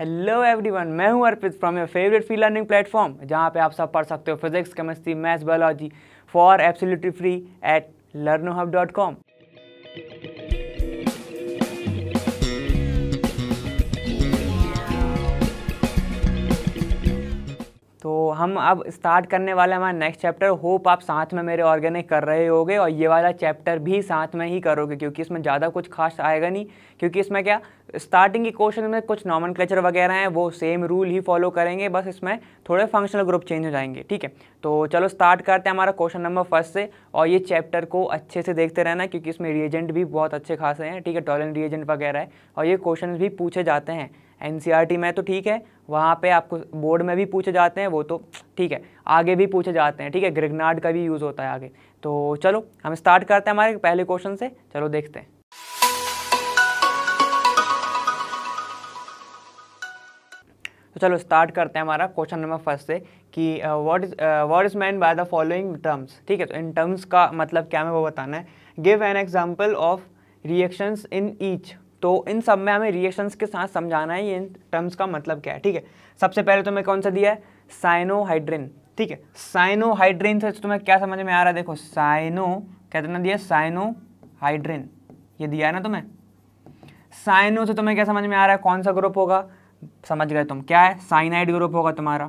Hello everyone मैं हूं Arpit from your favourite free learning platform जहां पे आप सब पढ़ सकते हो physics chemistry maths biology for absolutely free at Learnohub dot com तो हम अब स्टार्ट करने वाले हमारा नेक्स्ट चैप्टर होप आप साथ में मेरे ऑर्गेनिक कर रहे होगे और ये वाला चैप्टर भी साथ में ही करोगे क्योंकि इसमें ज़्यादा कुछ खास आएगा नहीं क्योंकि इसमें क्या स्टार्टिंग के क्वेश्चन में कुछ नॉमन वगैरह हैं वो सेम रूल ही फॉलो करेंगे बस इसमें थोड़े फंक्शनल ग्रुप चेंज हो जाएंगे ठीक है तो चलो स्टार्ट करते हैं हमारा क्वेश्चन नंबर फर्स्ट से और ये चैप्टर को अच्छे से देखते रहना क्योंकि इसमें रिएजेंट भी बहुत अच्छे खासे हैं ठीक है टॉयलेंट रिएजेंट वगैरह है और ये क्वेश्चन भी पूछे जाते हैं एन में तो ठीक है वहाँ पे आपको बोर्ड में भी पूछे जाते हैं वो तो ठीक है आगे भी पूछे जाते हैं ठीक है ग्रिगनाड का भी यूज़ होता है आगे तो चलो हम स्टार्ट करते हैं हमारे पहले क्वेश्चन से चलो देखते हैं तो चलो स्टार्ट करते हैं हमारा क्वेश्चन नंबर फर्स्ट से कि what is what is meant by the following terms ठीक है तो इन टर्म्स का मतलब क्या हमें वो बताना है give an example of reactions in each तो इन सब में हमें रिएक्शंस के साथ समझाना है ये इन टर्म्स का मतलब क्या है ठीक है सबसे पहले तुम्हें तो कौन सा दिया है साइनोहाइड्रिन ठीक है साइनोहाइड्रिन से तो तुम्हें क्या समझ में आ रहा है देखो साइनो देना दिया साइनोहाइड्रिन ये दिया है ना तुम्हें साइनो से तुम्हें क्या समझ में आ रहा है कौन सा ग्रुप होगा समझ गए तुम क्या है साइनाइड ग्रुप होगा तुम्हारा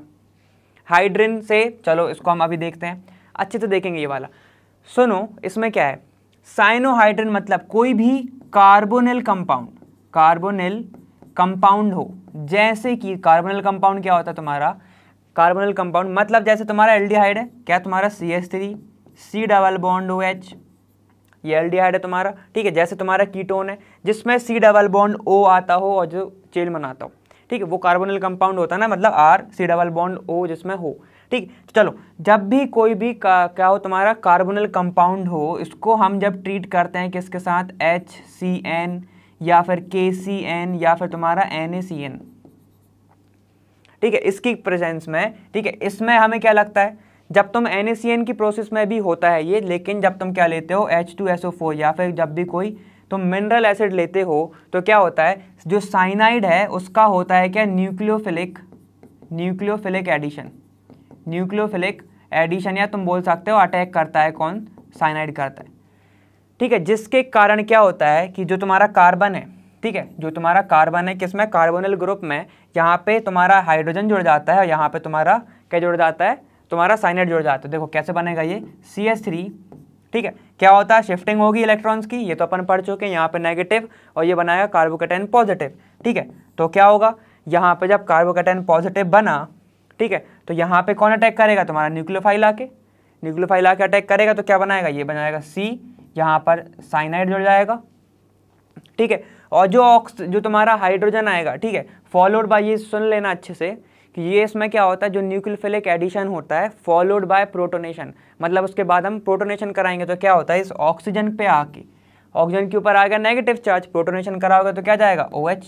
हाइड्रिन से चलो इसको हम अभी देखते हैं अच्छे से देखेंगे ये वाला सुनो इसमें क्या है साइनोहाइड्रिन मतलब कोई भी कार्बोनिल कंपाउंड कार्बोनिल कंपाउंड हो जैसे कि कार्बोनिल कंपाउंड क्या होता है तुम्हारा कार्बोनिल कंपाउंड मतलब जैसे तुम्हारा एल्डिहाइड है क्या तुम्हारा C S three C double bond O H ये एल्डिहाइड है तुम्हारा ठीक है जैसे तुम्हारा कीटोन है जिसमें सी डबल बॉन्ड ओ आता हो और जो चेन बनाता हो ठीक है वो कार्बोनिल कंपाउंड होता है ना मतलब R C double bond O जिसमें हो ठीक चलो जब भी कोई भी का, क्या हो तुम्हारा कार्बोनल कंपाउंड हो इसको हम जब ट्रीट करते हैं किसके साथ एच सी एन या फिर के सी एन या फिर तुम्हारा एन ए सी एन ठीक है इसकी प्रेजेंस में ठीक है इसमें हमें क्या लगता है जब तुम एन ए सी एन की प्रोसेस में भी होता है ये लेकिन जब तुम क्या लेते हो H two S O four या फिर जब भी कोई तुम मिनरल एसिड लेते हो तो क्या होता है जो साइनाइड है उसका होता है क्या nucleophilic nucleophilic addition nucleophilic addition या तुम बोल सकते हो अटैक करता है कौन साइनाइड करता है ठीक है जिसके कारण क्या होता है कि जो तुम्हारा कार्बन है ठीक है जो तुम्हारा कार्बन है किसमें कार्बोनल ग्रुप में यहाँ पे तुम्हारा हाइड्रोजन जुड़ जाता है और यहाँ पे तुम्हारा क्या जुड़ जाता है तुम्हारा साइनाइड जुड़ जाता है देखो कैसे बनेगा ये सी एस थ्री ठीक है क्या होता है शिफ्टिंग होगी इलेक्ट्रॉन्स की ये तो अपन पढ़ चुके हैं यहाँ पर नेगेटिव और ये बनाएगा कार्बोकेटाइन पॉजिटिव ठीक है तो क्या होगा यहाँ पर जब कार्बोकेटाइन पॉजिटिव बना ठीक है तो यहाँ पे कौन अटैक करेगा तुम्हारा न्यूक्लियोफाइल आके न्यूक्लियोफाइल आके अटैक करेगा तो क्या बनाएगा ये बनाएगा सी यहाँ पर साइनाइड जुड़ जाएगा ठीक है और जो ऑक्स जो तुम्हारा हाइड्रोजन आएगा ठीक है फॉलोड बाय ये सुन लेना अच्छे से कि ये इसमें क्या होता है जो न्यूक्लियोफिलिक एडिशन होता है फॉलोड बाय प्रोटोनेशन मतलब उसके बाद हम प्रोटोनेशन कराएंगे तो क्या होता है इस ऑक्सीजन पे आके ऑक्सीजन के ऊपर आएगा नेगेटिव चार्ज प्रोटोनेशन कराओगे तो क्या जाएगा ओ OH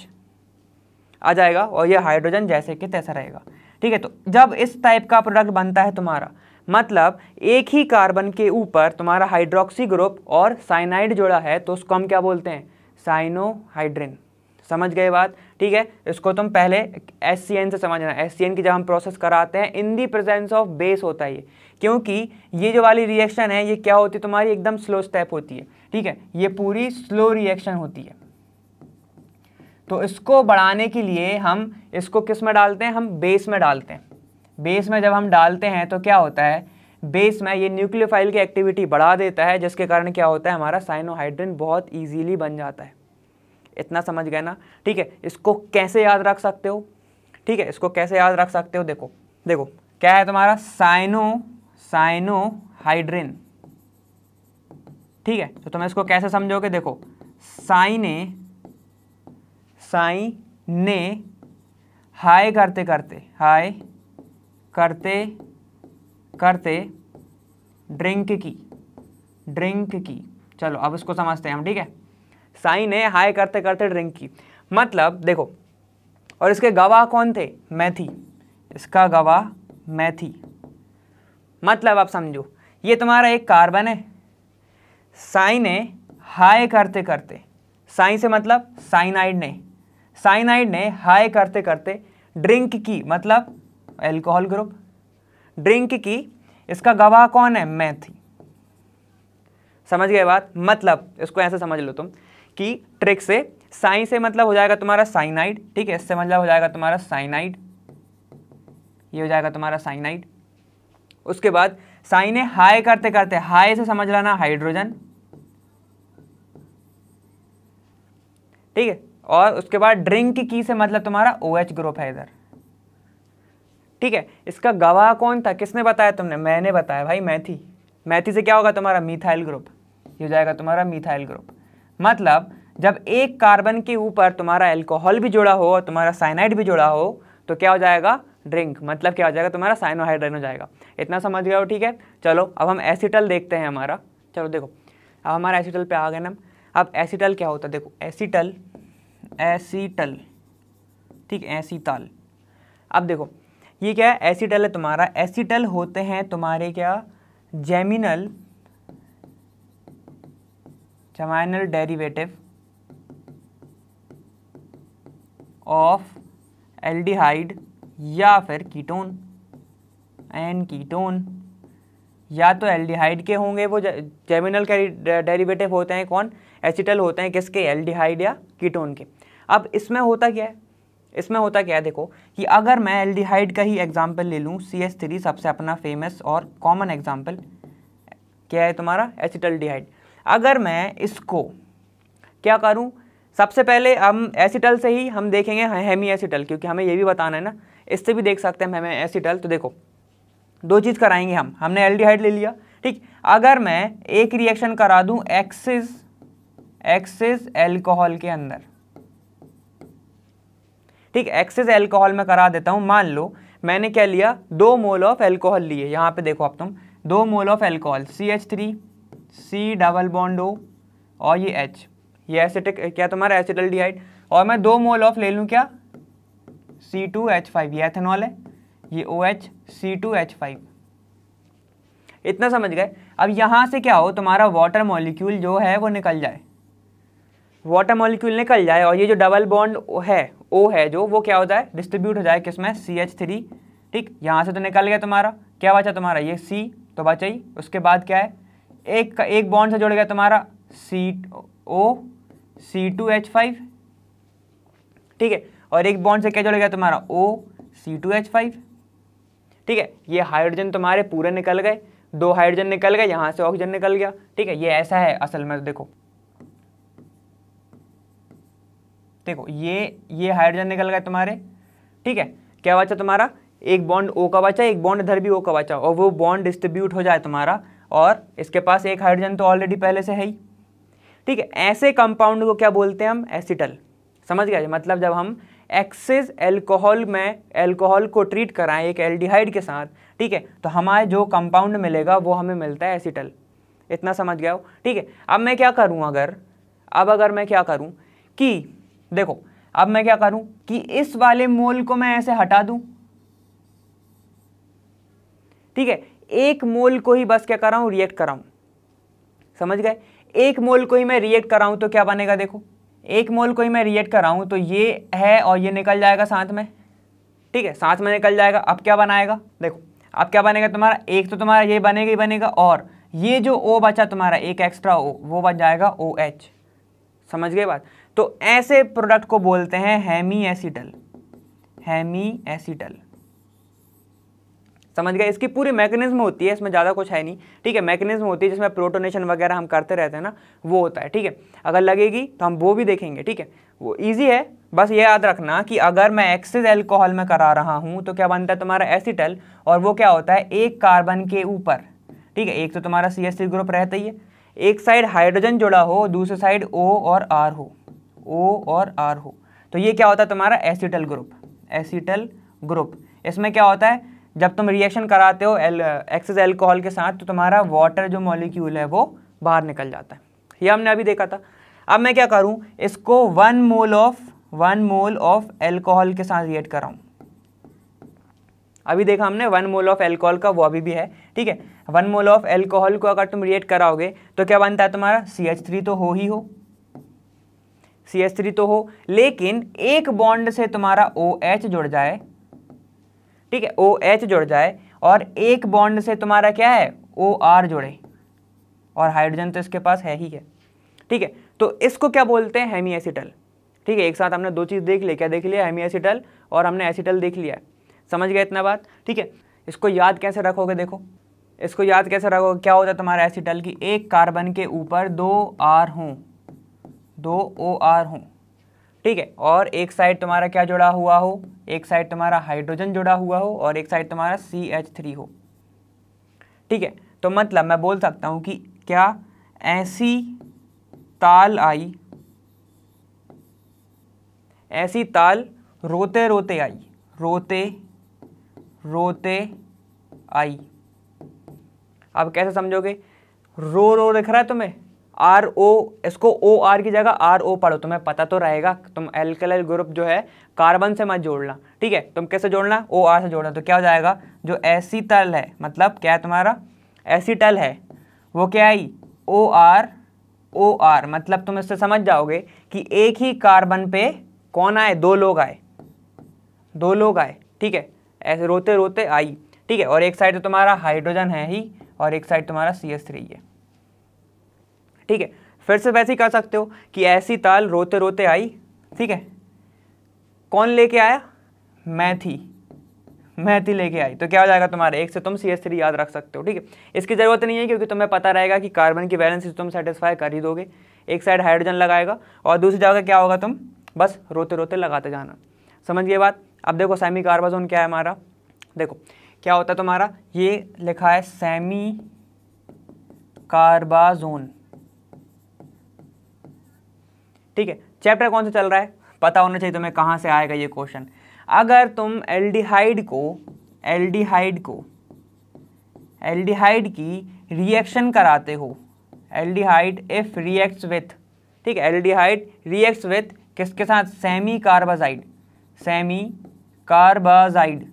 आ जाएगा और ये हाइड्रोजन जैसे कि तैसा रहेगा ठीक है तो जब इस टाइप का प्रोडक्ट बनता है तुम्हारा मतलब एक ही कार्बन के ऊपर तुम्हारा हाइड्रोक्सी ग्रुप और साइनाइड जोड़ा है तो उसको हम क्या बोलते हैं साइनोहाइड्रिन समझ गए बात ठीक है इसको तुम पहले एस से समझना एस सी की जब हम प्रोसेस कराते हैं in the presence of base होता है ये क्योंकि ये जो वाली रिएक्शन है ये क्या होती है तुम्हारी एकदम स्लो स्टेप होती है ठीक है ये पूरी स्लो रिएक्शन होती है तो इसको बढ़ाने के लिए हम इसको किस में डालते हैं हम बेस में डालते हैं बेस में जब हम डालते हैं तो क्या होता है बेस में ये न्यूक्लियोफाइल की एक्टिविटी बढ़ा देता है जिसके कारण क्या होता है हमारा साइनोहाइड्रिन बहुत ईजीली बन जाता है इतना समझ गए ना ठीक है इसको कैसे याद रख सकते हो ठीक है इसको कैसे याद रख सकते हो देखो देखो क्या है तुम्हारा साइनो साइनोहाइड्रिन ठीक है तो तुम इसको कैसे समझोगे देखो साइने साई ने हाय करते करते हाय करते करते ड्रिंक की ड्रिंक की चलो अब इसको समझते हैं हम ठीक है साई ने हाय करते करते ड्रिंक की मतलब देखो और इसके गवाह कौन थे मैथी इसका गवाह मैथी मतलब आप समझो ये तुम्हारा एक कार्बन है साई ने हाय करते करते साई से मतलब साइनाइड ने साइनाइड ने हाई करते करते ड्रिंक की मतलब एल्कोहल ग्रुप ड्रिंक की इसका गवाह कौन है मैं थी समझ गए बात मतलब इसको ऐसे समझ लो तुम कि ट्रिक से साइन से मतलब हो जाएगा तुम्हारा साइनाइड ठीक है इससे मतलब हो जाएगा तुम्हारा साइनाइड ये हो जाएगा तुम्हारा साइनाइड उसके बाद साई ने हाई करते करते हाई से समझ लाना हाइड्रोजन ठीक है और उसके बाद ड्रिंक की से मतलब तुम्हारा ओ OH ग्रुप है इधर ठीक है इसका गवाह कौन था किसने बताया तुमने मैंने बताया भाई मैथी मैथी से क्या होगा तुम्हारा मिथाइल ग्रुप ये हो जाएगा तुम्हारा मिथाइल ग्रुप मतलब जब एक कार्बन के ऊपर तुम्हारा एल्कोहल भी जुड़ा हो और तुम्हारा साइनाइड भी जुड़ा हो तो क्या हो जाएगा ड्रिंक मतलब क्या हो जाएगा तुम्हारा साइनोहाइड्रेन हो जाएगा इतना समझ गया हो ठीक है चलो अब हम एसिटल देखते हैं हमारा चलो देखो अब हमारा एसिटल पे आ गए ना अब एसिटल क्या होता है देखो एसिटल एसीटल ठीक एसीटल अब देखो ये क्या है एसीटल है तुम्हारा एसीटल होते हैं तुम्हारे क्या geminal geminal derivative of aldehyde या फिर कीटोन एन कीटोन या तो एल्डिहाइड के होंगे वो जेमिनल के डेरिवेटिव होते हैं कौन एसिटल होते हैं किसके एल्डिहाइड या कीटोन के अब इसमें होता क्या है इसमें होता क्या है देखो कि अगर मैं एल्डिहाइड का ही एग्जाम्पल ले लूँ सी एस थ्री सबसे अपना फेमस और कॉमन एग्जाम्पल क्या है तुम्हारा एसिटल्डिहाइड अगर मैं इसको क्या करूँ सबसे पहले हम एसिटल से ही हम देखेंगे हेमी एसिटल क्योंकि हमें ये भी बताना है ना इससे भी देख सकते हैं हम हेमी एसिटल तो देखो दो चीज़ कराएंगे हम हमने एल्डिहाइड ले लिया ठीक अगर मैं एक रिएक्शन करा दूँ एक्सिस एक्सिस एल्कोहल के अंदर ठीक एक्सेस एल्कोहल में करा देता हूँ मान लो मैंने क्या लिया दो मोल ऑफ एल्कोहल लिए यहाँ पे देखो आप तुम दो mole of alcohol C H three C double bond O और ये एच ये एसिटिक क्या तुम्हारा एसिडल डिहाइड और मैं दो मोल ऑफ ले लूँ क्या सी टू एच फाइव ये एथेनॉल है ये O H C two H five इतना समझ गए अब यहाँ से क्या हो तुम्हारा वाटर मॉलिक्यूल जो है वो निकल जाए वाटर मॉलिक्यूल निकल जाए और ये जो डबल बॉन्ड है ओ है जो वो क्या हो जाए डिस्ट्रीब्यूट हो जाए किसमें सी एच थ्री ठीक यहाँ से तो निकल गया तुम्हारा क्या बचा तुम्हारा ये सी तो बचा ही उसके बाद क्या है एक का एक बॉन्ड से जुड़ गया तुम्हारा C O C two H five ठीक है और एक बॉन्ड से क्या जुड़ गया तुम्हारा O C two H five ठीक है ये हाइड्रोजन तुम्हारे पूरे निकल गए दो हाइड्रोजन निकल गए यहाँ से ऑक्सीजन निकल गया ठीक है ये ऐसा है असल में तो देखो देखो ये ये हाइड्रोजन निकल गए तुम्हारे ठीक है क्या बचा तुम्हारा एक बॉन्ड ओ का बचा एक बॉन्ड इधर भी ओ का बचा और वो बॉन्ड डिस्ट्रीब्यूट हो जाए तुम्हारा और इसके पास एक हाइड्रोजन तो ऑलरेडी पहले से है ही ठीक है ऐसे कंपाउंड को क्या बोलते हैं हम एसिटल समझ गए मतलब जब हम एक्सेस एल्कोहल में एल्कोहल को ट्रीट कराएं एक एल्डिहाइड के साथ ठीक है तो हमारे जो कंपाउंड मिलेगा वो हमें मिलता है एसिटल इतना समझ गया हो ठीक है अब मैं क्या करूँ अगर अब अगर मैं क्या करूँ कि देखो अब मैं क्या करूं कि इस वाले मोल को मैं ऐसे हटा दूं ठीक है एक मोल को ही बस क्या कर रहा हूं रिएक्ट कराऊं समझ गए एक मोल को ही मैं रिएक्ट कराऊं तो क्या बनेगा देखो एक मोल को ही मैं रिएक्ट कराऊं तो ये है और ये निकल जाएगा साथ में ठीक है साथ में निकल जाएगा अब क्या बनाएगा देखो अब क्या बनेगा तुम्हारा एक तो तुम्हारा ये बनेगा ही बनेगा और ये जो ओ बचा तुम्हारा एक एक्स्ट्रा ओ वो बच जाएगा ओ OH, एच समझ गए बात तो ऐसे प्रोडक्ट को बोलते हैं हैमी एसिटल हैमी एसिडल समझ गए इसकी पूरी मैकेनिज्म होती है इसमें ज़्यादा कुछ है नहीं ठीक है मैकेनिज्म होती है जिसमें प्रोटोनेशन वगैरह हम करते रहते हैं ना वो होता है ठीक है अगर लगेगी तो हम वो भी देखेंगे ठीक है वो ईजी है बस ये याद रखना कि अगर मैं एक्सेस एल्कोहल में करा रहा हूँ तो क्या बनता है तुम्हारा एसिटल और वो क्या होता है एक कार्बन के ऊपर ठीक है एक तो तुम्हारा सी ग्रुप रहता ही है एक साइड हाइड्रोजन जुड़ा हो दूसरी साइड ओ और आर हो ओ और आर हो तो ये क्या होता है तुम्हारा एसिटल ग्रुप एसीटल ग्रुप इसमें क्या होता है जब तुम रिएक्शन कराते हो एल एक्सेस एल्कोहल के साथ तो तुम्हारा वाटर जो मॉलिक्यूल है वो बाहर निकल जाता है ये हमने अभी देखा था अब मैं क्या करूँ इसको one mole of one mole of alcohol के साथ रिएक्ट कराऊँ अभी देखा हमने वन मोल ऑफ एल्कोहल का वो अभी भी है ठीक है वन मोल ऑफ एल्कोहल को अगर तुम रिएक्ट कराओगे तो क्या बनता है तुम्हारा सी एच थ्री तो हो ही हो सी एस थ्री तो हो लेकिन एक बॉन्ड से तुम्हारा ओ एच जुड़ जाए ठीक है ओ एच जुड़ जाए और एक बॉन्ड से तुम्हारा क्या है ओ आर जुड़े और हाइड्रोजन तो इसके पास है ही है ठीक है तो इसको क्या बोलते हैं हेमी एसिटल ठीक है एक साथ हमने दो चीज़ देख ली क्या देख लिया हेमी एसिटल और हमने एसिटल देख लिया समझ गए इतना बात ठीक है इसको याद कैसे रखोगे देखो इसको याद कैसे रखोगे क्या होता है तुम्हारा एसिटल की एक कार्बन के ऊपर दो आर हों दो ओ आर हो ठीक है और एक साइड तुम्हारा क्या जुड़ा हुआ हो एक साइड तुम्हारा हाइड्रोजन जुड़ा हुआ हो और एक साइड तुम्हारा सी एच थ्री हो ठीक है तो मतलब मैं बोल सकता हूँ कि क्या ऐसी ताल आई ऐसी ताल रोते रोते आई रोते रोते आई अब कैसे समझोगे रो रो दिख रहा है तुम्हें आर ओ इसको ओ आर की जगह आर ओ पढ़ो तुम्हें पता तो रहेगा तुम एल्कल ग्रुप जो है कार्बन से मत जोड़ना ठीक है तुम कैसे जोड़ना ओ आर से जोड़ना तो क्या हो जाएगा जो ऐसी तल है मतलब क्या है तुम्हारा ऐसी तल है वो क्या आई ओ आर ओ आर मतलब तुम इससे समझ जाओगे कि एक ही कार्बन पे कौन आए दो लोग आए दो लोग आए ठीक है ऐसे रोते रोते आई ठीक है और एक साइड तो तुम्हारा हाइड्रोजन है ही और एक साइड तुम्हारा सी एस थ्री है ठीक है फिर से वैसे ही कर सकते हो कि ऐसी ताल रोते रोते आई ठीक है कौन लेके आया मैथी मैथी लेके आई तो क्या हो जाएगा तुम्हारे एक से तुम सी एस थ्री याद रख सकते हो ठीक है इसकी ज़रूरत नहीं है क्योंकि तुम्हें पता रहेगा कि कार्बन की बैलेंस तुम सेटिस्फाई कर ही दोगे एक साइड हाइड्रोजन लगाएगा और दूसरी जगह क्या होगा तुम बस रोते रोते लगाते जाना समझ गए बात अब देखो सेमी कार्बाजोन क्या है हमारा देखो क्या होता है तुम्हारा ये लिखा है सेमी कार्बाजोन ठीक है चैप्टर कौन सा चल रहा है पता होना चाहिए तुम्हें कहाँ से आएगा ये क्वेश्चन अगर तुम एल्डिहाइड को एल्डिहाइड को एल्डिहाइड की रिएक्शन कराते हो एल्डिहाइड इफ रिएक्ट्स विथ ठीक है एल्डिहाइड रिएक्ट्स विथ किसके साथ सेमी कार्बाजाइड सेमी कार्बाजाइड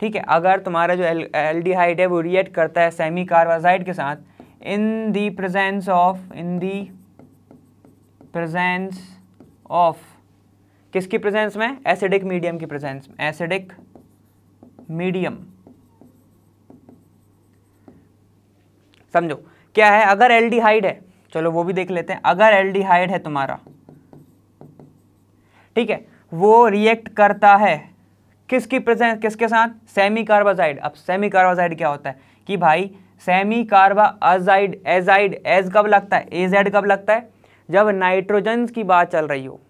ठीक है अगर तुम्हारा जो एल्डिहाइड है वो रिएक्ट करता है सेमी कार्बाजाइड के साथ in the presence of in the presence of किसकी प्रेजेंस में एसिडिक मीडियम की प्रेजेंस एसिडिक मीडियम समझो क्या है अगर एल्डिहाइड है चलो वो भी देख लेते हैं अगर एल्डिहाइड है तुम्हारा ठीक है वो रिएक्ट करता है किसकी प्रेजेंस किसके साथ सेमी कार्बाजाइड अब सेमी कार्बाजाइड क्या होता है कि भाई सेमी कार्बाजाइड एजाइड एज कब लगता है एजेड कब लगता है जब नाइट्रोजन की बात चल रही हो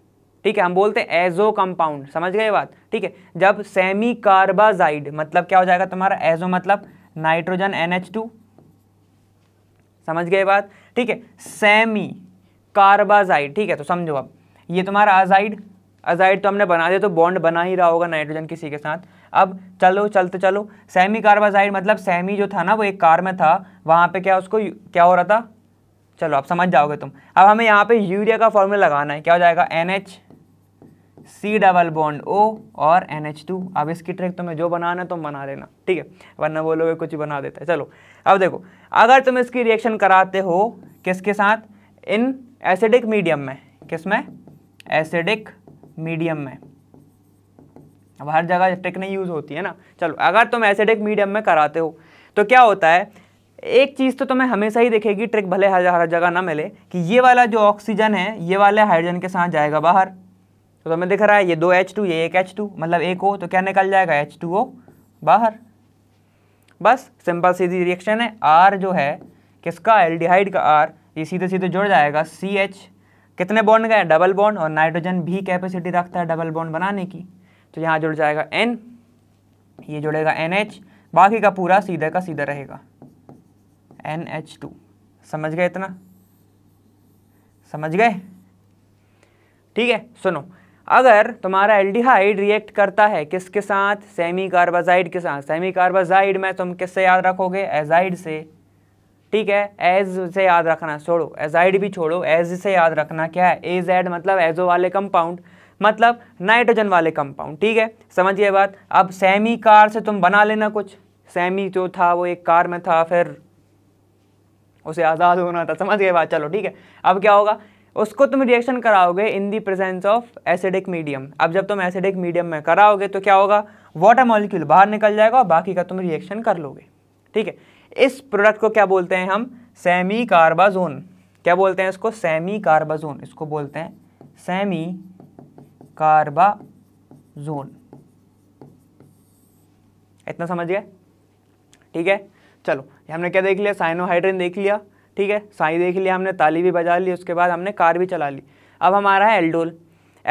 ठीक है हम बोलते हैं एजो कंपाउंड समझ गए बात ठीक है जब सेमी कार्बाजाइड मतलब क्या हो जाएगा तुम्हारा एजो मतलब नाइट्रोजन एन समझ गए बात ठीक है सेमी कार्बाजाइड ठीक है तो समझो अब ये तुम्हारा अजाइड अजाइड तो हमने बना दिया तो बॉन्ड बना ही रहा होगा नाइट्रोजन किसी के साथ अब चलो चलते चलो सेमी कार्बाजाइड मतलब सेमी जो था ना वो एक कार में था वहाँ पे क्या उसको क्या हो रहा था चलो आप समझ जाओगे तुम अब हमें यहाँ पे यूरिया का फॉर्मूला लगाना है क्या हो जाएगा N H C double bond O और एन एच टू अब इसकी ट्रिक तुम्हें जो बनाना है तुम बना लेना ठीक है वरना बोलोगे कुछ बना देता है चलो अब देखो अगर तुम इसकी रिएक्शन कराते हो किसके साथ इन एसिडिक मीडियम में किस में एसिडिक मीडियम में अब हर जगह ट्रिक नहीं यूज़ होती है ना चलो अगर तुम एसिडिक मीडियम में कराते हो तो क्या होता है एक चीज़ तो तुम्हें हमेशा ही देखेगी ट्रिक भले हर जगह ना मिले कि ये वाला जो ऑक्सीजन है ये वाले हाइड्रोजन के साथ जाएगा बाहर तो तुम्हें दिख रहा है ये दो एच टू ये एक एच टू मतलब एक हो तो क्या निकल जाएगा एच टू ओ बाहर बस सिंपल सीधी रिएक्शन है आर जो है किसका एल्डिहाइड का आर ये सीधे सीधे जुड़ जाएगा सी एच कितने बॉन्ड गए डबल बॉन्ड और नाइट्रोजन भी कैपेसिटी रखता है डबल बॉन्ड बनाने की तो यहाँ जुड़ जाएगा एन ये जुड़ेगा एन एच बाकी का पूरा सीधे का सीधा रहेगा एन एच टू समझ गए इतना समझ गए ठीक है सुनो अगर तुम्हारा एल्डिहाइड रिएक्ट करता है किसके साथ सेमी कार्बाजाइड के साथ सेमी कार्बाजाइड में तुम किससे याद रखोगे एजाइड से ठीक है एज से याद रखना छोड़ो एजाइड भी छोड़ो एज से याद रखना क्या है एज एड मतलब एजो वाले कंपाउंड मतलब नाइट्रोजन वाले कंपाउंड ठीक है समझिए बात अब सेमी कार से तुम बना लेना कुछ सेमी जो था वो एक कार में था फिर उसे आज़ाद होना था समझ गए बात चलो ठीक है अब क्या होगा उसको तुम रिएक्शन कराओगे in the presence of acidic medium अब जब तुम एसिडिक मीडियम में कराओगे तो क्या होगा वाटर मॉलिक्यूल बाहर निकल जाएगा और बाकी का तुम रिएक्शन कर लोगे ठीक है इस प्रोडक्ट को क्या बोलते हैं हम सेमी कार्बाजोन क्या बोलते हैं इसको सेमी कार्बाजोन इसको बोलते हैं सेमी कार्बाजोन इतना समझ गए ठीक है चलो हमने क्या देख लिया साइनोहाइड्रिन देख लिया ठीक है साई देख लिया हमने ताली भी बजा ली उसके बाद हमने कार भी चला ली अब हमारा है एल्डोल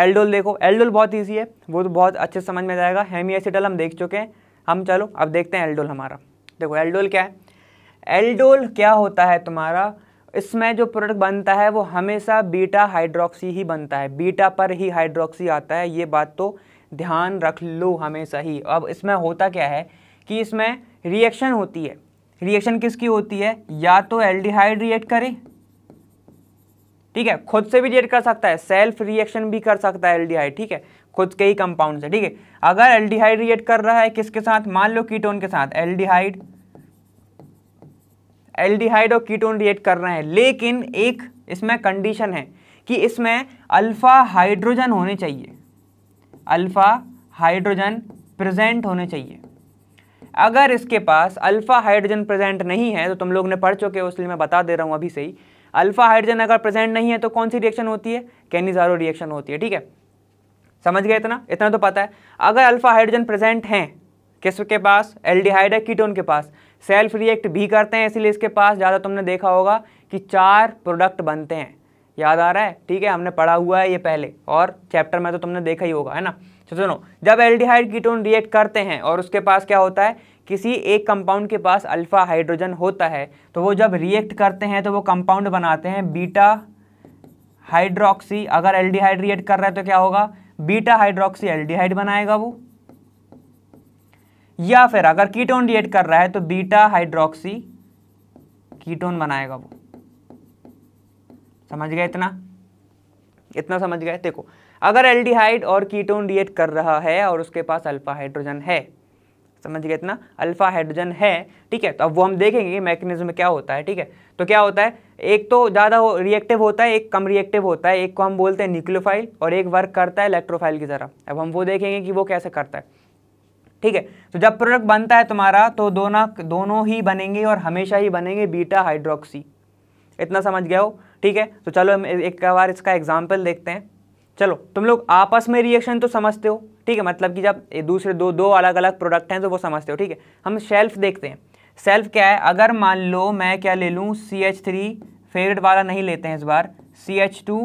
एल्डोल देखो एल्डोल बहुत ईजी है वो तो बहुत अच्छे समझ में जाएगा हेमी एसिडल हम देख चुके हैं हम चलो अब देखते हैं एल्डोल हमारा देखो एल्डोल क्या है एल्डोल क्या होता है तुम्हारा इसमें जो प्रोडक्ट बनता है वो हमेशा बीटा हाइड्रोक्सी ही बनता है बीटा पर ही हाइड्रोक्सी आता है ये बात तो ध्यान रख लो हमेशा ही अब इसमें होता क्या है कि इसमें रिएक्शन होती है रिएक्शन किसकी होती है या तो एल्डिहाइड रिएक्ट करे ठीक है खुद से भी रिएक्ट कर सकता है सेल्फ रिएक्शन भी कर सकता है एल्डिहाइड ठीक है खुद के ही कंपाउंड से ठीक है अगर एल्डिहाइड रिएक्ट कर रहा है किसके साथ मान लो कीटोन के साथ एल्डिहाइड एल्डिहाइड और कीटोन रिएक्ट कर रहे हैं लेकिन एक इसमें कंडीशन है कि इसमें अल्फा हाइड्रोजन होने चाहिए अल्फा हाइड्रोजन प्रेजेंट होने चाहिए अगर इसके पास अल्फ़ा हाइड्रोजन प्रेजेंट नहीं है तो तुम लोग ने पढ़ चुके हो इसलिए मैं बता दे रहा हूँ अभी से ही अल्फ़ा हाइड्रोजन अगर प्रेजेंट नहीं है तो कौन सी रिएक्शन होती है कैनिजारो रिएक्शन होती है ठीक है समझ गए इतना इतना तो पता है अगर अल्फ़ा हाइड्रोजन प्रेजेंट हैं किसके पास एल्डिहाइड है कीटोन के पास सेल्फ रिएक्ट भी करते हैं इसलिए इसके पास ज़्यादा तुमने देखा होगा कि चार प्रोडक्ट बनते हैं याद आ रहा है ठीक है हमने पढ़ा हुआ है ये पहले और चैप्टर में तो तुमने देखा ही होगा है ना तो सुनो जब एल्डिहाइड कीटोन रिएक्ट करते हैं और उसके पास क्या होता है किसी एक कंपाउंड के पास अल्फा हाइड्रोजन होता है तो वो जब रिएक्ट करते हैं तो वो कंपाउंड बनाते हैं बीटा हाइड्रोक्सी अगर एल्डिहाइड रिएक्ट कर रहा है तो क्या होगा बीटा हाइड्रोक्सी एल्डिहाइड बनाएगा वो या फिर अगर कीटोन रिएक्ट कर रहा है तो बीटा हाइड्रोक्सी कीटोन बनाएगा वो समझ गए इतना इतना समझ गए देखो अगर एल्डिहाइड और कीटोन रिएक्ट कर रहा है और उसके पास अल्फा हाइड्रोजन है समझ गए इतना अल्फा हाइड्रोजन है ठीक है तो अब वो हम देखेंगे कि मैकेनिज्म क्या होता है ठीक है तो क्या होता है एक तो ज़्यादा हो, रिएक्टिव होता है एक कम रिएक्टिव होता है एक को हम बोलते हैं न्यूक्लियोफाइल और एक वर्क करता है इलेक्ट्रोफाइल की तरह अब हम वो देखेंगे कि वो कैसे करता है ठीक है तो जब प्रोडक्ट बनता है तुम्हारा तो दोनों दोनों ही बनेंगे और हमेशा ही बनेंगे बीटा हाइड्रोक्सी इतना समझ गया हो ठीक है तो चलो हम एक बार इसका एग्जाम्पल देखते हैं चलो तुम लोग आपस में रिएक्शन तो समझते हो ठीक है मतलब कि जब दूसरे दो दो अलग अलग प्रोडक्ट हैं तो वो समझते हो ठीक है हम शेल्फ देखते हैं सेल्फ क्या है अगर मान लो मैं क्या ले लूँ सी एच थ्री फेवरेट वाला नहीं लेते हैं इस बार C H two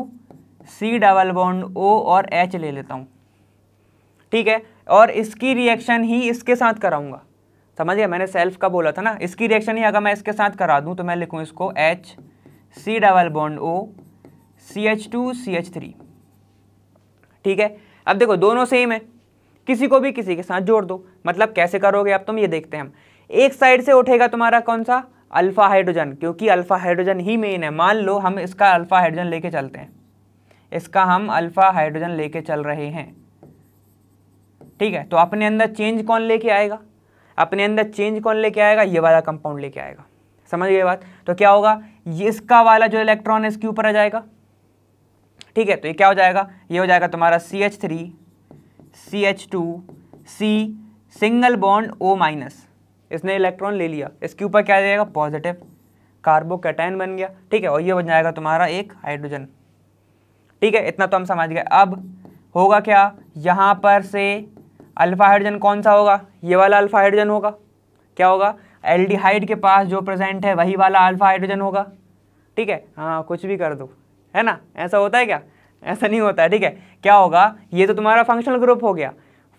C double bond O और एच ले लेता हूँ ठीक है और इसकी रिएक्शन ही इसके साथ कराऊँगा समझ गया मैंने सेल्फ का बोला था ना इसकी रिएक्शन ही अगर मैं इसके साथ करा दूँ तो मैं लिखूँ इसको H C double bond O C H two C H three ठीक है अब देखो दोनों सेम है किसी को भी किसी के साथ जोड़ दो मतलब कैसे करोगे आप तुम ये देखते हैं हम एक साइड से उठेगा तुम्हारा कौन सा अल्फ़ा हाइड्रोजन क्योंकि अल्फ़ा हाइड्रोजन ही मेन है मान लो हम इसका अल्फ़ा हाइड्रोजन लेके चलते हैं इसका हम अल्फ़ा हाइड्रोजन लेके चल रहे हैं ठीक है तो अपने अंदर चेंज कौन लेके आएगा अपने अंदर चेंज कौन लेके आएगा ये वाला कंपाउंड लेके आएगा समझ गए बात तो क्या होगा इसका वाला जो इलेक्ट्रॉन है इसके ऊपर आ जाएगा ठीक है तो ये क्या हो जाएगा ये हो जाएगा तुम्हारा C H three C H two C single bond O minus इसने इलेक्ट्रॉन ले लिया इसके ऊपर क्या जाएगा पॉजिटिव कैटाइन बन गया ठीक है और ये बन जाएगा तुम्हारा एक हाइड्रोजन ठीक है इतना तो हम समझ गए अब होगा क्या यहाँ पर से अल्फा हाइड्रोजन कौन सा होगा ये वाला अल्फा हाइड्रोजन होगा क्या होगा एल्डिहाइड के पास जो प्रेजेंट है वही वाला अल्फा हाइड्रोजन होगा ठीक है हाँ कुछ भी कर दो है ना ऐसा होता है क्या ऐसा नहीं होता है ठीक है क्या होगा ये तो तुम्हारा फंक्शनल ग्रुप हो गया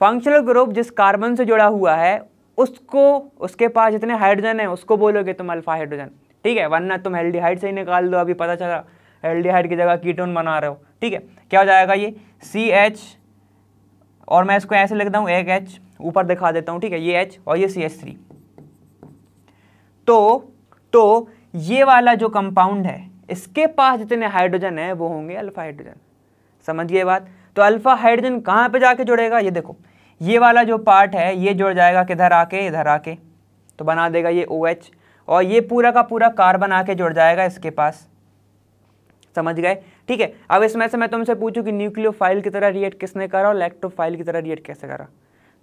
फंक्शनल ग्रुप जिस कार्बन से जुड़ा हुआ है उसको उसके पास जितने हाइड्रोजन है उसको बोलोगे तुम अल्फा हाइड्रोजन ठीक है वरना तुम हेल्डीहाइड से ही निकाल दो अभी पता चला हेल्डीहाइड की जगह कीटोन बना रहे हो ठीक है क्या हो जाएगा ये सी एच और मैं इसको ऐसे लिखता हूँ एक एच ऊपर दिखा देता हूँ ठीक है ये एच और ये सी एच थ्री तो तो ये वाला जो कंपाउंड है इसके पास जितने हाइड्रोजन है वो होंगे अल्फा हाइड्रोजन समझिए बात तो अल्फा हाइड्रोजन कहाँ पे जाके जुड़ेगा ये देखो ये वाला जो पार्ट है ये जुड़ जाएगा किधर आके इधर आके तो बना देगा ये ओ OH, और ये पूरा का पूरा कार्बन आके जुड़ जाएगा इसके पास समझ गए ठीक है अब इसमें से मैं तुमसे पूछूँ कि न्यूक्लियो की तरह रिएक्ट किसने करा और इलेक्ट्रोफाइल की तरह रिएक्ट कैसे करा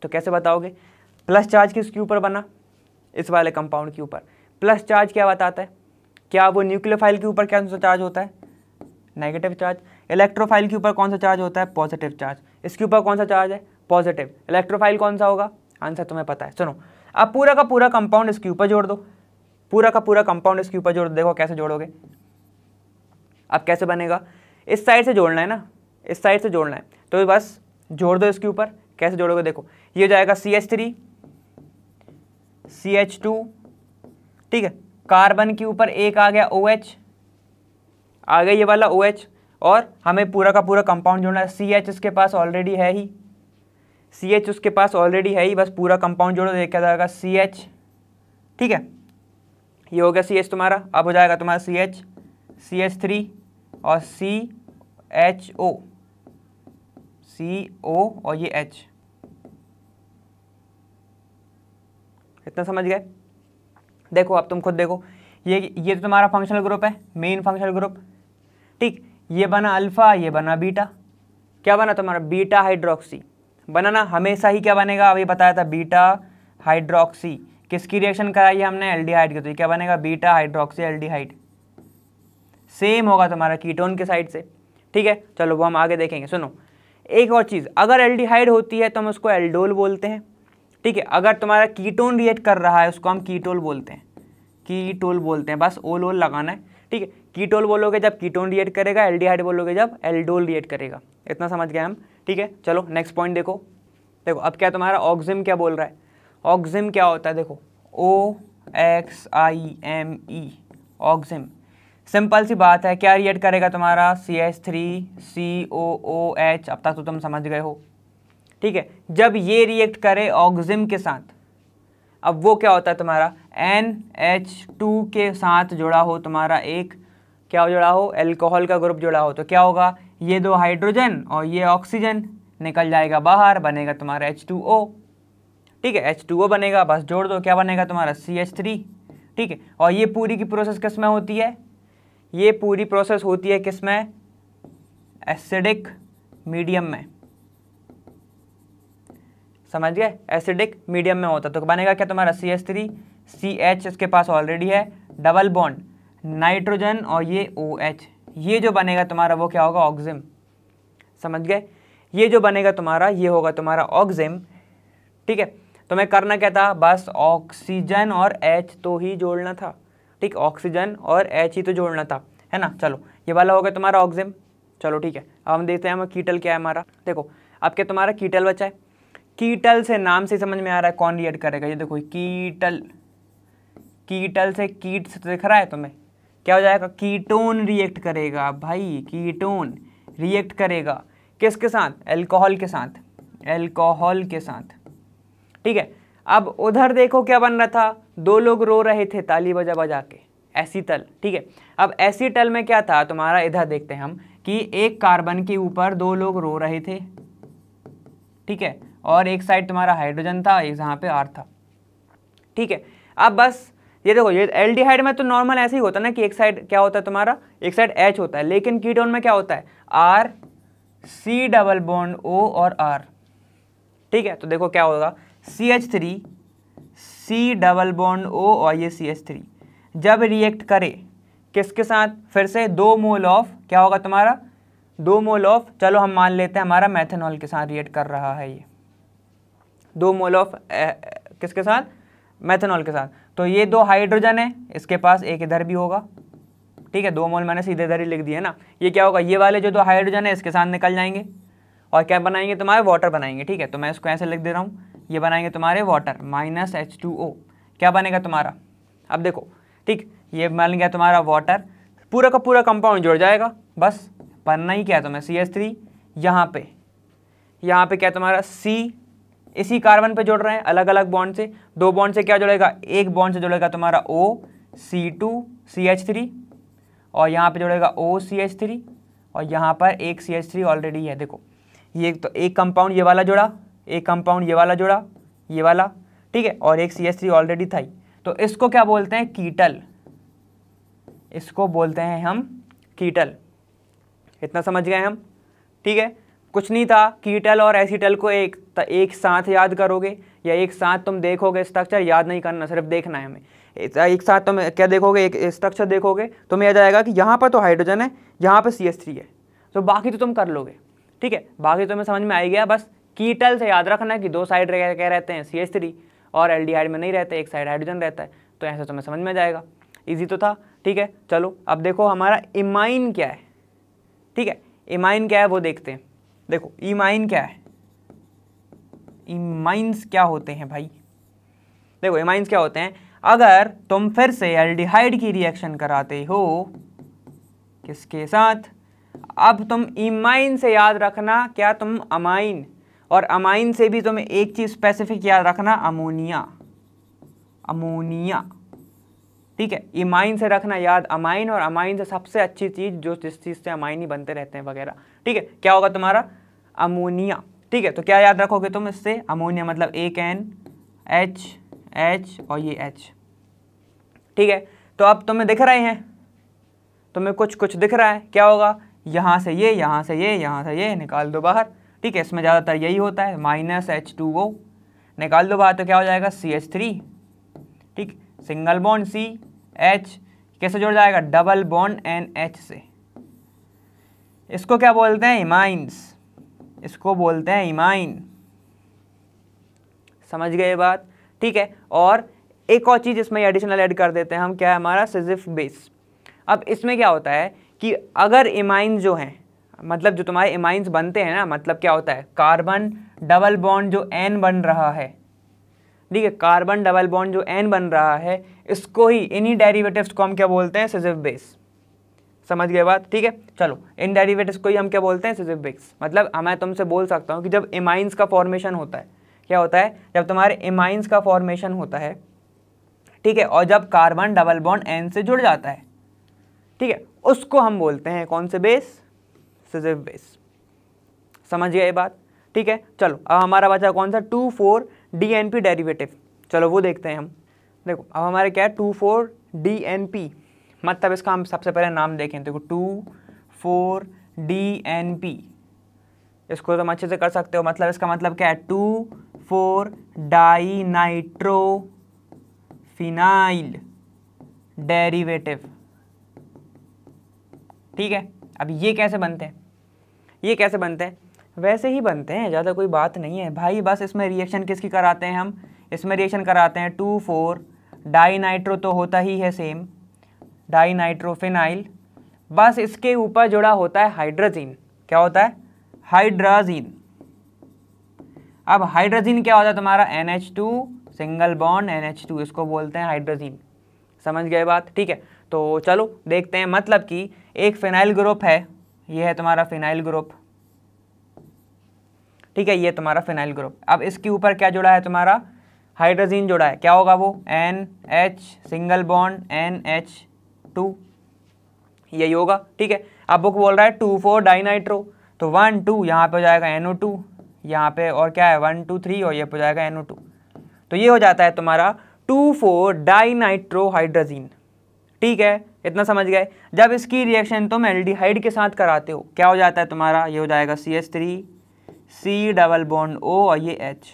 तो कैसे बताओगे प्लस चार्ज किसके ऊपर बना इस वाले कंपाउंड के ऊपर प्लस चार्ज क्या बताता है क्या वो न्यूक्लियोफाइल के ऊपर कौन सा चार्ज होता है नेगेटिव चार्ज इलेक्ट्रोफाइल के ऊपर कौन सा चार्ज होता है पॉजिटिव चार्ज इसके ऊपर कौन सा चार्ज है पॉजिटिव इलेक्ट्रोफाइल कौन सा होगा आंसर तुम्हें पता है सुनो अब पूरा का पूरा कंपाउंड इसके ऊपर जोड़ दो पूरा का पूरा कंपाउंड इसके ऊपर जोड़ देखो कैसे जोड़ोगे अब कैसे बनेगा इस साइड से जोड़ना है ना इस साइड से जोड़ना है तो बस जोड़ दो इसके ऊपर कैसे जोड़ोगे देखो ये जाएगा C H three C H two ठीक है कार्बन के ऊपर एक आ गया ओ OH, आ गया ये वाला ओ OH, और हमें पूरा का पूरा कंपाउंड जोड़ना है सी एच उसके पास ऑलरेडी है ही सी एच उसके पास ऑलरेडी है ही बस पूरा कंपाउंड जोड़ो देखा जाएगा सी एच ठीक है ये हो गया सी एच तुम्हारा अब हो जाएगा तुम्हारा C H C H three और सी एच ओ सी ओ और ये एच इतना समझ गए देखो अब तुम खुद देखो ये ये तो तुम्हारा फंक्शनल ग्रुप है मेन फंक्शनल ग्रुप ठीक ये बना अल्फ़ा ये बना बीटा क्या बना तुम्हारा बीटा हाइड्रोक्सी बना ना हमेशा ही क्या बनेगा अभी बताया था बीटा हाइड्रोक्सी किसकी रिएक्शन कराई है हमने एल्डिहाइड की तो क्या बनेगा बीटा हाइड्रोक्सी एल्डिहाइड सेम होगा तुम्हारा कीटोन के साइड से ठीक है चलो वो हम आगे देखेंगे सुनो एक और चीज़ अगर एल्डिहाइड होती है तो हम उसको एल्डोल बोलते हैं ठीक है अगर तुम्हारा कीटोन रिएक्ट कर रहा है उसको हम कीटोल बोलते हैं कीटोल बोलते हैं बस ओल ओल लगाना है ठीक है कीटोल बोलोगे जब कीटोन रिएक्ट करेगा एल्डिहाइड बोलोगे जब एल्डोल रिएक्ट करेगा इतना समझ गए हम ठीक है चलो नेक्स्ट पॉइंट देखो देखो अब क्या तुम्हारा ऑक्जिम क्या बोल रहा है ऑक्जिम क्या होता है देखो O X I M E oxime simple सी बात है क्या रिएक्ट करेगा तुम्हारा C H three C O O H अब तक तो तुम समझ गए हो ठीक है जब ये रिएक्ट करे ऑक्जिम के साथ अब वो क्या होता है तुम्हारा एन एच टू के साथ जुड़ा हो तुम्हारा एक क्या जुड़ा हो एल्कोहल का ग्रुप जुड़ा हो तो क्या होगा ये दो हाइड्रोजन और ये ऑक्सीजन निकल जाएगा बाहर बनेगा तुम्हारा एच टू ओ ठीक है एच टू ओ बनेगा बस जोड़ दो क्या बनेगा तुम्हारा सी एच थ्री ठीक है और ये पूरी की प्रोसेस किस में होती है ये पूरी प्रोसेस होती है किस में एसिडिक मीडियम में समझ गए एसिडिक मीडियम में होता तो बनेगा क्या तुम्हारा C S three C H इसके पास ऑलरेडी है डबल बॉन्ड नाइट्रोजन और ये ओ एच ये जो बनेगा तुम्हारा वो क्या होगा ऑक्जिम समझ गए ये जो बनेगा तुम्हारा ये होगा तुम्हारा ऑक्जिम ठीक है तो मैं करना क्या था बस ऑक्सीजन और एच तो ही जोड़ना था ठीक ऑक्सीजन और एच ही तो जोड़ना था है ना चलो ये वाला हो गया तुम्हारा ऑक्जिम चलो ठीक है अब हम देखते हैं हमारा कीटल क्या है हमारा देखो अब क्या तुम्हारा कीटल बचा है कीटल से नाम से समझ में आ रहा है कौन रिएक्ट करेगा ये देखो कीटल कीटल से कीट से दिख रहा है तुम्हें क्या हो जाएगा कीटोन रिएक्ट करेगा भाई कीटोन रिएक्ट करेगा किसके साथ एल्कोहल के साथ एल्कोहल के साथ ठीक है अब उधर देखो क्या बन रहा था दो लोग रो रहे थे ताली बजा बजा के एसीटल ठीक है अब एसीटल में क्या था तुम्हारा इधर देखते हैं हम कि एक कार्बन के ऊपर दो लोग रो रहे थे ठीक है और एक साइड तुम्हारा हाइड्रोजन था एक यहाँ पे आर था ठीक है अब बस ये देखो ये एल में तो नॉर्मल ऐसे ही होता है ना कि एक साइड क्या होता है तुम्हारा एक साइड एच होता है लेकिन कीटोन में क्या होता है R C double bond O और आर ठीक है तो देखो क्या होगा C H three C double bond O और ये सी एच थ्री जब रिएक्ट करे किसके साथ फिर से दो मोल ऑफ क्या होगा तुम्हारा दो मोल ऑफ चलो हम मान लेते हैं हमारा मैथेनॉल के साथ रिएक्ट कर रहा है ये दो मोल ऑफ किसके साथ मैथेनॉल के साथ तो ये दो हाइड्रोजन है इसके पास एक इधर भी होगा ठीक है दो मोल मैंने सीधे इधर ही लिख दिए ना ये क्या होगा ये वाले जो दो हाइड्रोजन है इसके साथ निकल जाएंगे और क्या बनाएंगे तुम्हारे वाटर बनाएंगे ठीक है तो मैं इसको ऐसे लिख दे रहा हूँ ये बनाएंगे तुम्हारे water minus H two O क्या बनेगा तुम्हारा अब देखो ठीक ये बन गया तुम्हारा वाटर पूरा का पूरा कंपाउंड जुड़ जाएगा बस बनना ही क्या है तुम्हें सी एस थ्री यहाँ पे यहाँ पे क्या तुम्हारा सी इसी कार्बन पे जोड़ रहे हैं अलग अलग बॉन्ड से दो बॉन्ड से क्या जुड़ेगा एक बॉन्ड से जुड़ेगा तुम्हारा O C two C H three और यहाँ पे जुड़ेगा ओ सी एच थ्री और यहाँ पर एक सी एच थ्री ऑलरेडी है देखो ये तो एक कंपाउंड ये वाला जुड़ा एक कंपाउंड ये वाला जुड़ा ये वाला ठीक है और एक सी एच थ्री ऑलरेडी था ही तो इसको क्या बोलते हैं कीटल इसको बोलते हैं हम कीटल इतना समझ गए हम ठीक है कुछ नहीं था कीटल और एसीटल को एक एक साथ याद करोगे या एक साथ तुम देखोगे स्ट्रक्चर याद नहीं करना सिर्फ देखना है हमें एक साथ तुम क्या देखोगे एक स्ट्रक्चर देखोगे तुम्हें आ जाएगा कि यहाँ पर तो हाइड्रोजन है यहाँ पर सी एस थ्री है तो बाकी तो तुम कर लोगे ठीक है बाकी तो मैं समझ में आ गया बस कीटल से याद रखना कि दो साइड क्या रहते हैं सी एस थ्री और एल एल्डिहाइड में नहीं रहते एक साइड हाइड्रोजन रहता है तो ऐसा तुम्हें समझ में जाएगा ईजी तो था ठीक है चलो अब देखो हमारा इमाइन क्या है ठीक है इमाइन क्या है वो देखते हैं देखो इमाइन e क्या है इमाइंस e क्या होते हैं भाई देखो इमाइंस e क्या होते हैं अगर तुम फिर से एल्डिहाइड की रिएक्शन कराते हो किसके साथ अब तुम इमाइन से याद रखना क्या तुम अमाइन और अमाइन से भी तुम एक चीज़ स्पेसिफिक याद रखना अमोनिया अमोनिया ठीक है इमाइन से रखना याद अमाइन और अमाइन से सबसे अच्छी चीज़ जो जिस चीज़ से अमाइन ही बनते रहते हैं वगैरह ठीक है क्या होगा तुम्हारा अमोनिया ठीक है तो क्या याद रखोगे तुम इससे अमोनिया मतलब एक एन एच एच और ये एच ठीक है तो अब तुम्हें दिख रहे हैं तुम्हें कुछ कुछ दिख रहा है क्या होगा यहाँ से ये यहाँ से ये यहाँ से ये निकाल दो बाहर ठीक है इसमें ज़्यादातर यही होता है माइनस एच टू वो निकाल दो बाहर तो क्या हो जाएगा सी एच थ्री ठीक है सिंगल बॉन्ड सी एच कैसे जोड़ जाएगा डबल बॉन्ड एन एच से इसको क्या बोलते हैं इमाइंस इसको बोलते हैं इमाइन समझ गए बात ठीक है और एक और चीज़ इसमें एडिशनल ऐड कर देते हैं हम क्या है हमारा सिजिफ बेस अब इसमें क्या होता है कि अगर इमाइंस जो हैं मतलब जो तुम्हारे इमाइंस बनते हैं ना मतलब क्या होता है कार्बन डबल बॉन्ड जो एन बन रहा है ठीक है कार्बन डबल बॉन्ड जो एन बन रहा है इसको ही इन्हीं डेरिवेटिव्स को हम क्या बोलते हैं सिजिव बेस समझ गए बात ठीक है चलो इन डेरिवेटिव्स को ही हम क्या बोलते हैं सिजिव बेस मतलब मैं तुमसे बोल सकता हूँ कि जब इमाइंस का फॉर्मेशन होता है क्या होता है जब तुम्हारे इमाइंस का फॉर्मेशन होता है ठीक है और जब कार्बन डबल बॉन्ड एन से जुड़ जाता है ठीक है उसको हम बोलते हैं कौन से बेस सिजिव बेस समझ गए बात ठीक है चलो अब हमारा बचा कौन सा two four D N P derivative चलो वो देखते हैं हम देखो अब हमारे क्या है two four D N P मतलब इसका हम सबसे पहले नाम देखें देखो two four D N P इसको तो हम अच्छे से कर सकते हो मतलब इसका मतलब क्या है two four di nitro phenyl derivative ठीक है अब ये कैसे बनते हैं ये कैसे बनते हैं वैसे ही बनते हैं ज़्यादा कोई बात नहीं है भाई बस इसमें रिएक्शन किसकी कराते हैं हम इसमें रिएक्शन कराते हैं टू फोर डाई नाइट्रो तो होता ही है सेम डाई नाइट्रोफिनाइल बस इसके ऊपर जुड़ा होता है हाइड्रोजीन क्या होता है हाइड्राजीन अब हाइड्रोजीन क्या होता है तुम्हारा N H two single bond N H two इसको बोलते हैं हाइड्रोजीन समझ गए बात ठीक है तो चलो देखते हैं मतलब कि एक फिनाइल ग्रुप है यह है तुम्हारा फिनाइल ग्रुप ठीक है ये तुम्हारा फिनाइल ग्रुप अब इसके ऊपर क्या जुड़ा है तुम्हारा हाइड्रोजीन जुड़ा है क्या होगा वो N H single bond N H two यही होगा ठीक है अब बुक बोल रहा है टू फोर डाइनाइट्रो तो वन टू यहाँ पे हो जाएगा एन ओ टू यहाँ पे और क्या है वन टू थ्री और ये हो जाएगा एन ओ टू तो ये हो जाता है तुम्हारा टू फोर डाइनाइट्रो हाइड्रोजीन ठीक है इतना समझ गए जब इसकी रिएक्शन तुम एल्डिहाइड के साथ कराते हो क्या हो जाता है तुम्हारा ये हो जाएगा C S three C double bond O और ये एच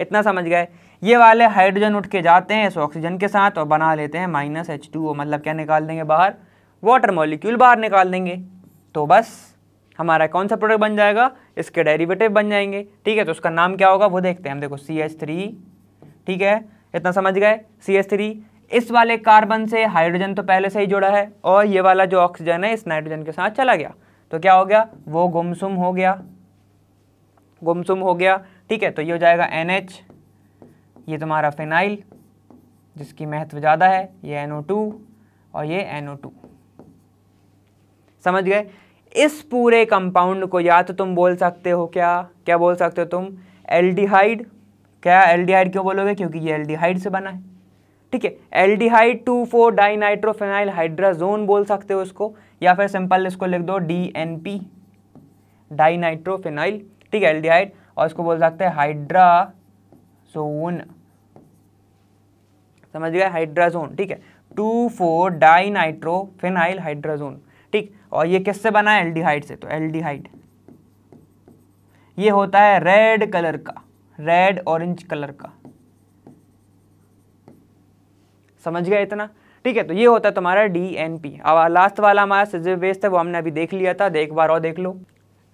इतना समझ गए ये वाले हाइड्रोजन उठ के जाते हैं इस ऑक्सीजन के साथ और बना लेते हैं माइनस एच टू ओ मतलब क्या निकाल देंगे बाहर वाटर मॉलिक्यूल बाहर निकाल देंगे तो बस हमारा कौन सा प्रोडक्ट बन जाएगा इसके डेरिवेटिव बन जाएंगे ठीक है तो उसका नाम क्या होगा वो देखते हैं हम देखो सी एच थ्री ठीक है इतना समझ गए सी एच थ्री इस वाले कार्बन से हाइड्रोजन तो पहले से ही जुड़ा है और ये वाला जो ऑक्सीजन है इस नाइट्रोजन के साथ चला गया तो क्या हो गया वो गुमसुम हो गया गुमसुम हो गया ठीक है तो ये हो जाएगा एन एच ये तुम्हारा फिनाइल जिसकी महत्व ज़्यादा है ये एन ओ टू और ये एन ओ टू समझ गए इस पूरे कंपाउंड को या तो तुम बोल सकते हो क्या क्या बोल सकते हो तुम एल्डिहाइड क्या एल्डिहाइड क्यों बोलोगे क्योंकि ये एल्डिहाइड से बना है ठीक है aldehyde two four dinitrophenyl hydrazone बोल सकते हो उसको या फिर सिंपल इसको लिख दो डी एन पी डाइनाइट्रोफेनाइल ठीक है एल्डिहाइड और इसको बोल सकते हैं हाइड्राजोन समझ गए हाइड्राजोन ठीक है two four di nitrophenyl hydrazone ठीक और ये किससे बना है एल्डिहाइड से तो एल्डिहाइड ये होता है रेड कलर का रेड ऑरेंज कलर का समझ गया इतना ठीक है तो ये होता है तुम्हारा डी एन पी अब लास्ट वाला हमारा सिजिव वेस्ट है वो हमने अभी देख लिया था एक बार और देख लो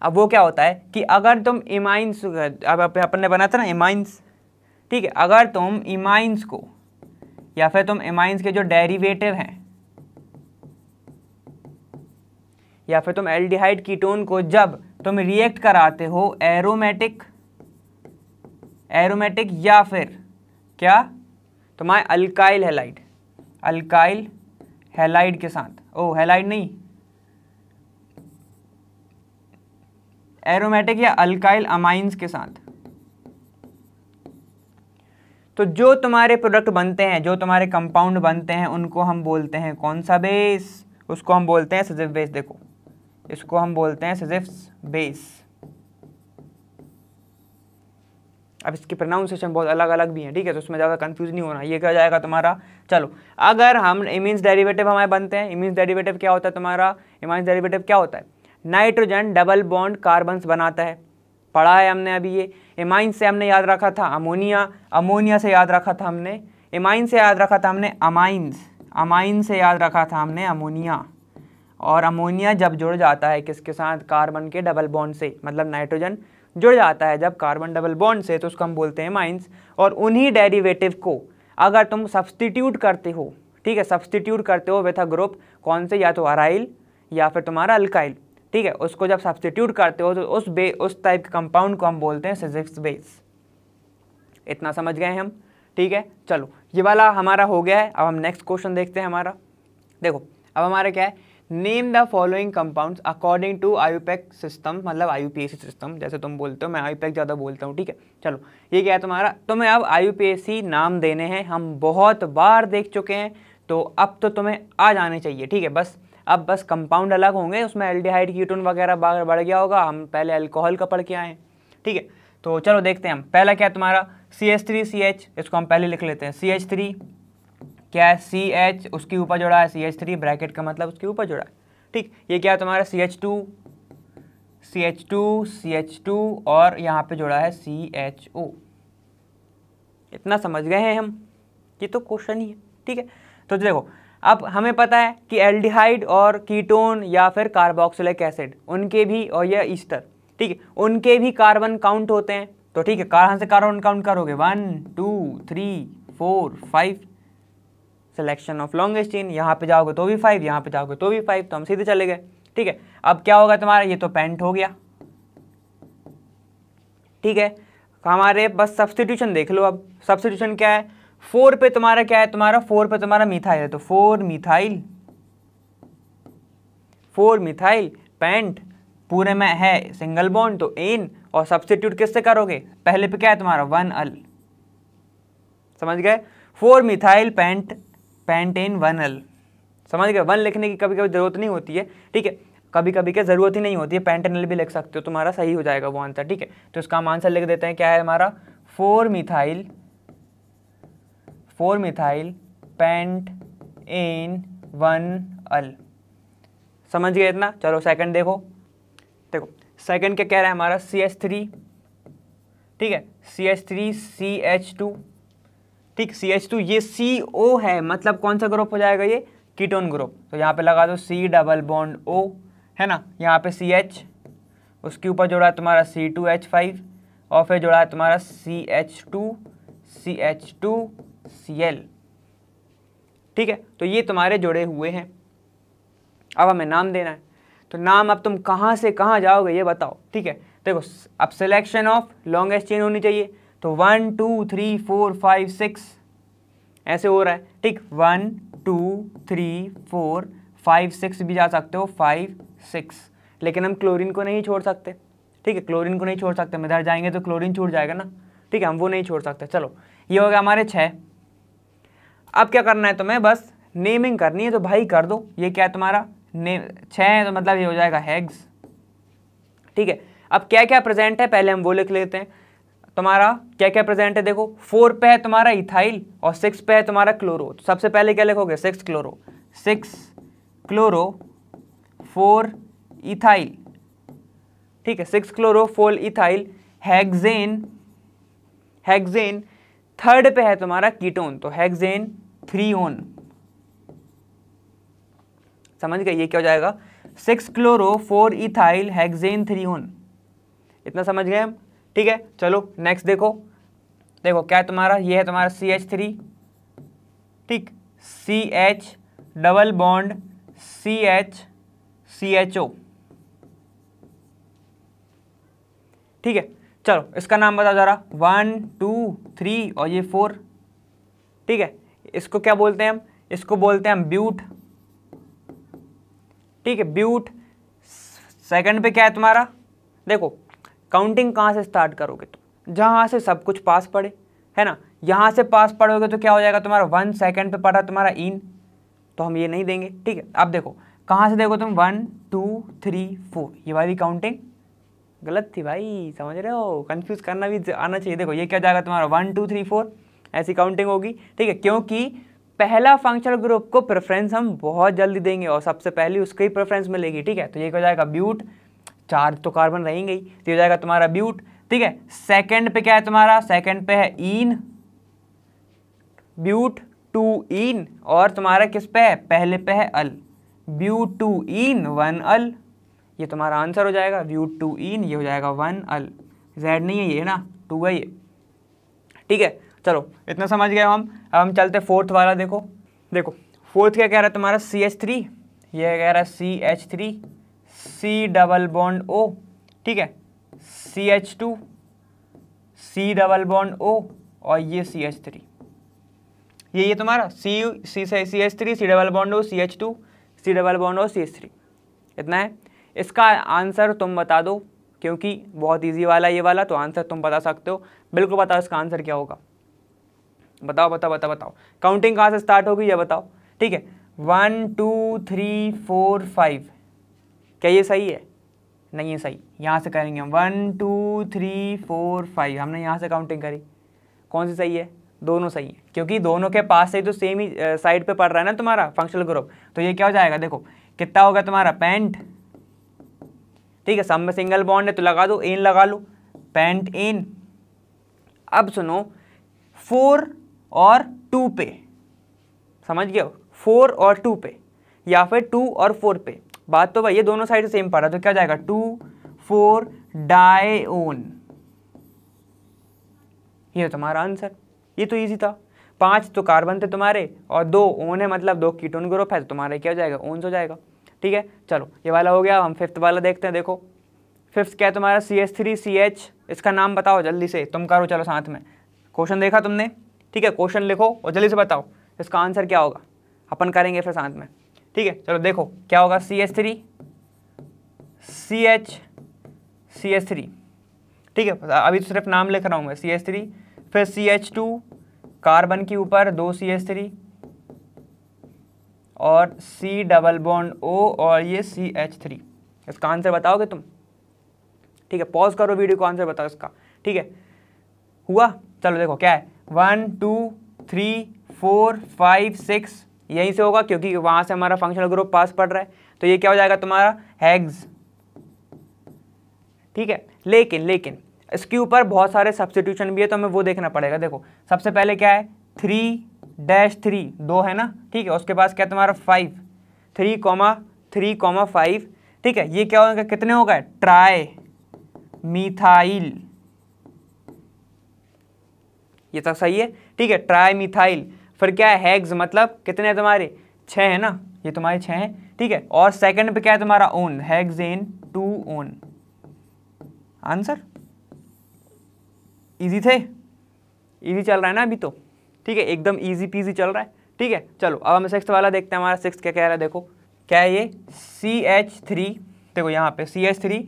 अब वो क्या होता है कि अगर तुम इमाइंस अब अपन ने बना था ना इमाइंस ठीक है अगर तुम इमाइंस को या फिर तुम इमाइंस के जो डेरिवेटिव हैं या फिर तुम एल्डिहाइड कीटोन को जब तुम रिएक्ट कराते हो एरोमेटिक एरोमेटिक या फिर क्या तुम्हारे अल्काइल हेलाइड अल्काइल हेलाइड के साथ ओ हेलाइड नहीं एरोमेटिक या अल्काइल अमाइंस के साथ तो जो तुम्हारे प्रोडक्ट बनते हैं जो तुम्हारे कंपाउंड बनते हैं उनको हम बोलते हैं कौन सा बेस उसको हम बोलते हैं सजिव बेस देखो इसको हम बोलते हैं सजिव बेस अब इसकी प्रोनाउंसिएशन बहुत अलग अलग भी है ठीक है तो उसमें ज़्यादा कंफ्यूज नहीं होना ये क्या जाएगा तुम्हारा चलो अगर हम इमीन्स डेरिवेटिव हमारे बनते हैं इमीन्स डेरिवेटिव क्या होता है तुम्हारा इमीन्स डेरिवेटिव क्या होता है नाइट्रोजन डबल बॉन्ड कार्बन्स बनाता है पढ़ा है हमने अभी ये एमाइन से हमने याद रखा था अमोनिया अमोनिया से याद रखा था हमने एमाइन से याद रखा था हमने अमाइंस अमाइन से याद रखा था हमने अमोनिया और अमोनिया जब जुड़ जाता है किसके साथ कार्बन के डबल बॉन्ड से मतलब नाइट्रोजन जुड़ जाता है जब कार्बन डबल बॉन्ड से तो उसको हम बोलते हैं माइंस और उन्हीं डेरिवेटिव को अगर तुम सब्सटीट्यूट करते हो ठीक है सब्सटीट्यूट करते हो विथ अ ग्रुप कौन से या तो अराइल या फिर तुम्हारा अल्काइल ठीक है उसको जब सब्सटीट्यूट करते हो तो उस बे उस टाइप के कंपाउंड को हम बोलते हैं सिजिक्स बेस इतना समझ गए हम ठीक है चलो ये वाला हमारा हो गया है अब हम नेक्स्ट क्वेश्चन देखते हैं हमारा देखो अब हमारा क्या है name the following compounds according to IUPAC system मतलब आयु सिस्टम जैसे तुम बोलते हो मैं आईयूपैक ज़्यादा बोलता हूँ ठीक है चलो ये क्या है तुम्हारा तुम्हें तो अब आयु नाम देने हैं हम बहुत बार देख चुके हैं तो अब तो तुम्हें आ जाने चाहिए ठीक है बस अब बस कंपाउंड अलग होंगे उसमें एल्डिहाइड कीटोन वगैरह बढ़ गया होगा हम पहले अल्कोहल का पढ़ के आए ठीक है तो चलो देखते हैं हम पहला क्या है तुम्हारा C H three C H इसको हम पहले लिख लेते हैं सी एच थ्री क्या है सी एच उसके ऊपर जुड़ा है सी एच थ्री ब्रैकेट का मतलब उसके ऊपर जुड़ा है ठीक ये क्या है तुम्हारा C H two C H two C H two और यहाँ पे जुड़ा है सी एच ओ इतना समझ गए हैं हम ये तो क्वेश्चन ही है ठीक है तो देखो अब हमें पता है कि एल्डिहाइड और कीटोन या फिर कार्बोक्सिलिक एसिड उनके भी और यह ईस्टर ठीक है उनके भी कार्बन काउंट होते हैं तो ठीक है कहाँ से कार्बन काउंट करोगे one two three four five selection of longest chain यहाँ पे जाओगे तो भी फाइव यहाँ पे जाओगे तो भी फाइव तो हम सीधे चले गए ठीक है अब क्या होगा तुम्हारा ये तो पेंट हो गया ठीक है हमारे बस सब्सटीट्यूशन देख लो अब सब्सटीट्यूशन क्या है फोर पे तुम्हारा क्या है तुम्हारा फोर पे तुम्हारा मिथाइल है तो four methyl four methyl pent पूरे में है सिंगल बॉन्ड तो एन और सब्सिट्यूट किससे करोगे पहले पे क्या है तुम्हारा वन अल समझ गए four methyl pent pent ane one al समझ गए वन लिखने की कभी कभी ज़रूरत नहीं होती है ठीक है कभी कभी क्या ज़रूरत ही नहीं होती है पेंटेनल भी लिख सकते हो तुम्हारा सही हो जाएगा वो आंसर ठीक है तो इसका हम आंसर लिख देते हैं क्या है हमारा four methyl four methyl pent ane one al समझ गए इतना चलो सेकंड देखो देखो सेकंड क्या कह रहा है हमारा सी एच थ्री ठीक है C H three C H two ठीक सी एच टू ये सी ओ है मतलब कौन सा ग्रुप हो जाएगा ये कीटोन ग्रुप तो यहाँ पे लगा दो सी डबल बॉन्ड ओ है ना यहाँ पे सी एच उसके ऊपर जोड़ा है तुम्हारा सी टू एच फाइव और फिर जोड़ा है तुम्हारा C H two C H two C L ठीक है तो ये तुम्हारे जुड़े हुए हैं अब हमें नाम देना है तो नाम अब तुम कहाँ से कहाँ जाओगे ये बताओ ठीक है देखो अब सिलेक्शन ऑफ लॉन्गेस्ट चेन होनी चाहिए तो one two three four five six ऐसे हो रहा है ठीक one two three four five six भी जा सकते हो फाइव सिक्स लेकिन हम क्लोरीन को नहीं छोड़ सकते ठीक है क्लोरीन को नहीं छोड़ सकते हम इधर जाएंगे तो क्लोरीन छूट जाएगा ना ठीक है हम वो नहीं छोड़ सकते चलो ये हो गया हमारे छः अब क्या करना है तुम्हें बस नेमिंग करनी है तो भाई कर दो ये क्या है तुम्हारा नेम छः तो मतलब ये हो जाएगा हैग्स ठीक है अब क्या क्या प्रेजेंट है पहले हम वो लिख लेते हैं तुम्हारा क्या क्या प्रेजेंट है देखो फोर पे है तुम्हारा इथाइल और सिक्स पे है तुम्हारा क्लोरो तो सबसे पहले क्या लिखोगे six chloro six chloro four ethyl ठीक है six chloro four ethyl hexane hexane third पे है तुम्हारा कीटोन तो हैग्जेन थ्री ओन समझ गए ये क्या हो जाएगा six chloro four ethyl hexane one इतना समझ गए हम ठीक है चलो नेक्स्ट देखो देखो क्या है तुम्हारा ये है तुम्हारा सी एच थ्री ठीक C H double bond C H C H O ठीक है चलो इसका नाम बताओ ज़रा वन टू थ्री और ये फोर ठीक है इसको क्या बोलते हैं हम इसको बोलते हैं हम ब्यूट ठीक है ब्यूट सेकंड पे क्या है तुम्हारा देखो काउंटिंग कहाँ से स्टार्ट करोगे तुम जहाँ से सब कुछ पास पड़े है ना यहाँ से पास पढ़ोगे तो क्या हो जाएगा तुम्हारा वन सेकंड पे पड़ा तुम्हारा इन तो हम ये नहीं देंगे ठीक है अब देखो कहाँ से देखो तुम वन टू थ्री फोर ये वाली काउंटिंग गलत थी भाई समझ रहे हो कंफ्यूज करना भी आना चाहिए देखो ये क्या जाएगा तुम्हारा वन टू थ्री फोर ऐसी काउंटिंग होगी ठीक है क्योंकि पहला फंक्शनल ग्रुप को प्रेफरेंस हम बहुत जल्दी देंगे और सबसे पहले ही प्रेफरेंस मिलेगी ठीक है तो ये हो जाएगा ब्यूट चार तो कार्बन रहेंगे ही तो हो जाएगा तुम्हारा ब्यूट ठीक है सेकंड पे क्या है तुम्हारा सेकंड पे है ईन ब्यूट टू ईन और तुम्हारा किस पे है पहले पे है अल ब्यूट टू ईन वन अल ये तुम्हारा आंसर हो जाएगा ब्यूट टू ईन ये हो जाएगा वन अल जेड नहीं है ये ना टू है ये ठीक है चलो इतना समझ गए हम अब हम चलते फोर्थ वाला देखो देखो फोर्थ क्या कह रहा है तुम्हारा सी एच थ्री ये कह रहा है C H three C double bond O ठीक है C H two C double bond O और ये सी एच थ्री ये ये तुम्हारा सी सी से C H three C double bond O C H two C double bond O C H three इतना है इसका आंसर तुम बता दो क्योंकि बहुत इजी वाला ये वाला तो आंसर तुम बता सकते हो बिल्कुल बताओ इसका आंसर क्या होगा बताओ बताओ बताओ बताओ काउंटिंग कहाँ से स्टार्ट होगी ये बताओ ठीक है one two three four five क्या ये सही है नहीं ये सही यहाँ से करेंगे हम one two three four five हमने यहाँ से काउंटिंग करी कौन सी सही है दोनों सही है क्योंकि दोनों के पास से तो सेम ही साइड पे पड़ रहा है ना तुम्हारा फंक्शनल ग्रुप तो ये क्या हो जाएगा देखो कितना होगा तुम्हारा पेंट ठीक है सब में सिंगल बॉन्ड है तो लगा दो एन लगा लो पेंट एन अब सुनो फोर और टू पे समझ गए फोर और टू पे या फिर टू और फोर पे बात तो भाई ये दोनों साइड सेम पड़ा तो क्या जाएगा टू फोर डायन ये तुम्हारा आंसर ये तो ईजी था पांच तो कार्बन थे तुम्हारे और दो ओन है मतलब दो कीटोन ग्रुप है तो तुम्हारे क्या हो जाएगा ओन हो जाएगा ठीक है चलो ये वाला हो गया हम फिफ्थ वाला देखते हैं देखो फिफ्थ क्या है तुम्हारा C H three C H इसका नाम बताओ जल्दी से तुम करो चलो साथ में क्वेश्चन देखा तुमने ठीक है क्वेश्चन लिखो और जल्दी से बताओ इसका आंसर क्या होगा अपन करेंगे फिर साथ में ठीक है चलो देखो क्या होगा C H three C H C H three ठीक है अभी तो सिर्फ नाम लिख रहा हूँ मैं सी एच थ्री फिर सी एच टू कार्बन के ऊपर दो सी एच थ्री और सी डबल बॉन्ड ओ और ये सी एच थ्री इसका आंसर बताओगे तुम ठीक है पॉज करो वीडियो को आंसर बताओ इसका ठीक है हुआ चलो देखो क्या है one two three four five six यहीं से होगा क्योंकि वहाँ से हमारा फंक्शनल ग्रुप पास पड़ रहा है तो ये क्या हो जाएगा तुम्हारा हैग्स ठीक है लेकिन लेकिन इसके ऊपर बहुत सारे सब्सिट्यूशन भी है तो हमें वो देखना पड़ेगा देखो सबसे पहले क्या है थ्री डैश थ्री दो है ना ठीक है उसके पास क्या तुम्हारा five three comma three comma five ठीक है ये क्या होगा कितने होगा ट्राई मिथाइल ये तक तो सही है ठीक है ट्राई मिथाइल फिर क्या है हैग्स मतलब कितने है तुम्हारे छः है ना ये तुम्हारे छः हैं ठीक है और सेकंड पे क्या है तुम्हारा one hexane two one answer easy थे इजी चल रहा है ना अभी तो ठीक है एकदम इजी पीजी चल रहा है ठीक है चलो अब हम सिक्स वाला देखते हैं हमारा सिक्स क्या कह रहा है देखो क्या है ये सी एच थ्री देखो यहाँ पे सी एच थ्री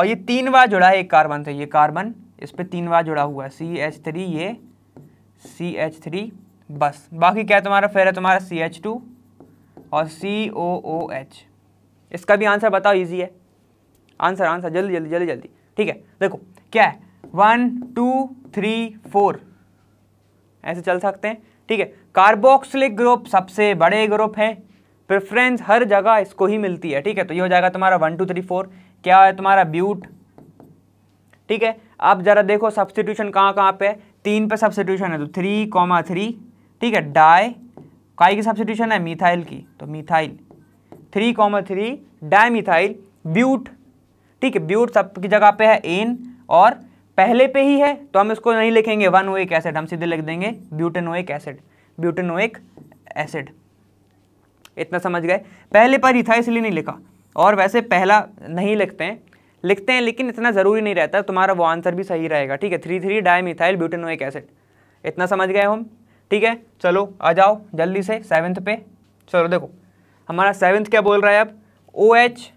और ये तीन बार जुड़ा है एक कार्बन से ये कार्बन इस पर तीन बार जुड़ा हुआ है सी एच थ्री ये सी एच थ्री बस बाकी क्या तुम्हारा फेर है तुम्हारा सी एच टू और सी ओ ओ एच इसका भी आंसर बताओ इजी है आंसर आंसर जल्दी जल्दी जल्दी जल्दी ठीक है देखो क्या है वन टू थ्री फोर ऐसे चल सकते हैं ठीक है कार्बोक्सिलिक ग्रुप सबसे बड़े ग्रुप हैं प्रेफरेंस हर जगह इसको ही मिलती है ठीक है तो ये हो जाएगा तुम्हारा वन टू थ्री फोर क्या है तुम्हारा ब्यूट ठीक है आप जरा देखो सब्सटीट्यूशन कहाँ कहाँ पे है तीन पे सब्सिट्यूशन है तो थ्री कॉमा थ्री ठीक है डाई काई की सब्सिट्यूशन है मिथाइल की तो methyl three comma three di methyl but ठीक है ब्यूट सब की जगह पे है एन और पहले पे ही है तो हम इसको नहीं लिखेंगे वन एक एसिड हम सीधे लिख देंगे एक एसिड ब्यूटेनोइक एसिड इतना समझ गए पहले पर ही था इसलिए नहीं लिखा और वैसे पहला नहीं लिखते हैं लिखते हैं लेकिन इतना ज़रूरी नहीं रहता तुम्हारा वो आंसर भी सही रहेगा ठीक है three three di methyl butanoic acid इतना समझ गए हम ठीक है चलो आ जाओ जल्दी से सेवन्थ पे चलो देखो हमारा सेवन्थ क्या बोल रहा है अब ओ एच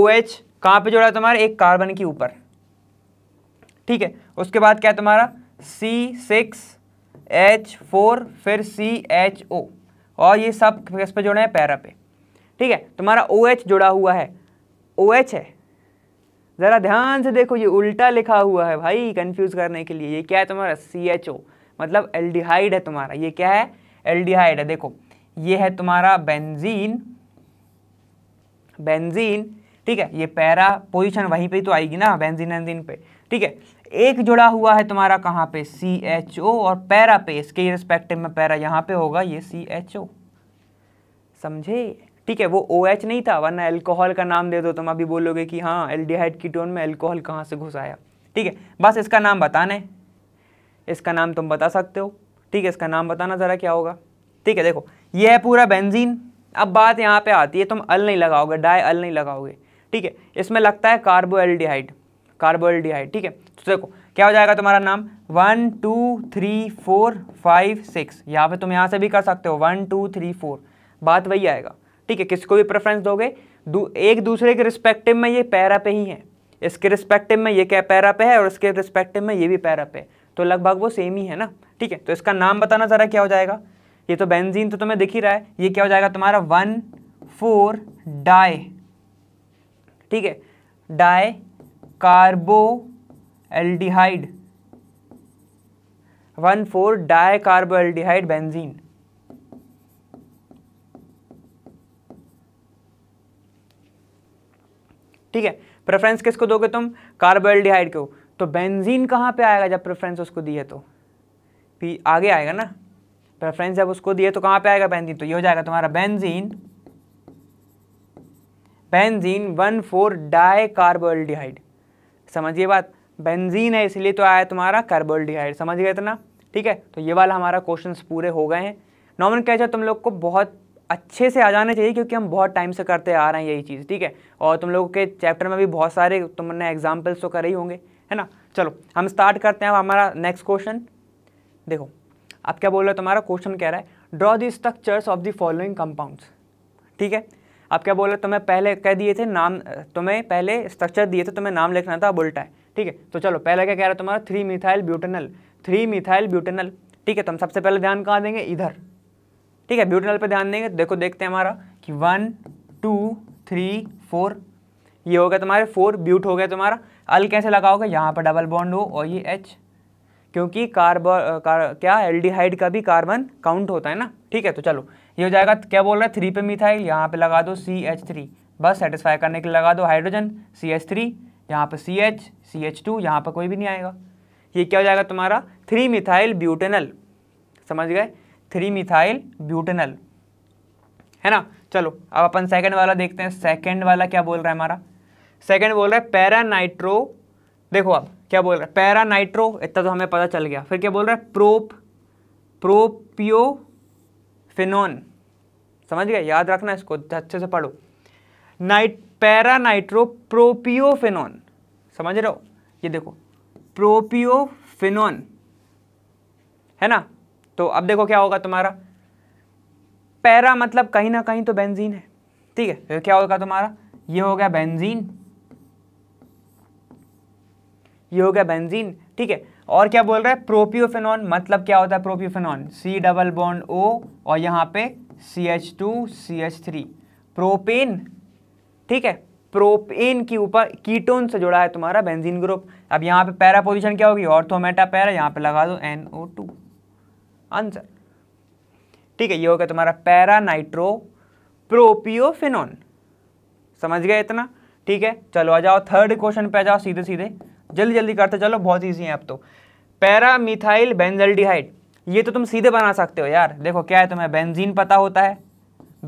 ओ एच कहाँ पर जोड़ा तुम्हारा एक कार्बन के ऊपर ठीक है उसके बाद क्या है तुम्हारा सी सिक्स एच फोर फिर सी एच ओ और ये सब किस पे जोड़ा है पैरा पे ठीक है तुम्हारा ओ OH एच जुड़ा हुआ है ओ OH है ज़रा ध्यान से देखो ये उल्टा लिखा हुआ है भाई कंफ्यूज करने के लिए ये क्या है तुम्हारा सी एच ओ मतलब एल्डिहाइड है तुम्हारा ये क्या है एल्डिहाइड है देखो ये है तुम्हारा बेंजीन बेंजीन ठीक है ये पैरा पोजिशन वहीं पे ही तो आएगी ना बेंजीन एंजीन पे ठीक है एक जुड़ा हुआ है तुम्हारा कहाँ पे सी एच ओ और पैरा पे इसके रिस्पेक्टिव में पैरा यहाँ पे होगा ये सी एच ओ समझे ठीक है वो ओ OH नहीं था वरना एल्कोहल का नाम दे दो तुम अभी बोलोगे कि हाँ एल्डिहाइड कीटोन में एल्कोहल कहाँ से घुसाया ठीक है बस इसका नाम बताना है इसका नाम तुम बता सकते हो ठीक है इसका नाम बताना ज़रा क्या होगा ठीक है देखो ये है पूरा बेंजीन अब बात यहाँ पे आती है तुम अल नहीं लगाओगे डाई अल नहीं लगाओगे ठीक है इसमें लगता है कार्बो एल्डिहाइड कार्बो एल्डिहाइड ठीक है तो देखो क्या हो जाएगा तुम्हारा नाम one two three four five six यहाँ पे तुम यहाँ से भी कर सकते हो वन टू थ्री फोर बात वही आएगा ठीक है किसको भी प्रेफरेंस दोगे दू, एक दूसरे के रिस्पेक्टिव में ये पैरा पे ही है इसके रिस्पेक्टिव में ये क्या पैरा पे है और इसके रिस्पेक्टिव में ये भी पैरा पे है तो लगभग वो सेम ही है ना ठीक है तो इसका नाम बताना ज़रा क्या हो जाएगा ये तो बेंजीन तो तुम्हें दिख ही रहा है ये क्या हो जाएगा तुम्हारा वन फोर डाय ठीक है di carbo aldehyde one four di carbo aldehyde benzene ठीक है प्रेफरेंस किसको दोगे तुम कार्बोल्डिहाइड को तो बेंजीन कहाँ पे आएगा जब प्रेफरेंस उसको दिए तो पी आगे आएगा ना प्रेफरेंस जब उसको दिए तो कहाँ पे आएगा बेंजीन तो ये हो जाएगा तुम्हारा benzene benzene one four di carbaldehyde समझिए बात बेंजीन है इसलिए तो आया तुम्हारा कार्बोल्डिहाइड समझ गए इतना ठीक है तो ये वाला हमारा क्वेश्चन पूरे हो गए हैं नॉमन कैचर तुम लोग को बहुत अच्छे से आ जाना चाहिए क्योंकि हम बहुत टाइम से करते आ रहे हैं यही चीज़ ठीक है और तुम लोगों के चैप्टर में भी बहुत सारे तुमने एग्जाम्पल्स तो करे ही होंगे है ना चलो हम स्टार्ट करते हैं हमारा नेक्स्ट क्वेश्चन देखो अब क्या बोल रहे हो तुम्हारा क्वेश्चन कह रहा है draw the structures of the following compounds ठीक है अब क्या बोल रहे हो तुम्हें पहले कह दिए थे नाम तुम्हें पहले स्ट्रक्चर दिए थे तुम्हें नाम लिखना था अब उल्टा है ठीक है तो चलो पहले क्या कह रहा है तुम्हारा three methyl butanal three methyl butanal ठीक है तो हम सबसे पहले ध्यान कहाँ देंगे इधर ठीक है ब्यूटेनल पे ध्यान देंगे देखो देखते हैं हमारा कि वन टू थ्री फोर ये हो गया तुम्हारे फोर ब्यूट हो गया तुम्हारा अल कैसे लगाओगे यहाँ पर डबल बॉन्ड हो और ये एच क्योंकि कार्बो कार, क्या एल्डिहाइड का भी कार्बन काउंट होता है ना ठीक है तो चलो ये हो जाएगा क्या बोल रहा है थ्री पे मिथाइल यहाँ पे लगा दो सी एच थ्री बस सेटिस्फाई करने के लिए लगा दो हाइड्रोजन सी एच थ्री यहाँ पर C H C H two यहाँ पर कोई भी नहीं आएगा ये क्या हो जाएगा तुम्हारा थ्री मिथाइल ब्यूटेनल समझ गए थ्री मिथाइल ब्यूटेनल है ना चलो अब अपन सेकंड वाला देखते हैं सेकंड वाला क्या बोल रहा है हमारा सेकंड बोल रहा है पैरा नाइट्रो देखो अब क्या बोल रहा है नाइट्रो इतना तो हमें पता चल गया फिर क्या बोल रहा है प्रोप प्रोपियो फिनोन समझ गए याद रखना इसको अच्छे से पढ़ो नाइट पैरा नाइट्रो प्रोपियोफिनोन समझ रहे हो ये देखो प्रोपियोफिनोन है ना तो अब देखो क्या होगा तुम्हारा पैरा मतलब कहीं ना कहीं तो बेंजीन है ठीक है फिर क्या होगा तुम्हारा ये हो गया बेंजीन ये हो गया बेंजीन ठीक है और क्या बोल रहा है प्रोपियोफेनॉन मतलब क्या होता है प्रोपियोफेनॉन सी डबल बॉन्ड ओ और यहां पे C H two C H three propane ठीक है प्रोपेन के ऊपर कीटोन से जुड़ा है तुम्हारा बेंजीन ग्रुप अब यहां पे पैरा पोजीशन क्या होगी ऑर्थोमेटा पैरा यहां पे लगा दो एनओ टू आंसर ठीक है ये होगा तुम्हारा पैरानाइट्रो प्रोपियोफिनोन समझ गए इतना ठीक है चलो आ जाओ थर्ड क्वेश्चन पे आ जाओ सीधे सीधे जल्दी जल्दी करते चलो बहुत ईजी है अब तो पैरामिथाइल बेंजल्डिहाइड ये तो तुम सीधे बना सकते हो यार देखो क्या है तुम्हें बेंजीन पता होता है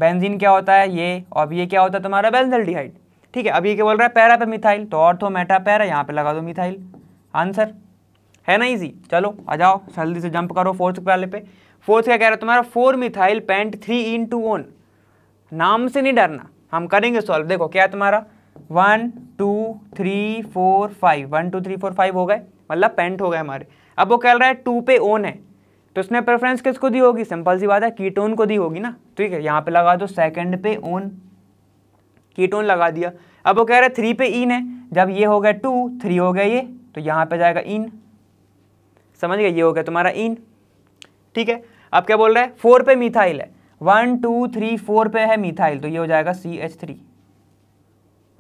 बेंजीन क्या होता है ये और ये क्या होता है तुम्हारा बेंजल्डिहाइड ठीक है अब ये क्या बोल रहा है पैरा पे मिथाइल तो तो मेटा पैरा यहाँ पे लगा दो मिथाइल आंसर है ना इजी चलो आ जाओ जल्दी से जंप करो फोर्थ वाले पे फोर्थ क्या कह रहा है तुम्हारा four methyl pent three ene two one नाम से नहीं डरना हम करेंगे सॉल्व देखो क्या है तुम्हारा one two three four five one two three four five हो गए मतलब पेंट हो गए हमारे अब वो कह रहा है टू पे ओन है तो उसने प्रेफरेंस किसको दी होगी सिंपल सी बात है कीटोन को दी होगी ना ठीक है यहाँ पे लगा दो सेकंड पे ओन कीटोन लगा दिया अब वो कह रहा है थ्री पे इन है जब ये हो गया टू थ्री हो गया ये तो यहाँ पे जाएगा इन समझ गए ये हो गया तुम्हारा इन ठीक है अब क्या बोल रहे हैं फोर पे मिथाइल है वन टू थ्री फोर पे है मिथाइल तो ये हो जाएगा सी एच थ्री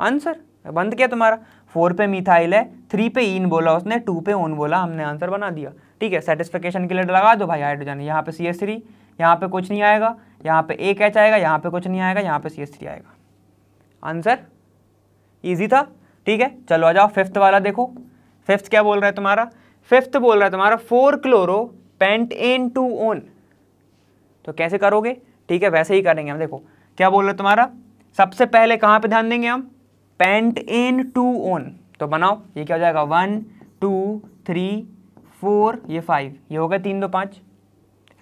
आंसर बंद किया तुम्हारा फोर पे मिथाइल है थ्री पे इन बोला उसने टू पे ओन बोला हमने आंसर बना दिया ठीक है सेटिस्फिकेशन के लिए लगा दो भाई हाइड्रोजन यहाँ पे सी एस थ्री यहाँ पे कुछ नहीं आएगा यहाँ पे एक एच आएगा यहाँ पे कुछ नहीं आएगा यहाँ पे सी एस थ्री आएगा आंसर ईजी था ठीक है चलो आ जाओ फिफ्थ वाला देखो फिफ्थ क्या बोल रहा है तुम्हारा फिफ्थ बोल रहा है तुम्हारा four chloro pent ane two one तो कैसे करोगे ठीक है वैसे ही करेंगे हम देखो क्या बोल रहे तुम्हारा सबसे पहले कहाँ पे ध्यान देंगे हम पेंट एन टू ओन तो बनाओ ये क्या हो जाएगा वन टू थ्री फोर ये फाइव ये हो गया तीन दो पाँच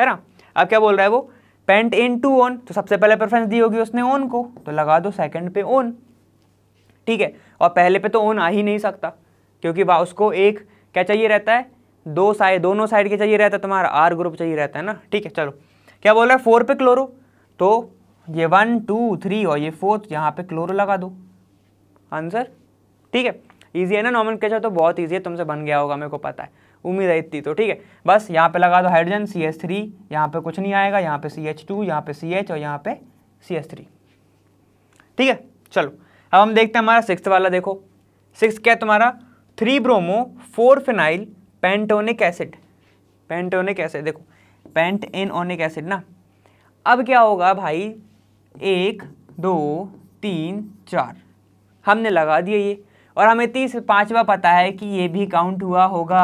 है ना अब क्या बोल रहा है वो पेंट एन टू ओन तो सबसे पहले प्रेफरेंस दी होगी उसने ओन को तो लगा दो सेकेंड पे ओन ठीक है और पहले पे तो ओन आ ही नहीं सकता क्योंकि उसको एक क्या चाहिए रहता है दो साइड दोनों साइड के चाहिए रहता है तुम्हारा आर ग्रुप चाहिए रहता है ना ठीक है चलो क्या बोल रहा है फोर पे क्लोरो तो ये वन टू थ्री और ये फोर्थ यहाँ पे क्लोरो लगा दो आंसर ठीक है ईजी है ना नॉर्मल कैचर तो बहुत ईजी है तुमसे बन गया होगा मेरे को पता है उम्मीद है इतनी तो ठीक है बस यहाँ पे लगा दो हाइड्रोजन सी एच थ्री यहाँ पर कुछ नहीं आएगा यहाँ पे सी एच टू यहाँ पे सी एच और यहाँ पे सी एच थ्री ठीक है चलो अब हम देखते हैं हमारा सिक्स वाला देखो सिक्स क्या है तुम्हारा three bromo four phenyl pentanoic acid pentanoic acid देखो पेंट इन ओनिक एसिड ना अब क्या होगा भाई एक दो तीन चार हमने लगा दिया ये और हमें तीस पाँचवा पता है कि ये भी काउंट हुआ होगा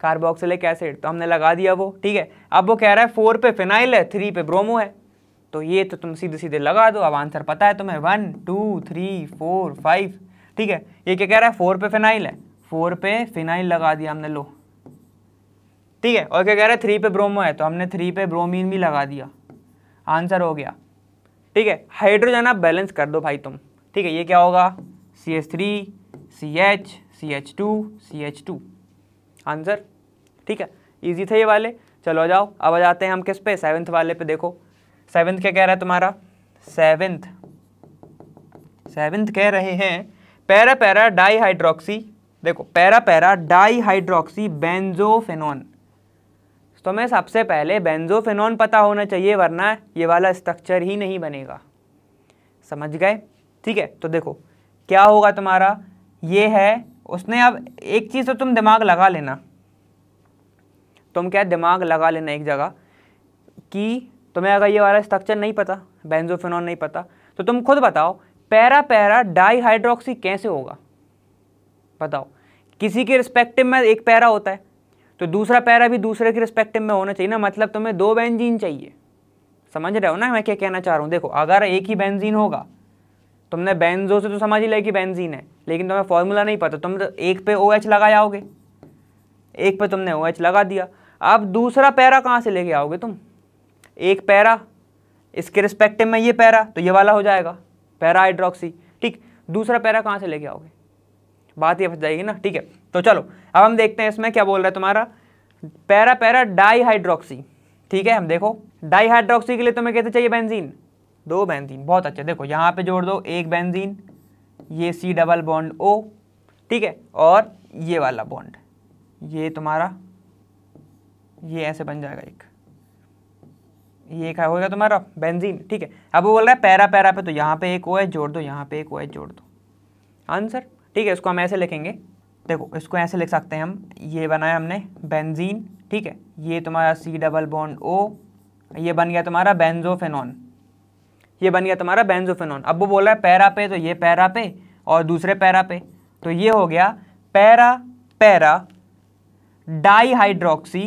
कार्बोक्सिलिक एसिड तो हमने लगा दिया वो ठीक है अब वो कह रहा है फोर पे फिनाइल है थ्री पे ब्रोमो है तो ये तो तुम सीधे सीधे लगा दो अब आंसर पता है तुम्हें one two three four five ठीक है ये क्या कह रहा है फोर पे फिनाइल है फोर पे फिनाइल लगा दिया हमने लो ठीक है और क्या कह रहा है थ्री पे ब्रोमो है तो हमने थ्री पे ब्रोमीन भी लगा दिया आंसर हो गया ठीक है हाइड्रोजन आप बैलेंस कर दो भाई तुम ठीक है ये क्या होगा C H three C H C H two C H two answer ठीक है ईजी थे ये वाले चलो जाओ अब आ जाते हैं हम किस पे सेवन्थ वाले पे देखो सेवन्थ क्या कह रहा है तुम्हारा सेवन्थ सेवन्थ कह रहे हैं पैरा पैरा डाई हाइड्रोक्सी देखो para para di hydroxy benzophenone तो मैं सबसे पहले बेंजोफेनॉन पता होना चाहिए वरना ये वाला स्ट्रक्चर ही नहीं बनेगा समझ गए ठीक है तो देखो क्या होगा तुम्हारा ये है उसने अब एक चीज़ तो तुम दिमाग लगा लेना तुम क्या दिमाग लगा लेना एक जगह कि तुम्हें अगर ये वाला स्ट्रक्चर नहीं पता बेंजोफिनॉन नहीं पता तो तुम खुद बताओ पैरा पैरा डाईहाइड्रोक्सी कैसे होगा बताओ किसी के रिस्पेक्टिव में एक पैरा होता है तो दूसरा पैरा भी दूसरे के रिस्पेक्टिव में होना चाहिए ना मतलब तुम्हें दो बेंजीन चाहिए समझ रहे हो ना मैं क्या कहना चाह रहा हूँ देखो अगर एक ही बेंजीन होगा तुमने बेंजो से तो समझ ही लिया कि बेंजीन है लेकिन तुम्हें फॉर्मूला नहीं पता तुम तो एक पे ओ OH लगा जाओगे एक पे तुमने ओ OH लगा दिया अब दूसरा पैरा कहाँ से लेके आओगे तुम एक पैरा इसके रिस्पेक्टिव में ये पैरा तो ये वाला हो जाएगा पैरा हाइड्रोक्सी ठीक दूसरा पैरा कहाँ से लेके आओगे बात ही बच जाएगी ना ठीक है तो चलो अब हम देखते हैं इसमें क्या बोल रहा है तुम्हारा पैरा पैरा डाईहाइड्रोक्सी ठीक है हम देखो डाईहाइड्रोक्सी के लिए तुम्हें कैसे चाहिए बेंजीन दो बेंजीन बहुत अच्छा देखो यहाँ पे जोड़ दो एक बेंजीन ये सी डबल बॉन्ड ओ ठीक है और ये वाला बॉन्ड ये तुम्हारा ये ऐसे बन जाएगा एक ये क्या होगा तुम्हारा बेंजीन ठीक है अब वो बोल रहा है पैरा पैरा पे तो यहाँ पे एक ओ है जोड़ दो यहाँ पे एक ओ है जोड़ दो आंसर ठीक है इसको हम ऐसे लिखेंगे देखो इसको ऐसे लिख सकते हैं हम ये बनाया हमने बेंजीन ठीक है ये तुम्हारा सी डबल बॉन्ड ओ ये बन गया तुम्हारा बेंजोफेनॉन ये बन गया तुम्हारा बेंजोफेनॉन अब वो बोल रहा है पैरा पे तो ये पैरा पे और दूसरे पैरा पे तो ये हो गया पैरा पैरा डाईहाइड्रोक्सी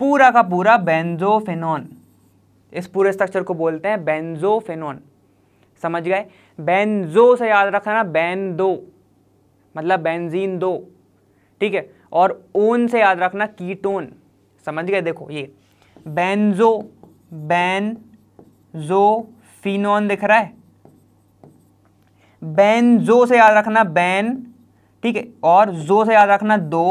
पूरा का पूरा बेंजोफेनॉन इस पूरे स्ट्रक्चर को बोलते हैं बेंजोफेनोन समझ गए बेंजो से याद रखना बैन दो मतलब बेंजीन दो ठीक है और ओन से याद रखना कीटोन समझ गए देखो ये बेंजो बैन जो फिनोन दिख रहा है बेंजो से याद रखना बैन ठीक है और जो से याद रखना दो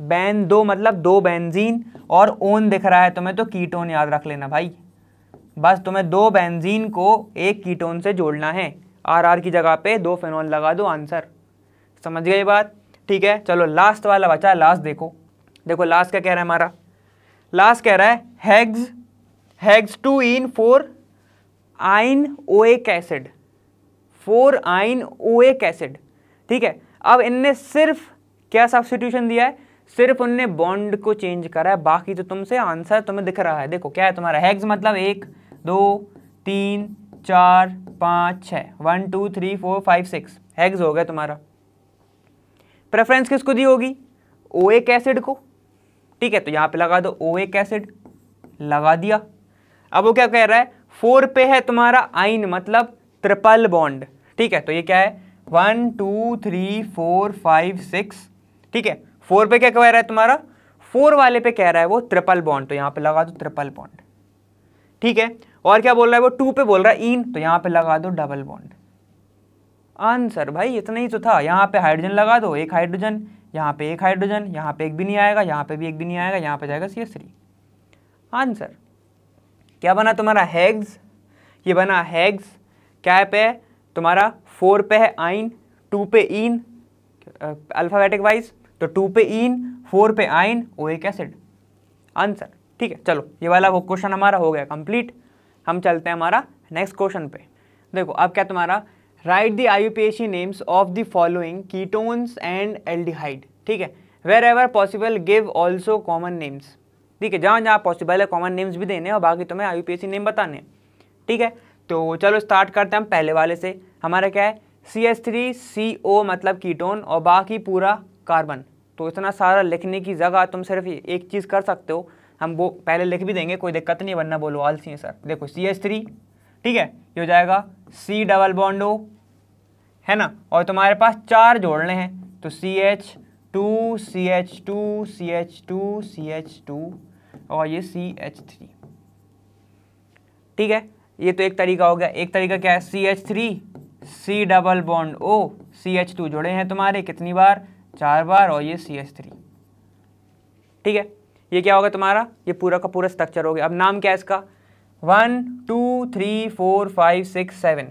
बैन दो मतलब दो बेंजीन और ओन दिख रहा है तुम्हें तो कीटोन याद रख लेना भाई बस तुम्हें दो बेंजीन को एक कीटोन से जोड़ना है आर आर की जगह पे दो फेनॉल लगा दो आंसर समझ गए बात ठीक है चलो लास्ट वाला बचा लास्ट देखो देखो लास्ट क्या कह रहा है हमारा लास्ट कह रहा है हैग्स हैग्स to in four yne ओएक acid four yne ओएक acid ठीक है अब इनने सिर्फ क्या सब्सिट्यूशन दिया है सिर्फ उनने बॉन्ड को चेंज करा है बाकी जो तुमसे आंसर तुम्हें दिख रहा है देखो क्या है तुम्हारा हैग्स मतलब एक दो तीन चार पाँच छः one two three four five six hex हो गया तुम्हारा प्रेफरेंस किसको दी होगी ओ एक एसिड को ठीक है तो यहाँ पे लगा दो ओ एक एसिड लगा दिया अब वो क्या कह रहा है फोर पे है तुम्हारा आइन मतलब ट्रिपल बॉन्ड ठीक है तो ये क्या है one two three four five six ठीक है फोर पे क्या कह रहा है तुम्हारा फोर वाले पे कह रहा है वो ट्रिपल बॉन्ड तो यहाँ पे लगा दो ट्रिपल बॉन्ड ठीक है और क्या बोल रहा है वो टू पे बोल रहा है इन तो यहाँ पे लगा दो डबल बॉन्ड आंसर भाई इतना ही तो था यहाँ पे हाइड्रोजन लगा दो एक हाइड्रोजन यहाँ पे एक हाइड्रोजन यहाँ पे एक भी नहीं आएगा यहाँ पे भी एक भी नहीं आएगा यहाँ पे जाएगा सी एस थ्री आंसर क्या बना तुम्हारा हैग्स ये बना हैग्स क्या पे तुम्हारा फोर पे है आइन टू पे इन अल्फ़ाबेटिक वाइज तो टू पे इन फोर पे आइन ओ एक एसिड आंसर ठीक है चलो ये वाला वो क्वेश्चन हमारा हो गया कंप्लीट हम चलते हैं हमारा नेक्स्ट क्वेश्चन पे देखो अब क्या तुम्हारा write the I names of the following ketones and aldehyde ठीक है wherever possible give also common names ठीक है जहाँ जहाँ पॉसिबल है कॉमन नेम्स भी देने और बाकी तुम्हें आई नेम बताने ठीक है तो चलो स्टार्ट करते हैं हम पहले वाले से हमारा क्या है सी एस थ्री सी ओ मतलब कीटोन और बाकी पूरा कार्बन तो इतना सारा लिखने की जगह तुम सिर्फ एक चीज़ कर सकते हो हम वो पहले लिख भी देंगे कोई दिक्कत नहीं वरना बोलो आलसी है सर देखो सी एच थ्री ठीक है ये हो जाएगा सी डबल बॉन्ड ओ है ना और तुम्हारे पास चार जोड़ने हैं तो C H two C H two C H two C H two और ये सी एच थ्री ठीक है ये तो एक तरीका हो गया एक तरीका क्या है C H three C double bond O C H two जोड़े हैं तुम्हारे कितनी बार चार बार और ये सी एस थ्री ठीक है ये क्या होगा तुम्हारा ये पूरा का पूरा स्ट्रक्चर हो गया अब नाम क्या है इसका one two three four five six seven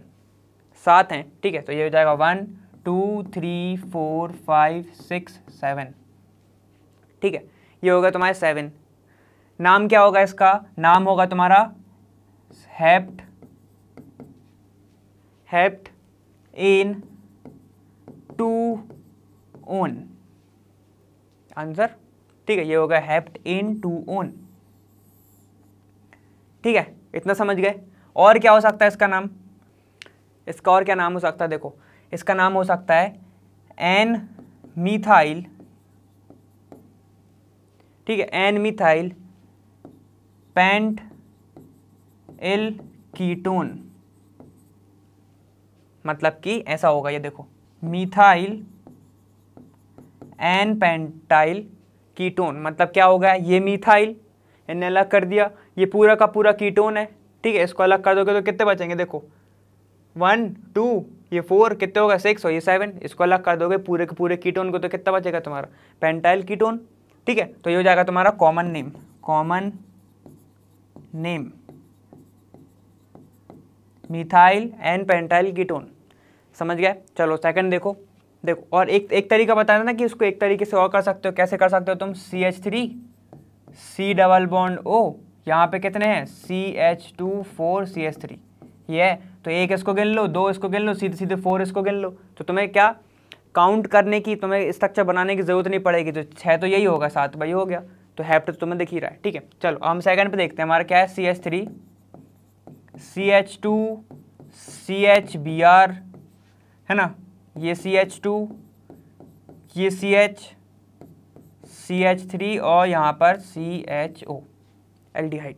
सात हैं ठीक है तो ये हो जाएगा one two three four five six seven ठीक है ये होगा तुम्हारा सेवन नाम क्या होगा इसका नाम होगा तुम्हारा hept hept an two one answer ठीक है ये होगा हैप्ट इन टू ओन ठीक है इतना समझ गए और क्या हो सकता है इसका नाम इसका और क्या नाम हो सकता है देखो इसका नाम हो सकता है एन मिथाइल ठीक है N methyl pentyl ketone मतलब कि ऐसा होगा ये देखो मिथाइल एन पेंटाइल कीटोन मतलब क्या हो गया ये मिथाइल इन्हें अलग कर दिया ये पूरा का पूरा कीटोन है ठीक है इसको अलग कर दोगे तो कितने बचेंगे देखो वन टू ये फोर कितने होगा सिक्स और ये सेवन इसको अलग कर दोगे पूरे के पूरे कीटोन को तो कितना बचेगा तुम्हारा पेंटाइल कीटोन ठीक है तो ये हो जाएगा तुम्हारा common name common name methyl and pentyl ketone समझ गया चलो सेकंड देखो देखो और एक एक तरीका बताना ना कि उसको एक तरीके से और कर सकते हो कैसे कर सकते हो तुम C H three C double bond O यहाँ पे कितने हैं C H two four C H three ये तो एक इसको गिन लो दो इसको गिन लो सीधे सीधे फोर इसको गिन लो तो तुम्हें क्या काउंट करने की तुम्हें स्ट्रक्चर बनाने की ज़रूरत नहीं पड़ेगी तो छः तो यही होगा सात भाई हो गया तो हैप्ट तो तुम्हें दिख ही रहा है ठीक है चलो हम सेकंड पे देखते हैं हमारा क्या है C H three C H two C H B R है ना ये सी एच टू ये C H C H three और यहाँ पर सी एच ओ हाइट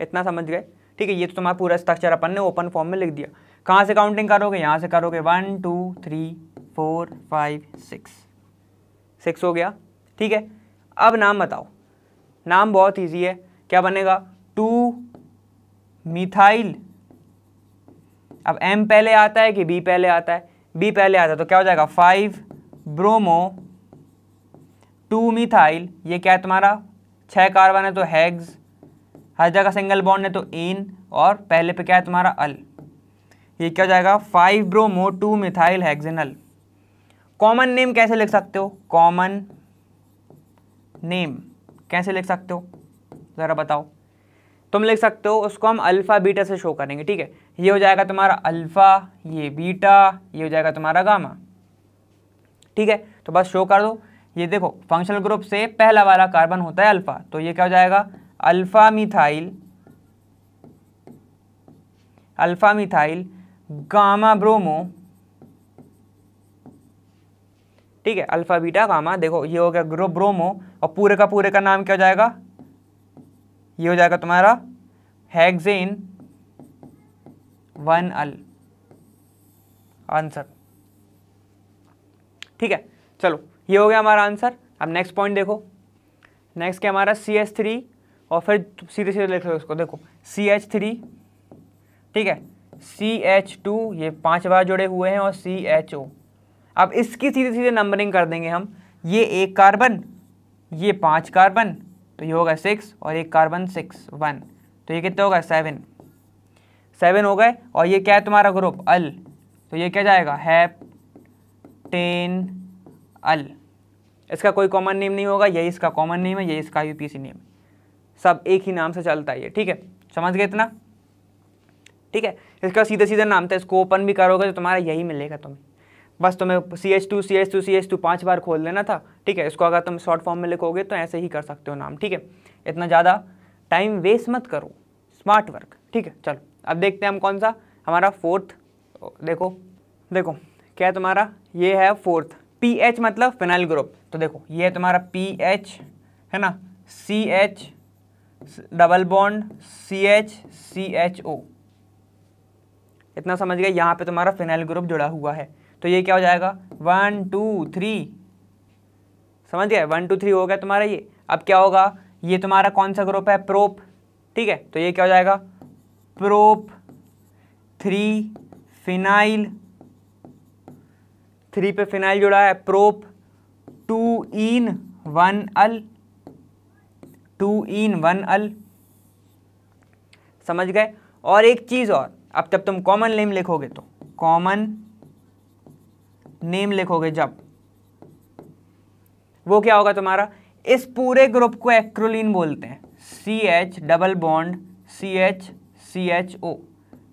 इतना समझ गए ठीक है ये तो तुम्हारा पूरा स्ट्रक्चर अपन ने ओपन फॉर्म में लिख दिया कहाँ से काउंटिंग करोगे यहाँ से करोगे one two three four five six six हो गया ठीक है अब नाम बताओ नाम बहुत ईजी है क्या बनेगा टू मिथाइल अब एम पहले आता है कि बी पहले आता है बी पहले आता है तो क्या हो जाएगा फाइव ब्रोमो टू मिथाइल ये क्या है तुम्हारा छः कार्बन है तो हैग्स हर जगह सिंगल बॉन्ड है तो इन और पहले पे क्या है तुम्हारा अल ये क्या हो जाएगा five bromo two methyl al common name कैसे लिख सकते हो कॉमन नेम कैसे लिख सकते हो ज़रा बताओ तुम लिख सकते हो उसको हम अल्फ़ा बीटा से शो करेंगे ठीक है ये हो जाएगा तुम्हारा अल्फ़ा ये बीटा ये हो जाएगा तुम्हारा गामा ठीक है तो बस शो कर दो ये देखो फंक्शनल ग्रुप से पहला वाला कार्बन होता है अल्फ़ा तो ये क्या हो जाएगा alpha methyl alpha methyl gamma bromo ठीक है अल्फ़ा बीटा गामा देखो ये हो गया ग्रो ब्रोमो और पूरे का पूरे का नाम क्या हो जाएगा ये हो जाएगा तुम्हारा हैगजेन वन अल आंसर ठीक है चलो ये हो गया हमारा आंसर अब नेक्स्ट पॉइंट देखो नेक्स्ट क्या हमारा सी एच थ्री और फिर सीधे सीधे लिख लो इसको देखो सी एच थ्री ठीक है सी एच टू ये पांच बार जुड़े हुए हैं और सी एच ओ अब इसकी सीधे सीधे नंबरिंग कर देंगे हम ये एक कार्बन ये पांच कार्बन तो ये होगा सिक्स और एक कार्बन सिक्स वन तो ये कितना होगा सेवन सेवन हो गए और ये क्या है तुम्हारा ग्रुप अल तो ये क्या जाएगा हैप टेन अल इसका कोई कॉमन नेम नहीं होगा यही इसका कॉमन नेम है यही इसका यूपीसी नेम सब एक ही नाम से चलता है ये ठीक है समझ गए इतना ठीक है इसका सीधे सीधे नाम था इसको ओपन भी करोगे तो तुम्हारा यही मिलेगा तुम्हें बस तुम्हें C H two C H two C H two पाँच बार खोल लेना था ठीक है इसको अगर तुम शॉर्ट फॉर्म में लिखोगे तो ऐसे ही कर सकते हो नाम ठीक है इतना ज़्यादा टाइम वेस्ट मत करो स्मार्ट वर्क ठीक है चलो अब देखते हैं हम कौन सा हमारा फोर्थ देखो देखो क्या है तुम्हारा ये है फोर्थ पी एच मतलब फिनाइल ग्रुप तो देखो ये है तुम्हारा पी एच है ना C H double bond C H C H O इतना समझ गए यहाँ पे तुम्हारा फिनाइल ग्रुप जुड़ा हुआ है तो ये क्या हो जाएगा वन टू थ्री समझ गए वन टू थ्री हो गया तुम्हारा ये अब क्या होगा ये तुम्हारा कौन सा ग्रुप है प्रोप ठीक है तो ये क्या हो जाएगा प्रोप थ्री फिनाइल थ्री पे फिनाइल जुड़ा है prop two en one al two en one al समझ गए और एक चीज़ और अब जब तुम कॉमन लेम लिखोगे तो कॉमन नेम लिखोगे जब वो क्या होगा तुम्हारा इस पूरे ग्रुप को एक्रोलिन बोलते हैं C H double bond C H C H O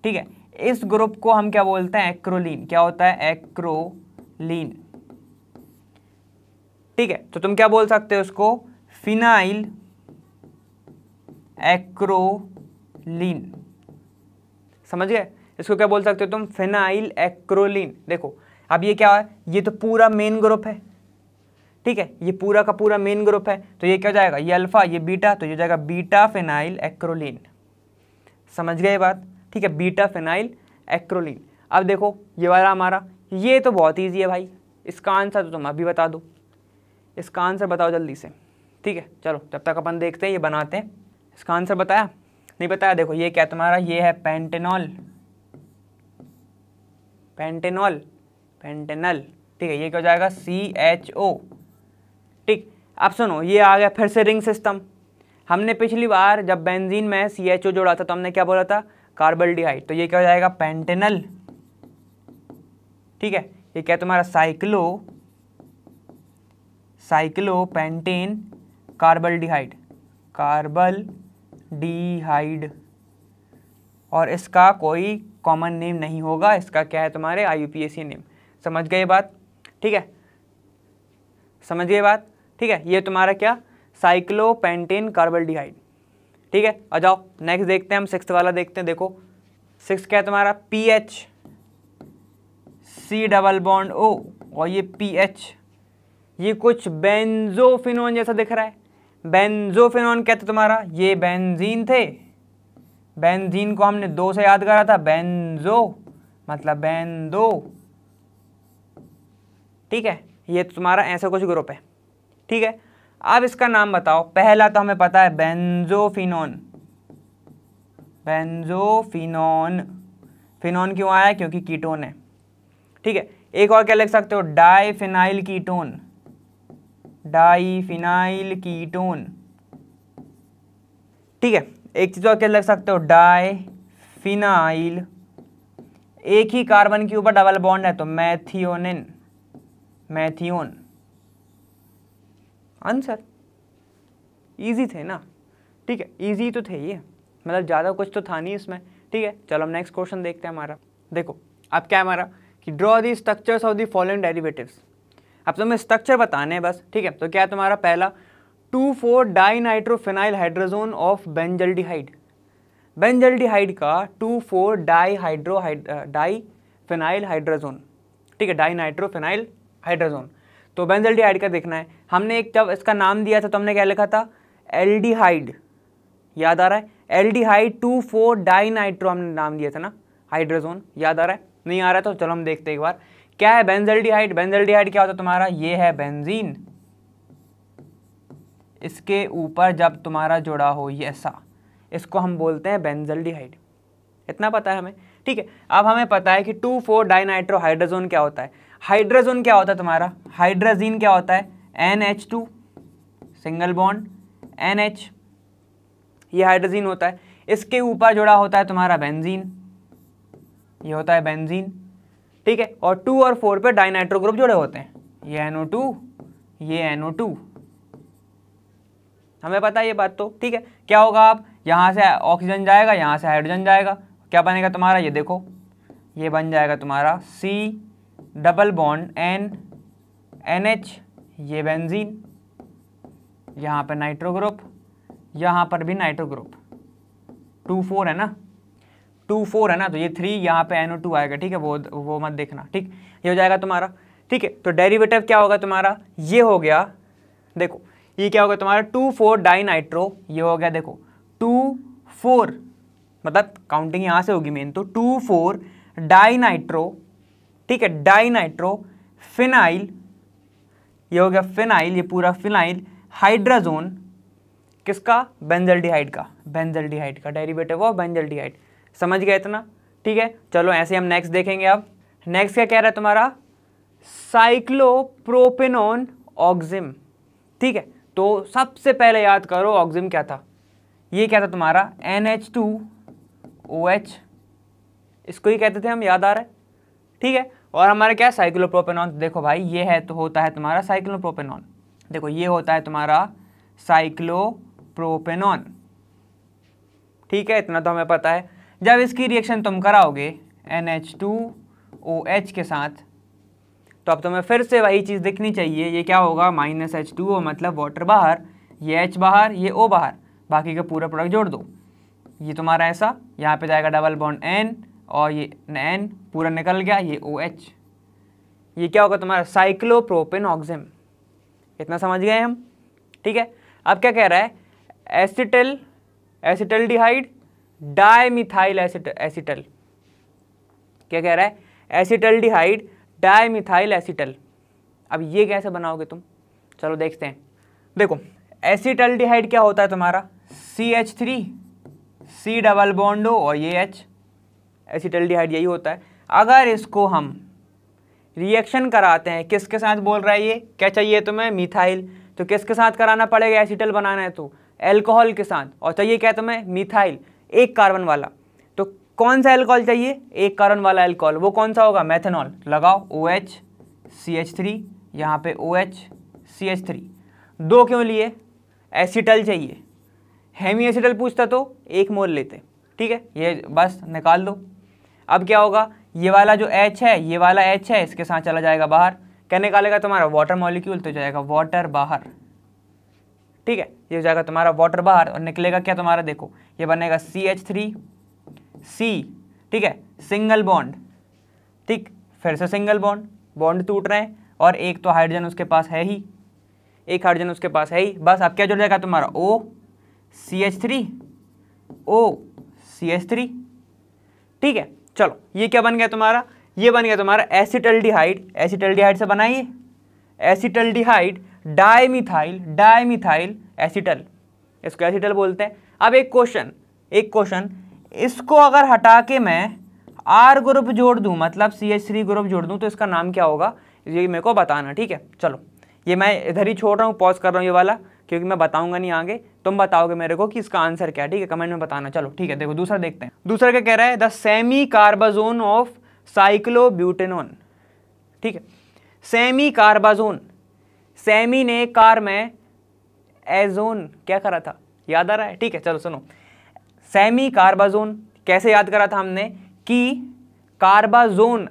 ठीक है इस ग्रुप को हम क्या बोलते हैं एक्रोलिन क्या होता है एक्रोलिन ठीक है तो तुम क्या बोल सकते हो उसको फिनाइल एक्रोलिन समझ गए इसको क्या बोल सकते हो तुम फिनाइल एक्रोलिन देखो अब ये क्या है ये तो पूरा मेन ग्रुप है ठीक है ये पूरा का पूरा मेन ग्रुप है तो ये क्या हो जाएगा ये अल्फा ये बीटा तो ये हो जाएगा बीटा फेनाइल एक्रोलिन समझ गए बात ठीक है बीटा फेनाइल एक्रोलिन अब देखो ये वाला हमारा ये तो बहुत ईजी है भाई इसका आंसर तो तुम अभी बता दो इसका आंसर बताओ जल्दी से ठीक है चलो जब तक अपन देखते हैं ये बनाते हैं इसका आंसर बताया नहीं बताया देखो ये क्या तुम्हारा ये है पेंटेनॉल पेंटेनॉल पेंटेनल ठीक है ये क्या हो जाएगा सी एच ओ ठीक अब सुनो ये आ गया फिर से रिंग सिस्टम हमने पिछली बार जब बेंजीन में सी एच ओ जोड़ा था तो हमने क्या बोला था कार्बलडीहाइड तो ये क्या हो जाएगा पेंटेनल ठीक है ये क्या तुम्हारा cyclo cyclopentane carbaldehyde carbaldehyde और इसका कोई कॉमन नेम नहीं होगा इसका क्या है तुम्हारे आई नेम समझ गए बात ठीक है समझ गए बात ठीक है ये तुम्हारा क्या साइक्लोपेंटेन डिहाइड ठीक है और जाओ नेक्स्ट देखते हैं हम सिक्स वाला देखते हैं देखो सिक्स क्या है तुम्हारा P H C double bond O और ये पी एच ये कुछ बेंजोफिनोन जैसा दिख रहा है बेंजोफिनोन क्या था तुम्हारा ये बेंजीन थे बेंजीन को हमने दो से याद करा था बेंजो मतलब बेंदो ठीक है ये तुम्हारा ऐसा कुछ ग्रुप है ठीक है अब इसका नाम बताओ पहला तो हमें पता है बेंजोफिनोन बेंजोफिनोन फिनोन क्यों आया क्योंकि कीटोन है ठीक है एक और क्या लिख सकते हो डाइफिनाइल कीटोन डाइफिनाइल कीटोन ठीक है एक चीज़ और क्या लिख सकते हो डाइफिनाइल एक ही कार्बन के ऊपर डबल बॉन्ड है तो मैथियोनिन मैथियोन आंसर इजी थे ना ठीक है इजी तो थे ये मतलब ज़्यादा कुछ तो था नहीं इसमें ठीक है चलो हम नेक्स्ट क्वेश्चन देखते हैं हमारा देखो अब क्या है हमारा कि draw the structures of the following derivatives अब तुम्हें स्ट्रक्चर बताने हैं बस ठीक है तो क्या है तुम्हारा पहला two four di nitrophenyl hydrazone of benzaldehyde benzaldehyde का two four di hydro di phenyl hydrazone ठीक है डाई नाइट्रोफिनाइल हाइड्रोजोन तो बेंजल्डिहाइड का देखना है हमने एक जब इसका नाम दिया था तो हमने क्या लिखा था एल्डिहाइड याद आ रहा है एल्डिहाइड टू फोर डाइनाइट्रो हमने नाम दिया था ना हाइड्रोजोन याद आ रहा है नहीं आ रहा है तो चलो हम देखते हैं एक बार क्या है बेंजल्डिहाइड बेंजल्डिहाइड क्या होता है तुम्हारा ये है बेंजीन इसके ऊपर जब तुम्हारा जुड़ा हो ये ऐसा इसको हम बोलते हैं बेंजल्डिहाइड इतना पता है हमें ठीक है अब हमें पता है कि टू फोर डाइनाइट्रो हाइड्रोजोन क्या होता है हाइड्रोजन क्या होता है तुम्हारा हाइड्रोजीन क्या होता है N H two single bond N H ये हाइड्रोजीन होता है इसके ऊपर जुड़ा होता है तुम्हारा बेंजीन ये होता है बेंजीन ठीक है और टू और फोर पे डाइनाइट्रो ग्रुप जुड़े होते हैं ये एनओ टू ये ओ टू हमें पता है ये बात तो ठीक है क्या होगा आप यहाँ से ऑक्सीजन जाएगा यहाँ से हाइड्रोजन जाएगा क्या बनेगा तुम्हारा ये देखो ये बन जाएगा तुम्हारा C double bond N N H ये बेंजीन यहाँ पर नाइट्रो ग्रुप यहाँ पर भी नाइट्रो ग्रुप टू फोर है ना टू फोर है ना तो ये थ्री यहाँ पे ओ टू आएगा ठीक है वो वो मत देखना ठीक ये हो जाएगा तुम्हारा ठीक है तो डेरिवेटिव क्या होगा तुम्हारा ये हो गया देखो ये क्या होगा तुम्हारा टू फोर डाई नाइट्रो ये हो गया देखो टू फोर मतलब काउंटिंग यहाँ से होगी मेन तो टू फोर डाई नाइट्रो ठीक है डाइनाइट्रो फिनाइल ये हो गया फिनाइल ये पूरा फिनाइल हाइड्राजोन किसका बेंजलडिहाइड का बेंजलडिहाइड का डेरिवेटिव ऑफ बेंजलडिहाइड समझ गया इतना ठीक है चलो ऐसे हम नेक्स्ट देखेंगे अब नेक्स्ट क्या कह रहा है तुम्हारा साइक्लोप्रोपिनोन ऑक्जिम ठीक है तो सबसे पहले याद करो ऑक्जिम क्या था ये क्या था तुम्हारा N H two O H इसको ही कहते थे हम याद आ रहा है ठीक है और हमारा क्या है साइक्लोप्रोपेनॉन तो देखो भाई ये है तो होता है तुम्हारा साइक्लोप्रोपेनॉन देखो ये होता है तुम्हारा साइक्लोप्रोपेनॉन ठीक है इतना तो हमें पता है जब इसकी रिएक्शन तुम कराओगे N H two O H के साथ तो अब तुम्हें फिर से वही चीज़ दिखनी चाहिए ये क्या होगा माइनस एच टू ओ मतलब वाटर बाहर ये एच बाहर ये ओ बाहर बाकी का पूरा प्रोडक्ट जोड़ दो ये तुम्हारा ऐसा यहाँ पे जाएगा डबल बॉन्ड एन और ये एन पूरा निकल गया ये ओ OH. ये क्या होगा तुम्हारा साइक्लोप्रोपेन ऑक्सिम इतना समझ गए हम ठीक है अब क्या कह रहा है acetal acetaldehyde dimethyl acetal क्या कह रहा है एसिटल डिहाइड डायमिथाइल एसिटल अब ये कैसे बनाओगे तुम चलो देखते हैं देखो एसिटल डिहाइड क्या होता है तुम्हारा C H three C double bond O और ये एच एसिटल्डिहाइड यही होता है अगर इसको हम रिएक्शन कराते हैं किसके साथ बोल रहा है ये क्या चाहिए तुम्हें मिथाइल तो किसके साथ कराना पड़ेगा एसिटल बनाना है तो एल्कोहल के साथ और चाहिए क्या तुम्हें मिथाइल एक कार्बन वाला तो कौन सा एल्कोहल चाहिए एक कार्बन वाला एल्कोहल वो कौन सा होगा मैथेनॉल लगाओ O H C H three यहाँ पे O H C H three दो क्यों लिए एसिटल चाहिए हेमी एसिटल पूछता तो एक मोल लेते ठीक है ये बस निकाल दो अब क्या होगा ये वाला जो एच है ये वाला एच है इसके साथ चला जाएगा बाहर क्या निकालेगा तुम्हारा वाटर मॉलिक्यूल तो जाएगा वाटर बाहर ठीक है ये हो जाएगा तुम्हारा वाटर बाहर और निकलेगा क्या तुम्हारा देखो ये बनेगा सी एच थ्री सी ठीक है सिंगल बॉन्ड ठीक फिर से सिंगल बॉन्ड बॉन्ड टूट रहे हैं और एक तो हाइड्रोजन उसके पास है ही एक हाइड्रोजन उसके पास है ही बस अब क्या जुड़ जाएगा तुम्हारा O C H three O C H three ठीक है चलो ये क्या बन गया तुम्हारा ये बन गया तुम्हारा एसिटल्डिहाइड एसिटल्डिहाइड से बनाइए एसिटल्डिहाइड डायमिथाइल डायमिथाइल एसिटल इसको एसिटल बोलते हैं अब एक क्वेश्चन एक क्वेश्चन इसको अगर हटा के मैं आर ग्रुप जोड़ दूँ मतलब सी एच थ्री ग्रुप जोड़ दूँ तो इसका नाम क्या होगा ये मेरे को बताना ठीक है चलो ये मैं इधर ही छोड़ रहा हूँ पॉज कर रहा हूँ ये वाला क्योंकि मैं बताऊंगा नहीं आगे तुम बताओगे मेरे को कि इसका आंसर क्या है ठीक है कमेंट में बताना चलो ठीक है देखो दूसरा देखते हैं दूसरा क्या कह रहा है the semicarbazone of cyclobutanone ठीक है सेमी कार्बाजोन सेमी ने कार में एजोन क्या करा था याद आ रहा है ठीक है चलो सुनो सेमी कार्बाजोन कैसे याद करा था हमने कि कार्बाजोन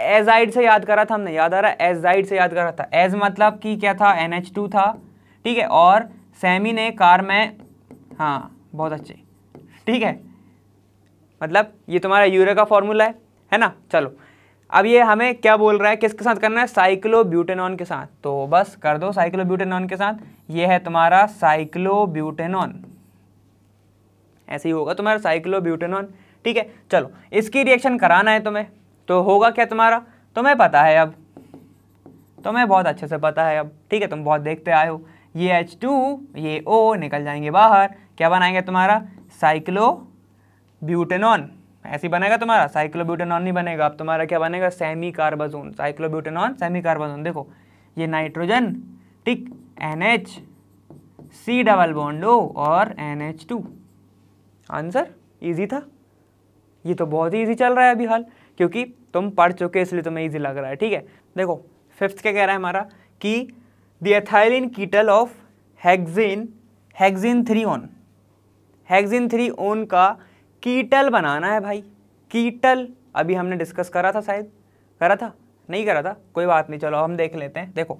एजाइड से याद करा था हमने याद आ रहा है एजाइड से याद करा था एज मतलब कि क्या था एन एच टू था ठीक है और सैमी ने कार में हाँ बहुत अच्छे ठीक है मतलब ये तुम्हारा यूरिया का फॉर्मूला है है ना चलो अब ये हमें क्या बोल रहा है किसके साथ करना है साइक्लोब्यूटेनॉन के साथ तो बस कर दो साइक्लोब्यूटेनॉन के साथ ये है तुम्हारा साइक्लोब्यूटेनॉन ऐसे ही होगा तुम्हारा साइक्लोब्यूटेनॉन ठीक है चलो इसकी रिएक्शन कराना है तुम्हें तो होगा क्या तुम्हारा तुम्हें पता है अब तुम्हें बहुत अच्छे से पता है अब ठीक है तुम बहुत देखते आए हो ये एच टू ये ओ निकल जाएंगे बाहर क्या बनाएंगे तुम्हारा साइक्लो ब्यूटेनॉन ऐसी बनेगा तुम्हारा साइक्लोब्यूटेनॉन नहीं बनेगा अब तुम्हारा क्या बनेगा सेमी कार्बाजोन साइक्लोब्यूटेनॉन सेमी कार्बाजोन देखो ये नाइट्रोजन टिक N H C double bond O और N H two answer easy था ये तो बहुत ही ईजी चल रहा है अभी हाल क्योंकि तुम पढ़ चुके इसलिए तुम्हें ईजी लग रहा है ठीक है देखो फिफ्थ क्या कह रहा है हमारा कि the ethylene ketal of hexane hexan three one hexan three one का कीटल बनाना है भाई कीटल अभी हमने डिस्कस करा था शायद करा था नहीं करा था कोई बात नहीं चलो हम देख लेते हैं देखो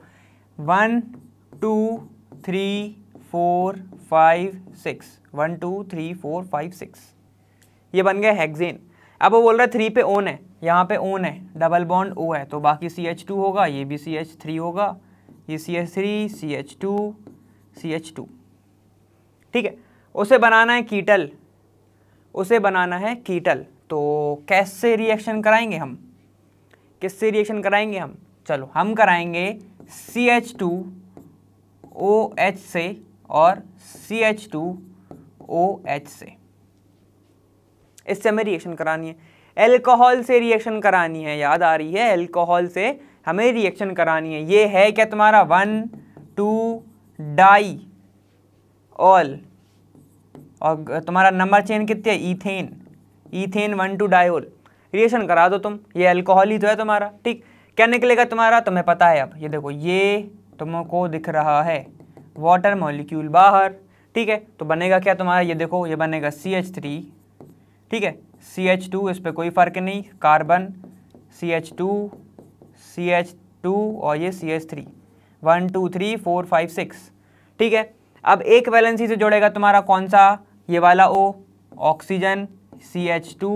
one two three four five six one two three four five six ये बन गया हेक्सिन अब वो बोल रहा है थ्री पे ओन है यहाँ पे ओन है डबल बॉन्ड ओ है तो बाकी सी एच टू होगा ये भी सी एच थ्री होगा ये C H three C H two C H two ठीक है उसे बनाना है कीटल उसे बनाना है कीटल तो कैसे रिएक्शन कराएंगे हम किससे रिएक्शन कराएंगे हम चलो हम कराएंगे C H two O H से और C H two O H से इससे हमें रिएक्शन करानी है एल्कोहल से रिएक्शन करानी है याद आ रही है एल्कोहल से हमें रिएक्शन करानी है ये है क्या तुम्हारा वन टू डाई ऑल और तुम्हारा नंबर चेन कितने है ethane ethane one two ol reaction करा दो तुम ये अल्कोहल ही तो है तुम्हारा ठीक क्या निकलेगा तुम्हारा तुम्हें पता है अब ये देखो ये तुमको दिख रहा है वाटर मॉलिक्यूल बाहर ठीक है तो बनेगा क्या तुम्हारा ये देखो ये बनेगा सी एच थ्री ठीक है सी एच टू इस पर कोई फ़र्क नहीं carbon C H two C H two और ये C H three one two three four five six ठीक है अब एक वैलेंसी से जोड़ेगा तुम्हारा कौन सा ये वाला O oxygen C H two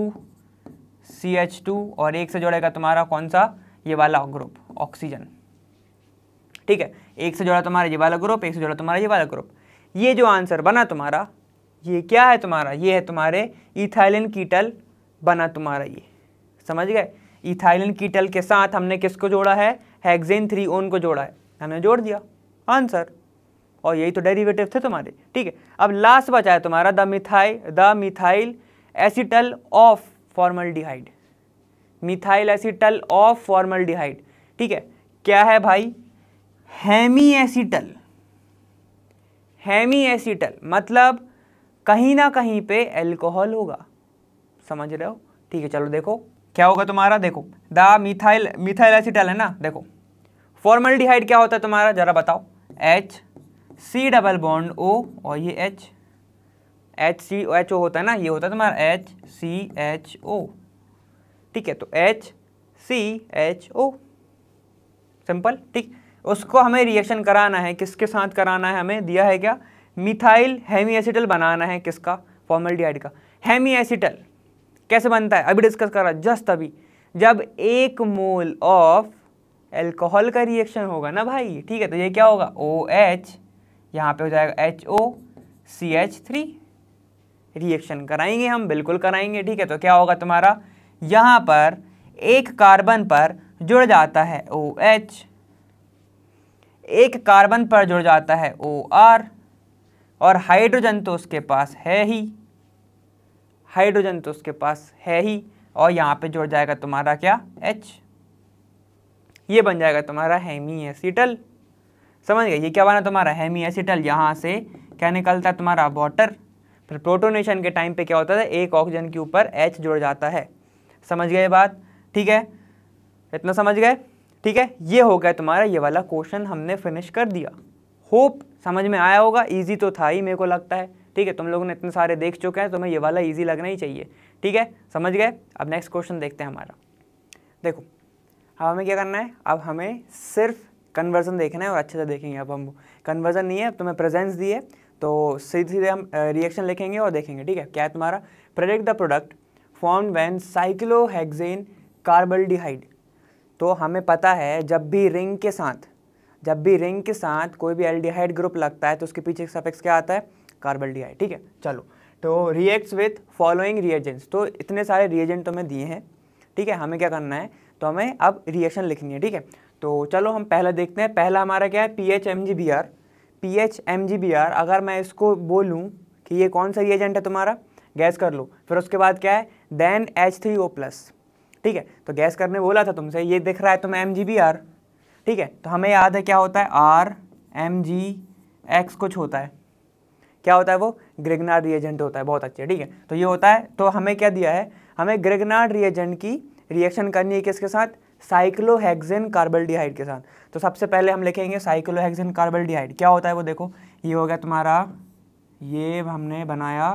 C H two और एक से जोड़ेगा तुम्हारा कौन सा ये वाला ग्रुप ऑक्सीजन ठीक है एक से जोड़ा तुम्हारा ये वाला ग्रुप एक से जोड़ा तुम्हारा ये वाला ग्रुप ये जो आंसर बना तुम्हारा ये क्या है तुम्हारा ये है तुम्हारे इथाइलिन कीटल बना तुम्हारा ये समझ गए इथाइलिन कीटल के साथ हमने किसको जोड़ा है हेक्सेन थ्री ओन को जोड़ा है हमने जोड़ दिया आंसर और यही तो डेरिवेटिव थे तुम्हारे ठीक है अब लास्ट बचा है तुम्हारा the methyl the methyl acetal of formaldehyde methyl acetal of formaldehyde ठीक है क्या है भाई हैमी एसिटल हैमी एसिटल मतलब कहीं ना कहीं पे एल्कोहल होगा समझ रहे हो ठीक है चलो देखो क्या होगा तुम्हारा देखो द मिथाइल मिथाइल एसिटल है ना देखो फॉर्मल्डिहाइड क्या होता है तुम्हारा जरा बताओ H C double bond O और ये H H C H O होता है ना ये होता है तुम्हारा एच सी एच ओ ठीक है तो H C H O simple ठीक उसको हमें रिएक्शन कराना है किसके साथ कराना है हमें दिया है क्या मिथाइल हेमी एसिटल बनाना है किसका फॉर्मल्डिहाइड का हेमी एसिटल कैसे बनता है अभी डिस्कस कर रहा जस्ट अभी जब एक मोल ऑफ एल्कोहल का रिएक्शन होगा ना भाई ठीक है तो ये क्या होगा ओ एच यहाँ पर हो जाएगा H O C H three reaction कराएंगे हम बिल्कुल कराएंगे ठीक है तो क्या होगा तुम्हारा यहाँ पर एक कार्बन पर जुड़ जाता है ओ एच एक कार्बन पर जुड़ जाता है ओ आर और हाइड्रोजन तो उसके पास है ही हाइड्रोजन तो उसके पास है ही और यहाँ पे जुड़ जाएगा तुम्हारा क्या एच ये बन जाएगा तुम्हारा हेमी एसिटल समझ गए ये क्या बना तुम्हारा हेमी एसिटल यहाँ से क्या निकलता है तुम्हारा वाटर फिर प्रोटोनेशन के टाइम पे क्या होता था एक ऑक्सीजन के ऊपर एच जुड़ जाता है समझ गए बात ठीक है इतना समझ गए ठीक है ये हो गया तुम्हारा ये वाला क्वेश्चन हमने फिनिश कर दिया होप समझ में आया होगा ईजी तो था ही मेरे को लगता है ठीक है तुम लोगों ने इतने सारे देख चुके हैं तो तुम्हें ये वाला ईजी लगना ही चाहिए ठीक है समझ गए अब नेक्स्ट क्वेश्चन देखते हैं हमारा देखो अब हमें क्या करना है अब हमें सिर्फ कन्वर्जन देखना है और अच्छे से देखेंगे अब हम कन्वर्जन नहीं है अब तुम्हें प्रेजेंस दी है तो सीधे सीधे हम रिएक्शन लिखेंगे और देखेंगे ठीक है क्या है तुम्हारा product the product form when cyclohexane डिहाइड तो हमें पता है जब भी रिंग के साथ जब भी रिंग के साथ कोई भी एल्डिहाइड ग्रुप लगता है तो उसके पीछे सफेक्स क्या आता है कार्बन डी ठीक है चलो तो रिएक्ट्स विथ फॉलोइंग रिएजेंट्स तो इतने सारे रिएजेंट तो हमें दिए हैं ठीक है हमें क्या करना है तो हमें अब रिएक्शन लिखनी है ठीक है तो चलो हम पहला देखते हैं पहला हमारा क्या है P H M G B R P H M G B R अगर मैं इसको बोलूँ कि ये कौन सा रिएजेंट है तुम्हारा गैस कर लो फिर उसके बाद क्या है then H three O plus ठीक है तो गैस करने बोला था तुमसे ये दिख रहा है तुम्हें एम जी बी आर ठीक है तो हमें याद है क्या होता है आर एम जी एक्स कुछ होता है क्या होता है वो ग्रेगनार रिएजेंट होता है बहुत अच्छे ठीक है तो ये होता है तो हमें क्या दिया है हमें ग्रेगनार रिएजेंट की रिएक्शन करनी है किसके साथ साइक्लोहेक्सेन कार्बलडीहाइड के साथ तो सबसे पहले हम लिखेंगे साइक्लोहेक्सेन कार्बलडीहाइड क्या होता है वो देखो ये हो गया तुम्हारा ये हमने बनाया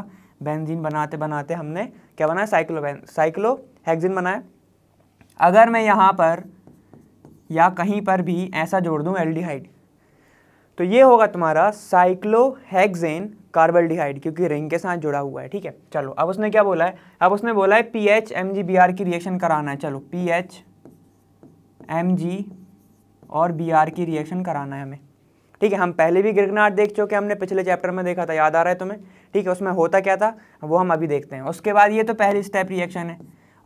बेंजीन बनाते बनाते हमने क्या बनाया साइक्लो साइक्लोहेक्सिन बनाया अगर मैं यहाँ पर या कहीं पर भी ऐसा जोड़ दूँ एल्डिहाइड तो ये होगा तुम्हारा साइक्लोहेक्सेन डिहाइड क्योंकि रिंग के साथ जुड़ा हुआ है ठीक है चलो अब उसने क्या बोला है अब उसने बोला है P H M G B R की रिएक्शन कराना है चलो पी एच एम जी और बी आर की रिएक्शन कराना है हमें ठीक है हम पहले भी गिरगनाट देख चुके हमने पिछले चैप्टर में देखा था याद आ रहा है तुम्हें ठीक है उसमें होता क्या था वो हम अभी देखते हैं उसके बाद ये तो पहली स्टेप रिएक्शन है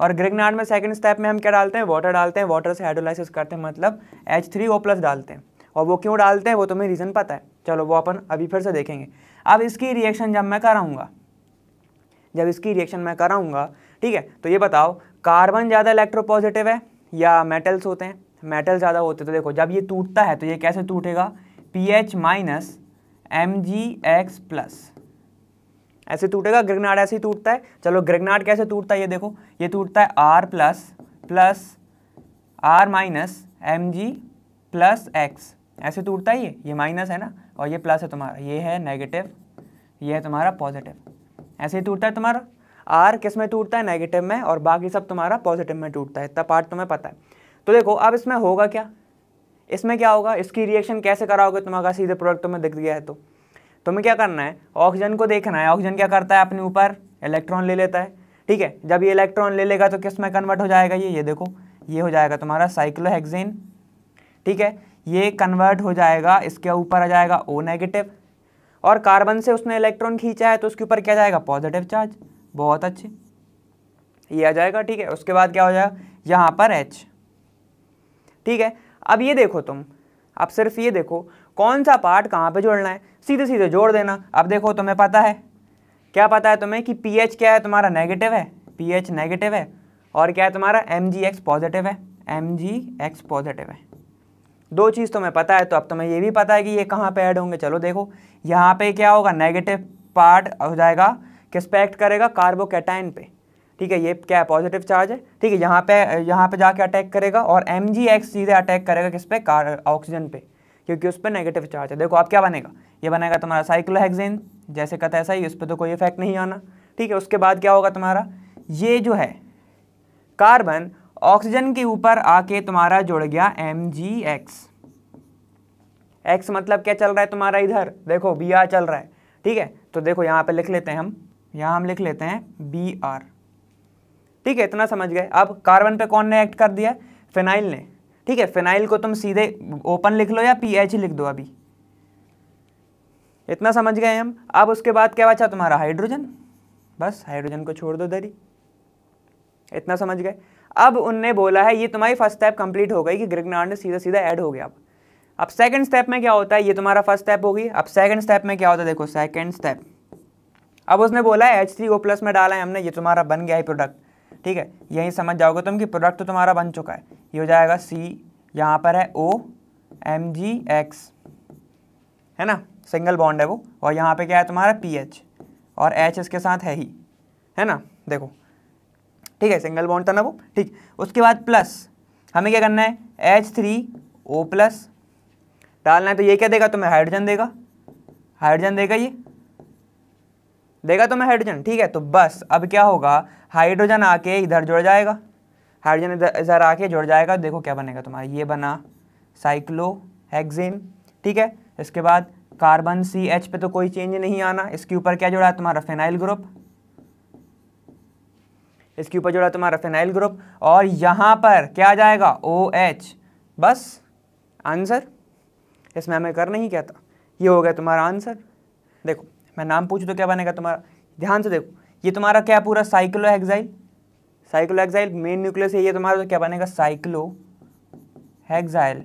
और ग्रिगनार्ड में सेकंड स्टेप में हम क्या डालते हैं वाटर डालते हैं वाटर से हाइड्रोलाइसिस करते हैं मतलब एच थ्री ओ प्लस डालते हैं और वो क्यों डालते हैं वो तुम्हें रीज़न पता है चलो वो अपन अभी फिर से देखेंगे अब इसकी रिएक्शन जब मैं कराऊँगा जब इसकी रिएक्शन मैं कराऊंगा ठीक है तो ये बताओ कार्बन ज़्यादा इलेक्ट्रोपॉजिटिव है या मेटल्स होते हैं मेटल ज़्यादा होते तो देखो जब ये टूटता है तो ये कैसे टूटेगा P H minus M G X plus ऐसे टूटेगा ग्रिगनाड ऐसे ही टूटता है चलो ग्रिगनाड कैसे टूटता है ये देखो ये टूटता है R plus plus R minus M G plus X ऐसे तो ही है ये माइनस है ना और ये प्लस है तुम्हारा ये है नेगेटिव ये है तुम्हारा पॉजिटिव ऐसे ही टूटता तो है तुम्हारा आर किस में टूटता है नेगेटिव में और बाकी सब तुम्हारा पॉजिटिव में टूटता है इतना पार्ट तुम्हें पता है तो देखो अब इसमें होगा क्या इसमें क्या होगा इसकी रिएक्शन कैसे कराओगे तुम्हारा सीधे प्रोडक्ट तुम्हें दिख गया है तो तुम्हें क्या करना है ऑक्सीजन को देखना है ऑक्सीजन क्या करता है अपने ऊपर इलेक्ट्रॉन ले लेता है ठीक है जब ये इलेक्ट्रॉन ले लेगा तो किस में कन्वर्ट हो जाएगा ये ये देखो ये हो जाएगा तुम्हारा साइक्लो ठीक है ये कन्वर्ट हो जाएगा इसके ऊपर आ जाएगा ओ नेगेटिव और कार्बन से उसने इलेक्ट्रॉन खींचा है तो उसके ऊपर क्या जाएगा पॉजिटिव चार्ज बहुत अच्छे ये आ जाएगा ठीक है उसके बाद क्या हो जाएगा यहाँ पर एच ठीक है अब ये देखो तुम अब सिर्फ ये देखो कौन सा पार्ट कहाँ पे जोड़ना है सीधे सीधे जोड़ देना अब देखो तुम्हें पता है क्या पता है तुम्हें कि पी एच क्या है तुम्हारा नेगेटिव है पी एच नेगेटिव है और क्या है तुम्हारा एम जी एक्स पॉजिटिव है एम जी एक्स पॉजिटिव है दो चीज़ तो मैं पता है तो अब तुम्हें ये भी पता है कि ये कहाँ पे ऐड होंगे चलो देखो यहाँ पे क्या होगा नेगेटिव पार्ट हो जाएगा किस पे एक्ट करेगा कार्बोकेटाइन पे ठीक है ये क्या है पॉजिटिव चार्ज है ठीक है यहाँ पे यहाँ पे जाके अटैक करेगा और एम जी एक्स सीधे अटैक करेगा किस पे कार ऑक्सीजन पे क्योंकि उस पर नेगेटिव चार्ज है देखो आप क्या बनेगा ये बनेगा तुम्हारा साइक्लोहेक्सेन जैसे का ऐसा ही उस पर तो कोई इफेक्ट नहीं आना ठीक है उसके बाद क्या होगा तुम्हारा ये जो है कार्बन ऑक्सीजन के ऊपर आके तुम्हारा जुड़ गया एम जी एक्स एक्स मतलब क्या चल रहा है तुम्हारा इधर देखो बी आर चल रहा है ठीक है तो देखो यहाँ पे लिख लेते हैं हम यहाँ हम लिख लेते हैं बी आर ठीक है इतना समझ गए अब कार्बन पे कौन ने एक्ट कर दिया फिनाइल ने ठीक है फिनाइल को तुम सीधे ओपन लिख लो या पी एच लिख दो अभी इतना समझ गए हम अब उसके बाद क्या बचा तुम्हारा हाइड्रोजन बस हाइड्रोजन को छोड़ दो दरी इतना समझ गए अब उनने बोला है ये तुम्हारी फर्स्ट स्टेप कंप्लीट हो गई कि ग्रिगनार्ड सीधा सीधा ऐड हो गया अब अब सेकंड स्टेप में क्या होता है ये तुम्हारा फर्स्ट स्टेप होगी अब सेकंड स्टेप में क्या होता है देखो सेकंड स्टेप अब उसने बोला है एच थ्री ओ प्लस में डाला है हमने ये तुम्हारा बन गया है प्रोडक्ट ठीक है यही समझ जाओगे तुम कि प्रोडक्ट तो तुम्हारा बन चुका है ये हो जाएगा सी यहाँ पर है ओ एम जी एक्स है ना सिंगल बॉन्ड है वो और यहाँ पर क्या है तुम्हारा पी एच और एच इसके साथ है ही है ना देखो ठीक है सिंगल बॉन्ड था ना वो ठीक उसके बाद प्लस हमें क्या करना है एच थ्री ओ प्लस डालना है तो ये क्या देगा तुम्हें हाइड्रोजन देगा हाइड्रोजन देगा ये देगा तुम्हें हाइड्रोजन ठीक है तो बस अब क्या होगा हाइड्रोजन आके इधर जुड़ जाएगा हाइड्रोजन इधर इधर आके जुड़ जाएगा देखो क्या बनेगा तुम्हारा ये बना साइक्लो हेक्सेन ठीक है इसके बाद कार्बन सी एच पे तो कोई चेंज नहीं आना इसके ऊपर क्या जुड़ा है तुम्हारा फेनाइल ग्रुप इसके ऊपर जुड़ा तुम्हारा फिनाइल ग्रुप और यहाँ पर क्या आ जाएगा ओ एच बस आंसर इसमें हमें करना ही कहता ये हो गया तुम्हारा आंसर देखो मैं नाम पूछूँ तो क्या बनेगा तुम्हारा ध्यान से देखो ये तुम्हारा क्या पूरा cyclohexyl cyclohexyl main nucleus है ये तुम्हारा तो क्या बनेगा साइक्लो हेक्साइल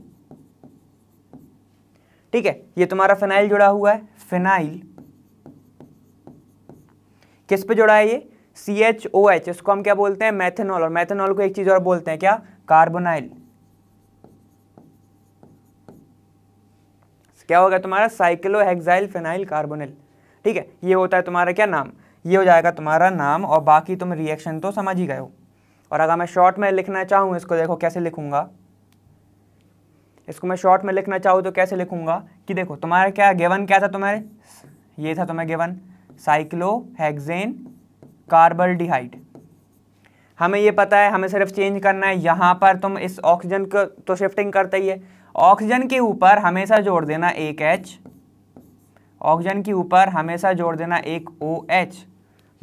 ठीक है ये तुम्हारा फिनाइल जुड़ा हुआ है फिनाइल किस पे जुड़ा है ये सी एच ओ एच इसको हम क्या बोलते हैं मैथेनॉल और मैथेनॉल को एक चीज़ और बोलते हैं क्या कार्बोनाइल क्या होगा तुम्हारा साइक्लोहेक्साइल फेनाइल कार्बोनिल ठीक है ये होता है तुम्हारा क्या नाम ये हो जाएगा तुम्हारा नाम और बाकी तुम रिएक्शन तो समझ ही गए हो और अगर मैं शॉर्ट में लिखना चाहूँ इसको देखो कैसे लिखूंगा इसको मैं शॉर्ट में लिखना चाहूँ तो कैसे लिखूंगा कि देखो तुम्हारा क्या गेवन क्या था तुम्हारे ये था तुम्हें गेवन साइक्लो हेक्जेन डिहाइड हमें ये पता है हमें सिर्फ चेंज करना है यहाँ पर तुम इस ऑक्सीजन को तो शिफ्टिंग करते ही है ऑक्सीजन के ऊपर हमेशा जोड़ देना एक एच ऑक्सीजन के ऊपर हमेशा जोड़ देना एक ओ एच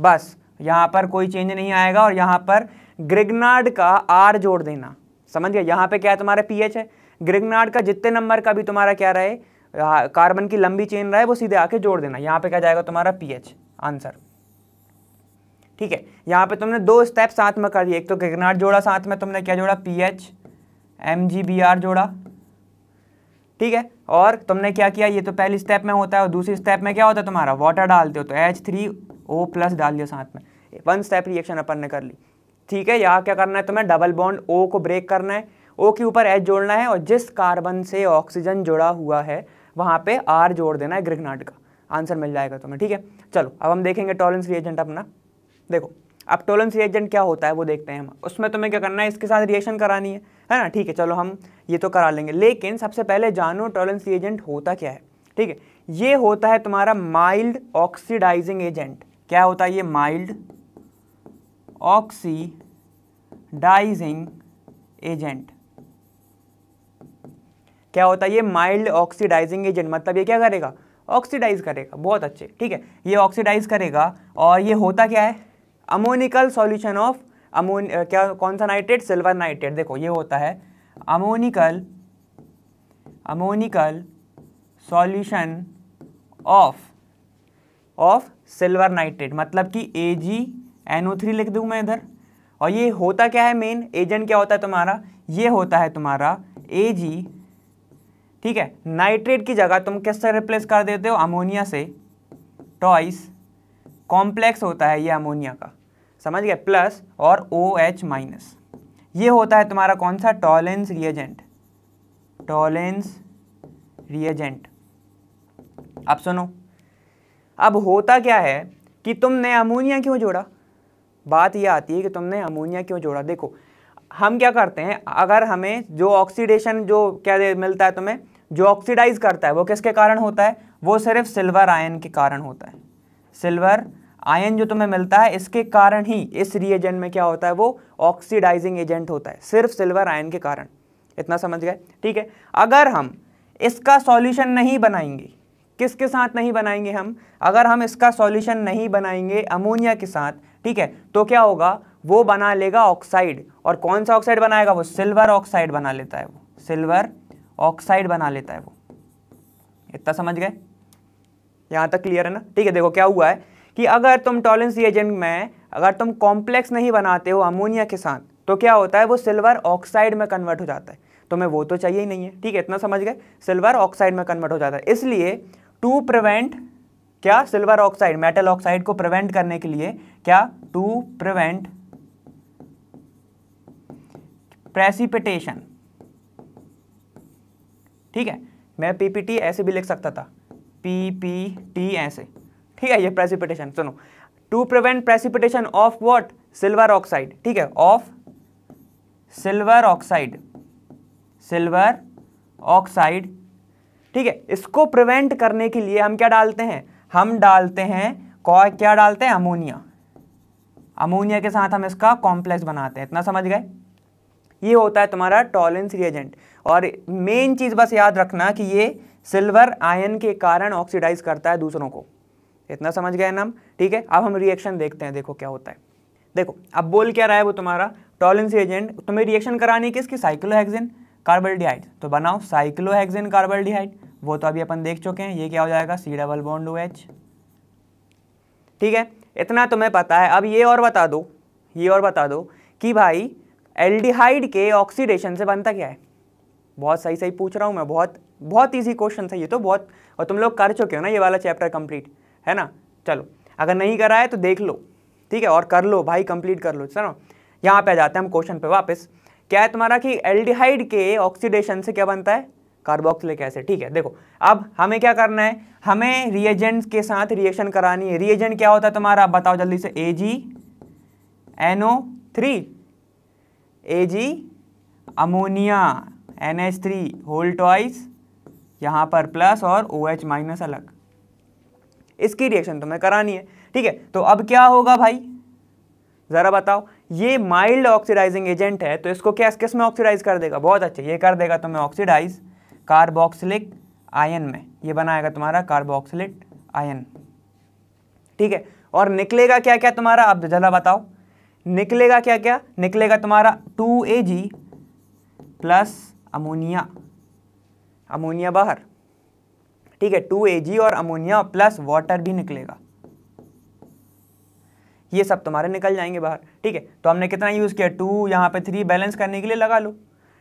बस यहाँ पर कोई चेंज नहीं आएगा और यहाँ पर ग्रिगनार्ड का आर जोड़ देना समझ गया यहाँ पे क्या है तुम्हारा एच है ग्रिगनार्ड का जितने नंबर का भी तुम्हारा क्या रहे कार्बन की लंबी चेन रहे वो सीधे आके जोड़ देना यहाँ पर क्या जाएगा तुम्हारा एच आंसर ठीक है यहाँ पे तुमने दो स्टेप साथ में कर दिए एक तो गिगनाट जोड़ा साथ में तुमने क्या जोड़ा P H M G B R जोड़ा ठीक है और तुमने क्या किया ये तो पहली स्टेप में होता है और दूसरी स्टेप में क्या होता है तुम्हारा वाटर डालते हो तो एच थ्री ओ प्लस डाल दिया साथ में वन स्टेप रिएक्शन अपन ने कर ली ठीक है यहाँ क्या करना है तुम्हें डबल बॉन्ड ओ को ब्रेक करना है ओ के ऊपर एच जोड़ना है और जिस कार्बन से ऑक्सीजन जुड़ा हुआ है वहाँ पे आर जोड़ देना है ग्रिगनाट का आंसर मिल जाएगा तुम्हें ठीक है चलो अब हम देखेंगे टॉलेंस रिएजेंट अपना देखो अब टोलन सी एजेंट क्या होता है वो देखते हैं हम उसमें तुम्हें क्या करना है इसके साथ रिएक्शन करानी है है ना ठीक है चलो हम ये तो करा लेंगे लेकिन सबसे पहले जानो टोलन सी एजेंट होता क्या है ठीक है ये होता है तुम्हारा माइल्ड ऑक्सीडाइजिंग एजेंट क्या होता है ये माइल्ड ऑक्सीडाइजिंग एजेंट क्या होता है ये माइल्ड ऑक्सीडाइजिंग एजेंट मतलब ये क्या करेगा ऑक्सीडाइज करेगा बहुत अच्छे ठीक है ये ऑक्सीडाइज करेगा और ये होता क्या है अमोनिकल सॉल्यूशन ऑफ अमोन क्या कौन सा नाइट्रेट सिल्वर नाइट्रेट देखो ये होता है ammoniacal ammoniacal solution of of silver nitrate मतलब कि ए जी एन ओ थ्री लिख दूँ मैं इधर और ये होता क्या है मेन एजेंट क्या होता है तुम्हारा ये होता है तुम्हारा ए जी ठीक है नाइट्रेट की जगह तुम किससे रिप्लेस कर देते हो अमोनिया से टॉइस कॉम्प्लेक्स होता है ये अमोनिया का समझ गए प्लस और ओ एच माइनस ये होता है तुम्हारा कौन सा टॉलेंस रिएजेंट टॉलेंस रिएजेंट अब सुनो अब होता क्या है कि तुमने अमोनिया क्यों जोड़ा बात यह आती है कि तुमने अमोनिया क्यों जोड़ा देखो हम क्या करते हैं अगर हमें जो ऑक्सीडेशन जो क्या मिलता है तुम्हें जो ऑक्सीडाइज करता है वो किसके कारण होता है वो सिर्फ सिल्वर आयन के कारण होता है सिल्वर आयन जो तुम्हें मिलता है इसके कारण ही इस रिएजेंट में क्या होता है वो ऑक्सीडाइजिंग एजेंट होता है सिर्फ सिल्वर आयन के कारण इतना समझ गए ठीक है अगर हम इसका सॉल्यूशन नहीं बनाएंगे किसके साथ नहीं बनाएंगे हम अगर हम इसका सॉल्यूशन नहीं बनाएंगे अमोनिया के साथ ठीक है तो क्या होगा वो बना लेगा ऑक्साइड और कौन सा ऑक्साइड बनाएगा वो सिल्वर ऑक्साइड बना लेता है वो सिल्वर ऑक्साइड बना लेता है वो इतना समझ गए यहाँ तक क्लियर है ना ठीक है देखो क्या हुआ है कि अगर तुम टॉलेंस रिएजेंट में अगर तुम कॉम्प्लेक्स नहीं बनाते हो अमोनिया के साथ तो क्या होता है वो सिल्वर ऑक्साइड में कन्वर्ट हो जाता है तुम्हें वो तो चाहिए ही नहीं है ठीक है इतना समझ गए सिल्वर ऑक्साइड में कन्वर्ट हो जाता है इसलिए टू प्रिवेंट क्या सिल्वर ऑक्साइड मेटल ऑक्साइड को प्रिवेंट करने के लिए क्या टू प्रिवेंट प्रेसिपिटेशन ठीक है मैं पीपीटी ऐसे भी लिख सकता था पीपीटी ऐसे ठीक है ये प्रेसिपिटेशन सुनो to prevent precipitation of what silver oxide ठीक है of silver oxide silver oxide ठीक है इसको प्रिवेंट करने के लिए हम क्या डालते हैं हम डालते हैं क्या डालते हैं अमोनिया अमोनिया के साथ हम इसका कॉम्प्लेक्स बनाते हैं इतना समझ गए ये होता है तुम्हारा टॉलेंस रिएजेंट और मेन चीज़ बस याद रखना कि ये सिल्वर आयन के कारण ऑक्सीडाइज करता है दूसरों को इतना समझ गए ना हम ठीक है अब हम रिएक्शन देखते हैं देखो क्या होता है देखो अब बोल क्या रहा है वो तुम्हारा टॉलेंस एजेंट तुम्हें रिएक्शन करानी किसकी साइक्लोहेक्सिन कार्बोहाइड्रेट तो बनाओ साइक्लोहेक्सिन डिहाइड वो तो अभी अपन देख चुके हैं ये क्या हो जाएगा C double bond O H ठीक है इतना तुम्हें पता है अब ये और बता दो ये और बता दो कि भाई एल्डिहाइड के ऑक्सीडेशन से बनता क्या है बहुत सही सही पूछ रहा हूँ मैं बहुत बहुत ईजी क्वेश्चन था ये तो बहुत और तुम लोग कर चुके हो ना ये वाला चैप्टर कंप्लीट है ना चलो अगर नहीं करा है तो देख लो ठीक है और कर लो भाई कंप्लीट कर लो चलो यहाँ पे आ जाते हैं हम क्वेश्चन पे वापस क्या है तुम्हारा कि एल्डिहाइड के ऑक्सीडेशन से क्या बनता है कार्बोक्सिलिक कैसे ठीक है देखो अब हमें क्या करना है हमें रिएजेंट्स के साथ रिएक्शन करानी है रिएजेंट क्या होता है तुम्हारा बताओ जल्दी से A G O three A G ammonia N H three होल्टॉइस यहाँ पर प्लस और ओ OH एच माइनस अलग इसकी रिएक्शन तुम्हें तो करानी है ठीक है तो अब क्या होगा भाई ज़रा बताओ ये माइल्ड ऑक्सीडाइजिंग एजेंट है तो इसको क्या किस में ऑक्सीडाइज कर देगा बहुत अच्छा ये कर देगा तुम्हें ऑक्सीडाइज कार्बोक्सिलिक आयन में ये बनाएगा तुम्हारा कार्बोक्सिलिक आयन ठीक है और निकलेगा क्या क्या तुम्हारा अब जरा बताओ निकलेगा क्या क्या निकलेगा तुम्हारा two A G plus ammonia ammonia बाहर ठीक है टू ए e और अमोनिया प्लस वाटर भी निकलेगा ये सब तुम्हारे निकल जाएंगे बाहर ठीक है तो हमने कितना यूज़ किया टू यहाँ पे थ्री बैलेंस करने के लिए लगा लो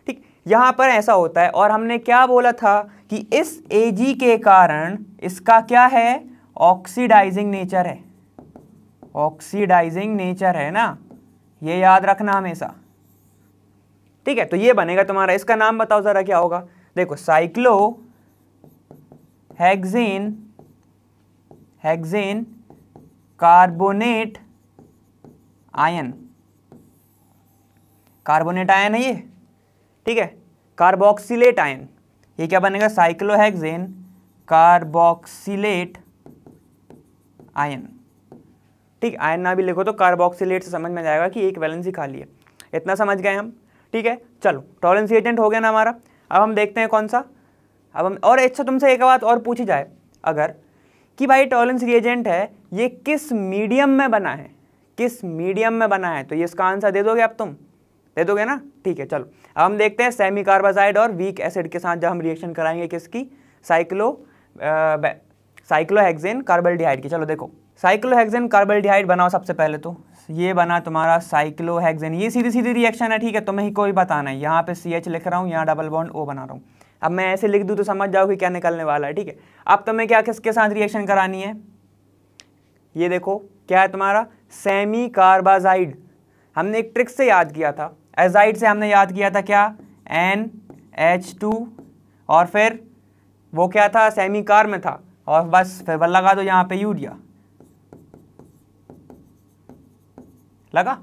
ठीक यहाँ पर ऐसा होता है और हमने क्या बोला था कि इस जी e के कारण इसका क्या है ऑक्सीडाइजिंग नेचर है ऑक्सीडाइजिंग नेचर है ना ये याद रखना हमेशा ठीक है तो ये बनेगा तुम्हारा इसका नाम बताओ ज़रा क्या होगा देखो cyclohexane hexane carbonate ion carbonate ion है ये ठीक है कार्बोक्सिलेट आयन ये क्या बनेगा साइक्लोहेक्सेन कार्बोक्सिलेट आयन ठीक आयन ना भी लिखो तो कार्बोक्सिलेट से समझ में जाएगा कि एक वैलेंसी खाली है इतना समझ गए हम ठीक है चलो टॉलेंसी एजेंट हो गया ना हमारा अब हम देखते हैं कौन सा अब हम और अच्छा तुमसे एक बात और पूछी जाए अगर कि भाई टॉलेंस रिएजेंट है ये किस मीडियम में बना है किस मीडियम में बना है तो ये इसका आंसर दे दोगे आप तुम दे दोगे ना ठीक है चलो अब हम देखते हैं सेमी कार्बाजाइड और वीक एसिड के साथ जब हम रिएक्शन कराएंगे किसकी साइक्लो साइक्लोहेक्सेन डिहाइड की चलो देखो साइक्लोहेक्सेन कार्बल्डिहाइड बनाओ सबसे पहले तो ये बना तुम्हारा साइक्लोहेक्सेन ये सीधी सीधी रिएक्शन है ठीक है तुम्हें ही कोई बताना है यहाँ पे सी एच लिख रहा हूँ यहाँ डबल बॉन्ड ओ बना रहा हूँ अब मैं ऐसे लिख दूँ तो समझ जाओ कि क्या निकलने वाला है ठीक है अब तुम्हें क्या किसके साथ रिएक्शन करानी है ये देखो क्या है तुम्हारा सेमी कार्बाजाइड हमने एक ट्रिक से याद किया था एजाइड से हमने याद किया था क्या एन एच टू और फिर वो क्या था सेमी कार में था और बस फिर वह लगा दो यहाँ पे यूरिया लगा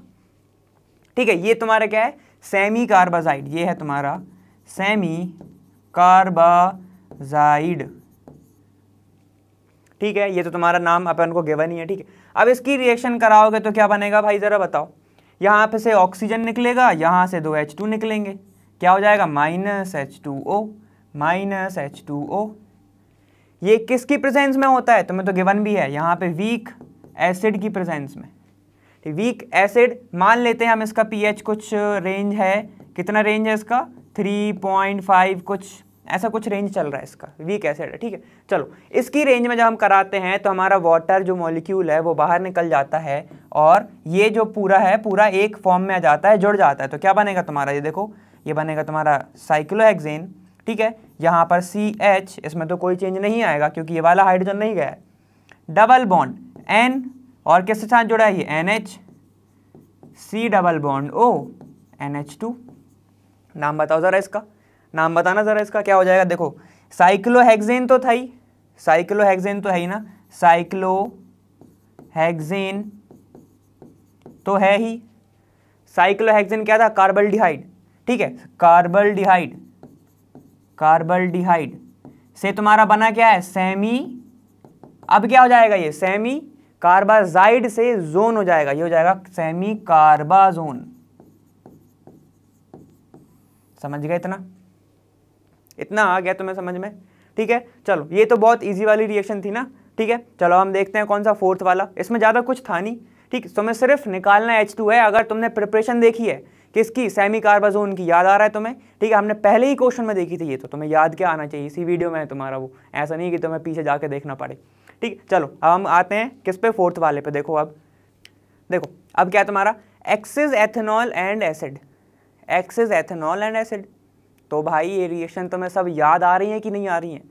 ठीक है ये तुम्हारा क्या है सेमी कार्बाजाइड ये है तुम्हारा सेमी कार्बाजाइड ठीक है ये तो तुम्हारा नाम अपन को गिवन ही है ठीक है अब इसकी रिएक्शन कराओगे तो क्या बनेगा भाई ज़रा बताओ यहाँ पे से ऑक्सीजन निकलेगा यहाँ से दो एच टू निकलेंगे क्या हो जाएगा minus H two O minus H two O ये किसकी प्रेजेंस में होता है तुम्हें तो गिवन भी है यहाँ पे वीक एसिड की प्रेजेंस में वीक एसिड मान लेते हैं हम इसका पीएच कुछ रेंज है कितना रेंज है इसका 3.5 कुछ ऐसा कुछ रेंज चल रहा है इसका वीक एसिड है ठीक है चलो इसकी रेंज में जब हम कराते हैं तो हमारा वाटर जो मॉलिक्यूल है वो बाहर निकल जाता है और ये जो पूरा है पूरा एक फॉर्म में आ जाता है जुड़ जाता है तो क्या बनेगा तुम्हारा ये देखो ये बनेगा तुम्हारा साइक्लोहेक्सेन ठीक है यहाँ पर सी एच इसमें तो कोई चेंज नहीं आएगा क्योंकि ये वाला हाइड्रोजन नहीं गया है डबल बॉन्ड एन और किसके साथ जुड़ा है ये N H C double bond O N H two नाम बताओ ज़रा इसका नाम बताना ज़रा इसका क्या हो जाएगा देखो साइक्लोहेक्सेन तो था ही साइक्लोहेक्सेन तो है ही ना साइक्लो हेक्सेन तो है ही साइक्लोहेक्सेन क्या था कार्बलडिहाइड ठीक है कार्बलडिहाइड कार्बलडिहाइड से तुम्हारा बना क्या है सेमी अब क्या हो जाएगा ये सेमी कार्बाजाइड से जोन हो जाएगा ये हो जाएगा सेमी कार्बाजोन समझ गए इतना इतना आ गया तुम्हें समझ में ठीक है चलो ये तो बहुत ईजी वाली रिएक्शन थी ना ठीक है चलो हम देखते हैं कौन सा फोर्थ वाला इसमें ज़्यादा कुछ था नहीं ठीक तुम्हें तो सिर्फ निकालना एच टू है अगर तुमने प्रिपरेशन देखी है किसकी सेमी कार्बाजोन की याद आ रहा है तुम्हें ठीक है हमने पहले ही क्वेश्चन में देखी थी ये तो तुम्हें याद क्या आना चाहिए इसी वीडियो में है तुम्हारा वो ऐसा नहीं कि तुम्हें पीछे जाके देखना पड़े ठीक चलो अब हम आते हैं किस पे फोर्थ वाले पे देखो अब देखो अब क्या तुम्हारा excess ethanol and acid excess ethanol and acid तो भाई ये रिएक्शन तुम्हें तो सब याद आ रही हैं कि नहीं आ रही हैं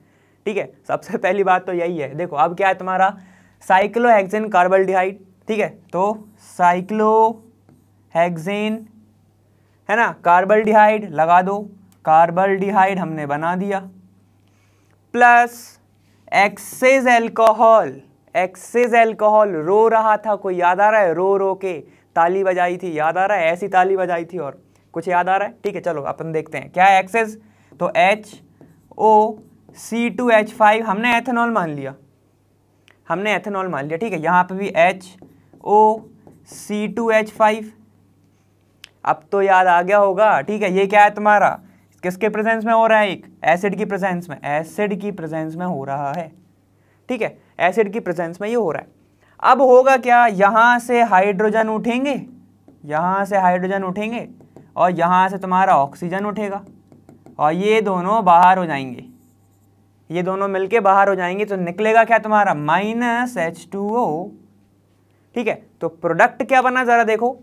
ठीक है सबसे पहली बात तो यही है देखो अब क्या है तुम्हारा साइक्लोहेक्सेन डिहाइड ठीक है तो साइक्लोहेक्सेन है ना डिहाइड लगा दो डिहाइड हमने बना दिया plus excess alcohol excess alcohol रो रहा था कोई याद आ रहा है रो रो के ताली बजाई थी याद आ रहा है ऐसी ताली बजाई थी और कुछ याद आ रहा है ठीक है चलो अपन देखते हैं क्या है एक्सेस तो H O C two H five हमने एथेनॉल मान लिया हमने एथेनॉल मान लिया ठीक है यहाँ पे भी H O C two H five अब तो याद आ गया होगा ठीक है ये क्या है तुम्हारा किसके प्रेजेंस में हो रहा है एक एसिड की प्रेजेंस में एसिड की प्रेजेंस में हो रहा है ठीक है एसिड की प्रेजेंस में ये हो रहा है अब होगा क्या यहाँ से हाइड्रोजन उठेंगे यहाँ से हाइड्रोजन उठेंगे और यहाँ से तुम्हारा ऑक्सीजन उठेगा और ये दोनों बाहर हो जाएंगे ये दोनों मिलके बाहर हो जाएंगे तो निकलेगा क्या तुम्हारा माइनस एच टू ओ ठीक है तो प्रोडक्ट क्या बना ज़रा देखो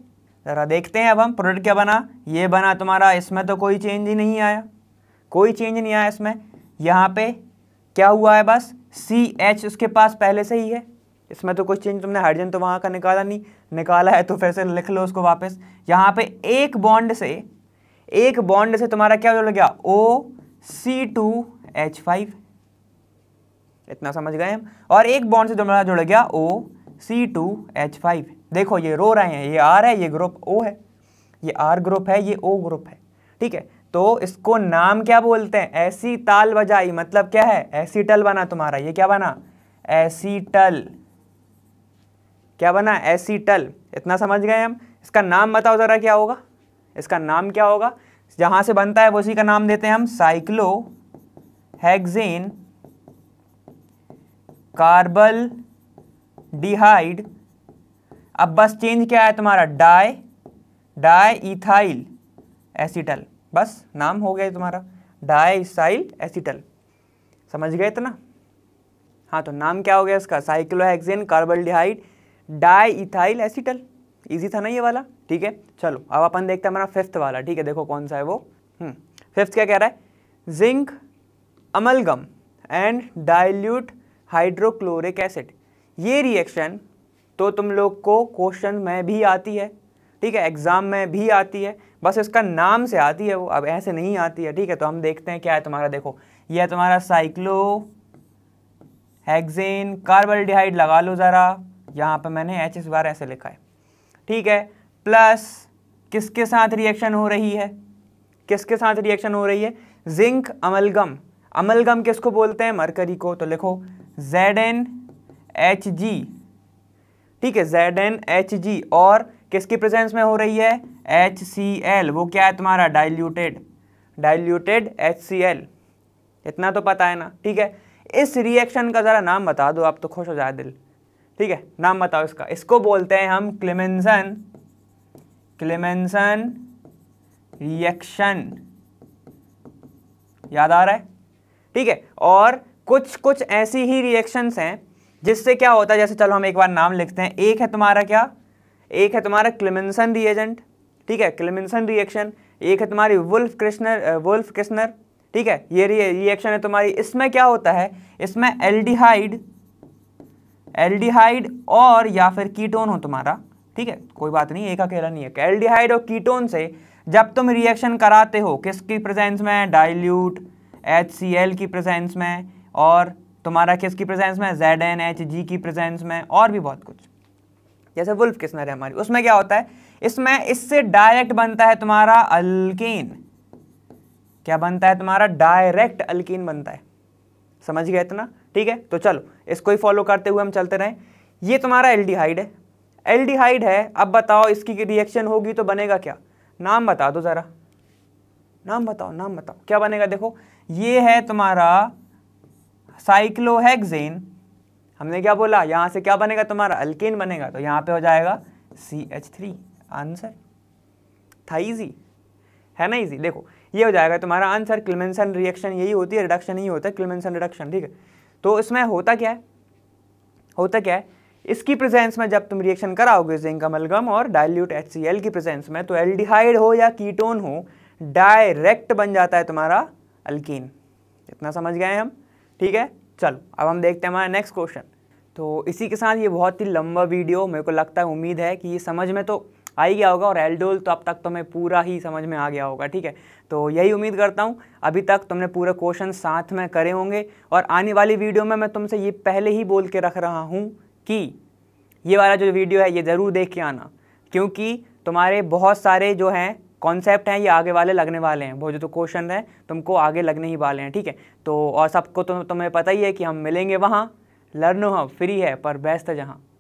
ज़रा देखते हैं अब हम प्रोडक्ट क्या बना ये बना तुम्हारा इसमें तो कोई चेंज ही नहीं आया कोई चेंज नहीं आया इसमें यहाँ पे क्या हुआ है बस सी एच उसके पास पहले से ही है इसमें तो कुछ चेंज तुमने हाइड्रोजन तो वहाँ का निकाला नहीं निकाला है तो फिर से लिख लो उसको वापस यहाँ पे एक बॉन्ड से एक बॉन्ड से तुम्हारा क्या जुड़ गया O C two H five इतना समझ गए हम और एक बॉन्ड से तुम्हारा जुड़ गया O C two H five देखो ये रो रहे हैं ये आर है ये ग्रुप ओ है ये आर ग्रुप है ये ओ ग्रुप है ठीक है तो इसको नाम क्या बोलते हैं ऐसी ताल बजाई मतलब क्या है एसीटल बना तुम्हारा ये क्या बना एसीटल क्या बना एसीटल इतना समझ गए हम इसका नाम बताओ ज़रा क्या होगा इसका नाम क्या होगा जहाँ से बनता है उसी का नाम देते हैं हम साइक्लो हैगजेन कार्बल डिहाइड अब बस चेंज क्या है तुम्हारा डाई डाई इथाइल एसीटल बस नाम हो गया तुम्हारा डाइसाइल एसीटल समझ गए इतना हाँ तो नाम क्या हो गया इसका cyclohexane carbaldehyde diethyl acetal easy था ना ये वाला ठीक है चलो अब अपन देखते हैं हमारा फिफ्थ वाला ठीक है देखो कौन सा है वो फिफ्थ हम्म, क्या कह रहा है zinc amalgam and dilute hydrochloric acid ये रिएक्शन तो तुम लोग को क्वेश्चन में भी आती है ठीक है एग्जाम में भी आती है बस इसका नाम से आती है वो अब ऐसे नहीं आती है ठीक है तो हम देखते हैं क्या है तुम्हारा देखो यह तुम्हारा साइक्लो हेक्सेन कार्बन लगा लो ज़रा यहाँ पर मैंने एच एस बार ऐसे लिखा है ठीक है प्लस किसके साथ रिएक्शन हो रही है किसके साथ रिएक्शन हो रही है जिंक अमलगम अमलगम किसको बोलते हैं मरकरी को तो लिखो जेड एन एच जी ठीक है जेड एन एच जी और किसकी प्रेजेंस में हो रही है एच सी एल वो क्या है तुम्हारा diluted diluted H C L इतना तो पता है ना ठीक है इस रिएक्शन का ज़रा नाम बता दो आप तो खुश हो जाए दिल ठीक है नाम बताओ इसका इसको बोलते हैं हम क्लेमेंसन क्लेमेंसन रिएक्शन याद आ रहा है ठीक है और कुछ कुछ ऐसी ही रिएक्शंस हैं जिससे क्या होता है जैसे चलो हम एक बार नाम लिखते हैं एक है तुम्हारा क्या एक है तुम्हारा क्लेमेंसन रिएजेंट ठीक है क्लेमेंसन रिएक्शन एक है तुम्हारी वुल्फ क्रिश्नर वुल्फ क्रिश्नर ठीक है ये रिएक्शन है तुम्हारी इसमें क्या होता है इसमें एल्डिहाइड एल्डिहाइड और या फिर कीटोन हो तुम्हारा ठीक है कोई बात नहीं एक अकेला नहीं है एल्डिहाइड और कीटोन से जब तुम रिएक्शन कराते हो किसकी प्रेजेंस में डाइल्यूट एच की प्रेजेंस में और तुम्हारा किसकी प्रेजेंस में जेड एन एच जी की प्रेजेंस में और भी बहुत कुछ जैसे वुल्फ किसनर है हमारी उसमें क्या होता है इसमें इससे डायरेक्ट बनता है तुम्हारा अल्किन क्या बनता है तुम्हारा डायरेक्ट अल्किन बनता है समझ गया इतना ठीक है तो चलो इसको ही फॉलो करते हुए हम चलते रहें ये तुम्हारा एल्डिहाइड है एल्डिहाइड है अब बताओ इसकी रिएक्शन होगी तो बनेगा क्या नाम बता दो ज़रा नाम बताओ नाम बताओ क्या बनेगा देखो ये है तुम्हारा साइक्लोहेक्जेन हमने क्या बोला यहाँ से क्या बनेगा तुम्हारा अल्केन बनेगा तो यहाँ पे हो जाएगा सी एच थ्री आंसर था इजी है ना इजी देखो ये हो जाएगा तुम्हारा आंसर क्लिमेंसन रिएक्शन यही होती है रिडक्शन ही होता है क्लिमेंसन रिडक्शन ठीक है तो इसमें होता क्या है होता क्या है इसकी प्रेजेंस में जब तुम रिएक्शन कराओगे जिंक अमलगम और डायल्यूट एच की प्रेजेंस में तो एल्डिहाइड हो या कीटोन हो डायरेक्ट बन जाता है तुम्हारा अल्कीन इतना समझ गए हम ठीक है चलो अब हम देखते हैं हमारा नेक्स्ट क्वेश्चन तो इसी के साथ ये बहुत ही लंबा वीडियो मेरे को लगता है उम्मीद है कि ये समझ में तो आ ही गया होगा और एल्डोल तो अब तक तो मैं पूरा ही समझ में आ गया होगा ठीक है तो यही उम्मीद करता हूँ अभी तक तुमने पूरे क्वेश्चन साथ में करे होंगे और आने वाली वीडियो में मैं तुमसे ये पहले ही बोल के रख रहा हूँ कि ये वाला जो वीडियो है ये ज़रूर देख के आना क्योंकि तुम्हारे बहुत सारे जो हैं कॉन्सेप्ट हैं ये आगे वाले लगने वाले हैं वो जो तो क्वेश्चन हैं तुमको आगे लगने ही वाले हैं ठीक है तो और सबको तो तुम्हें पता ही है कि हम मिलेंगे वहाँ लर्नो हम फ्री है पर बेस्ट है जहाँ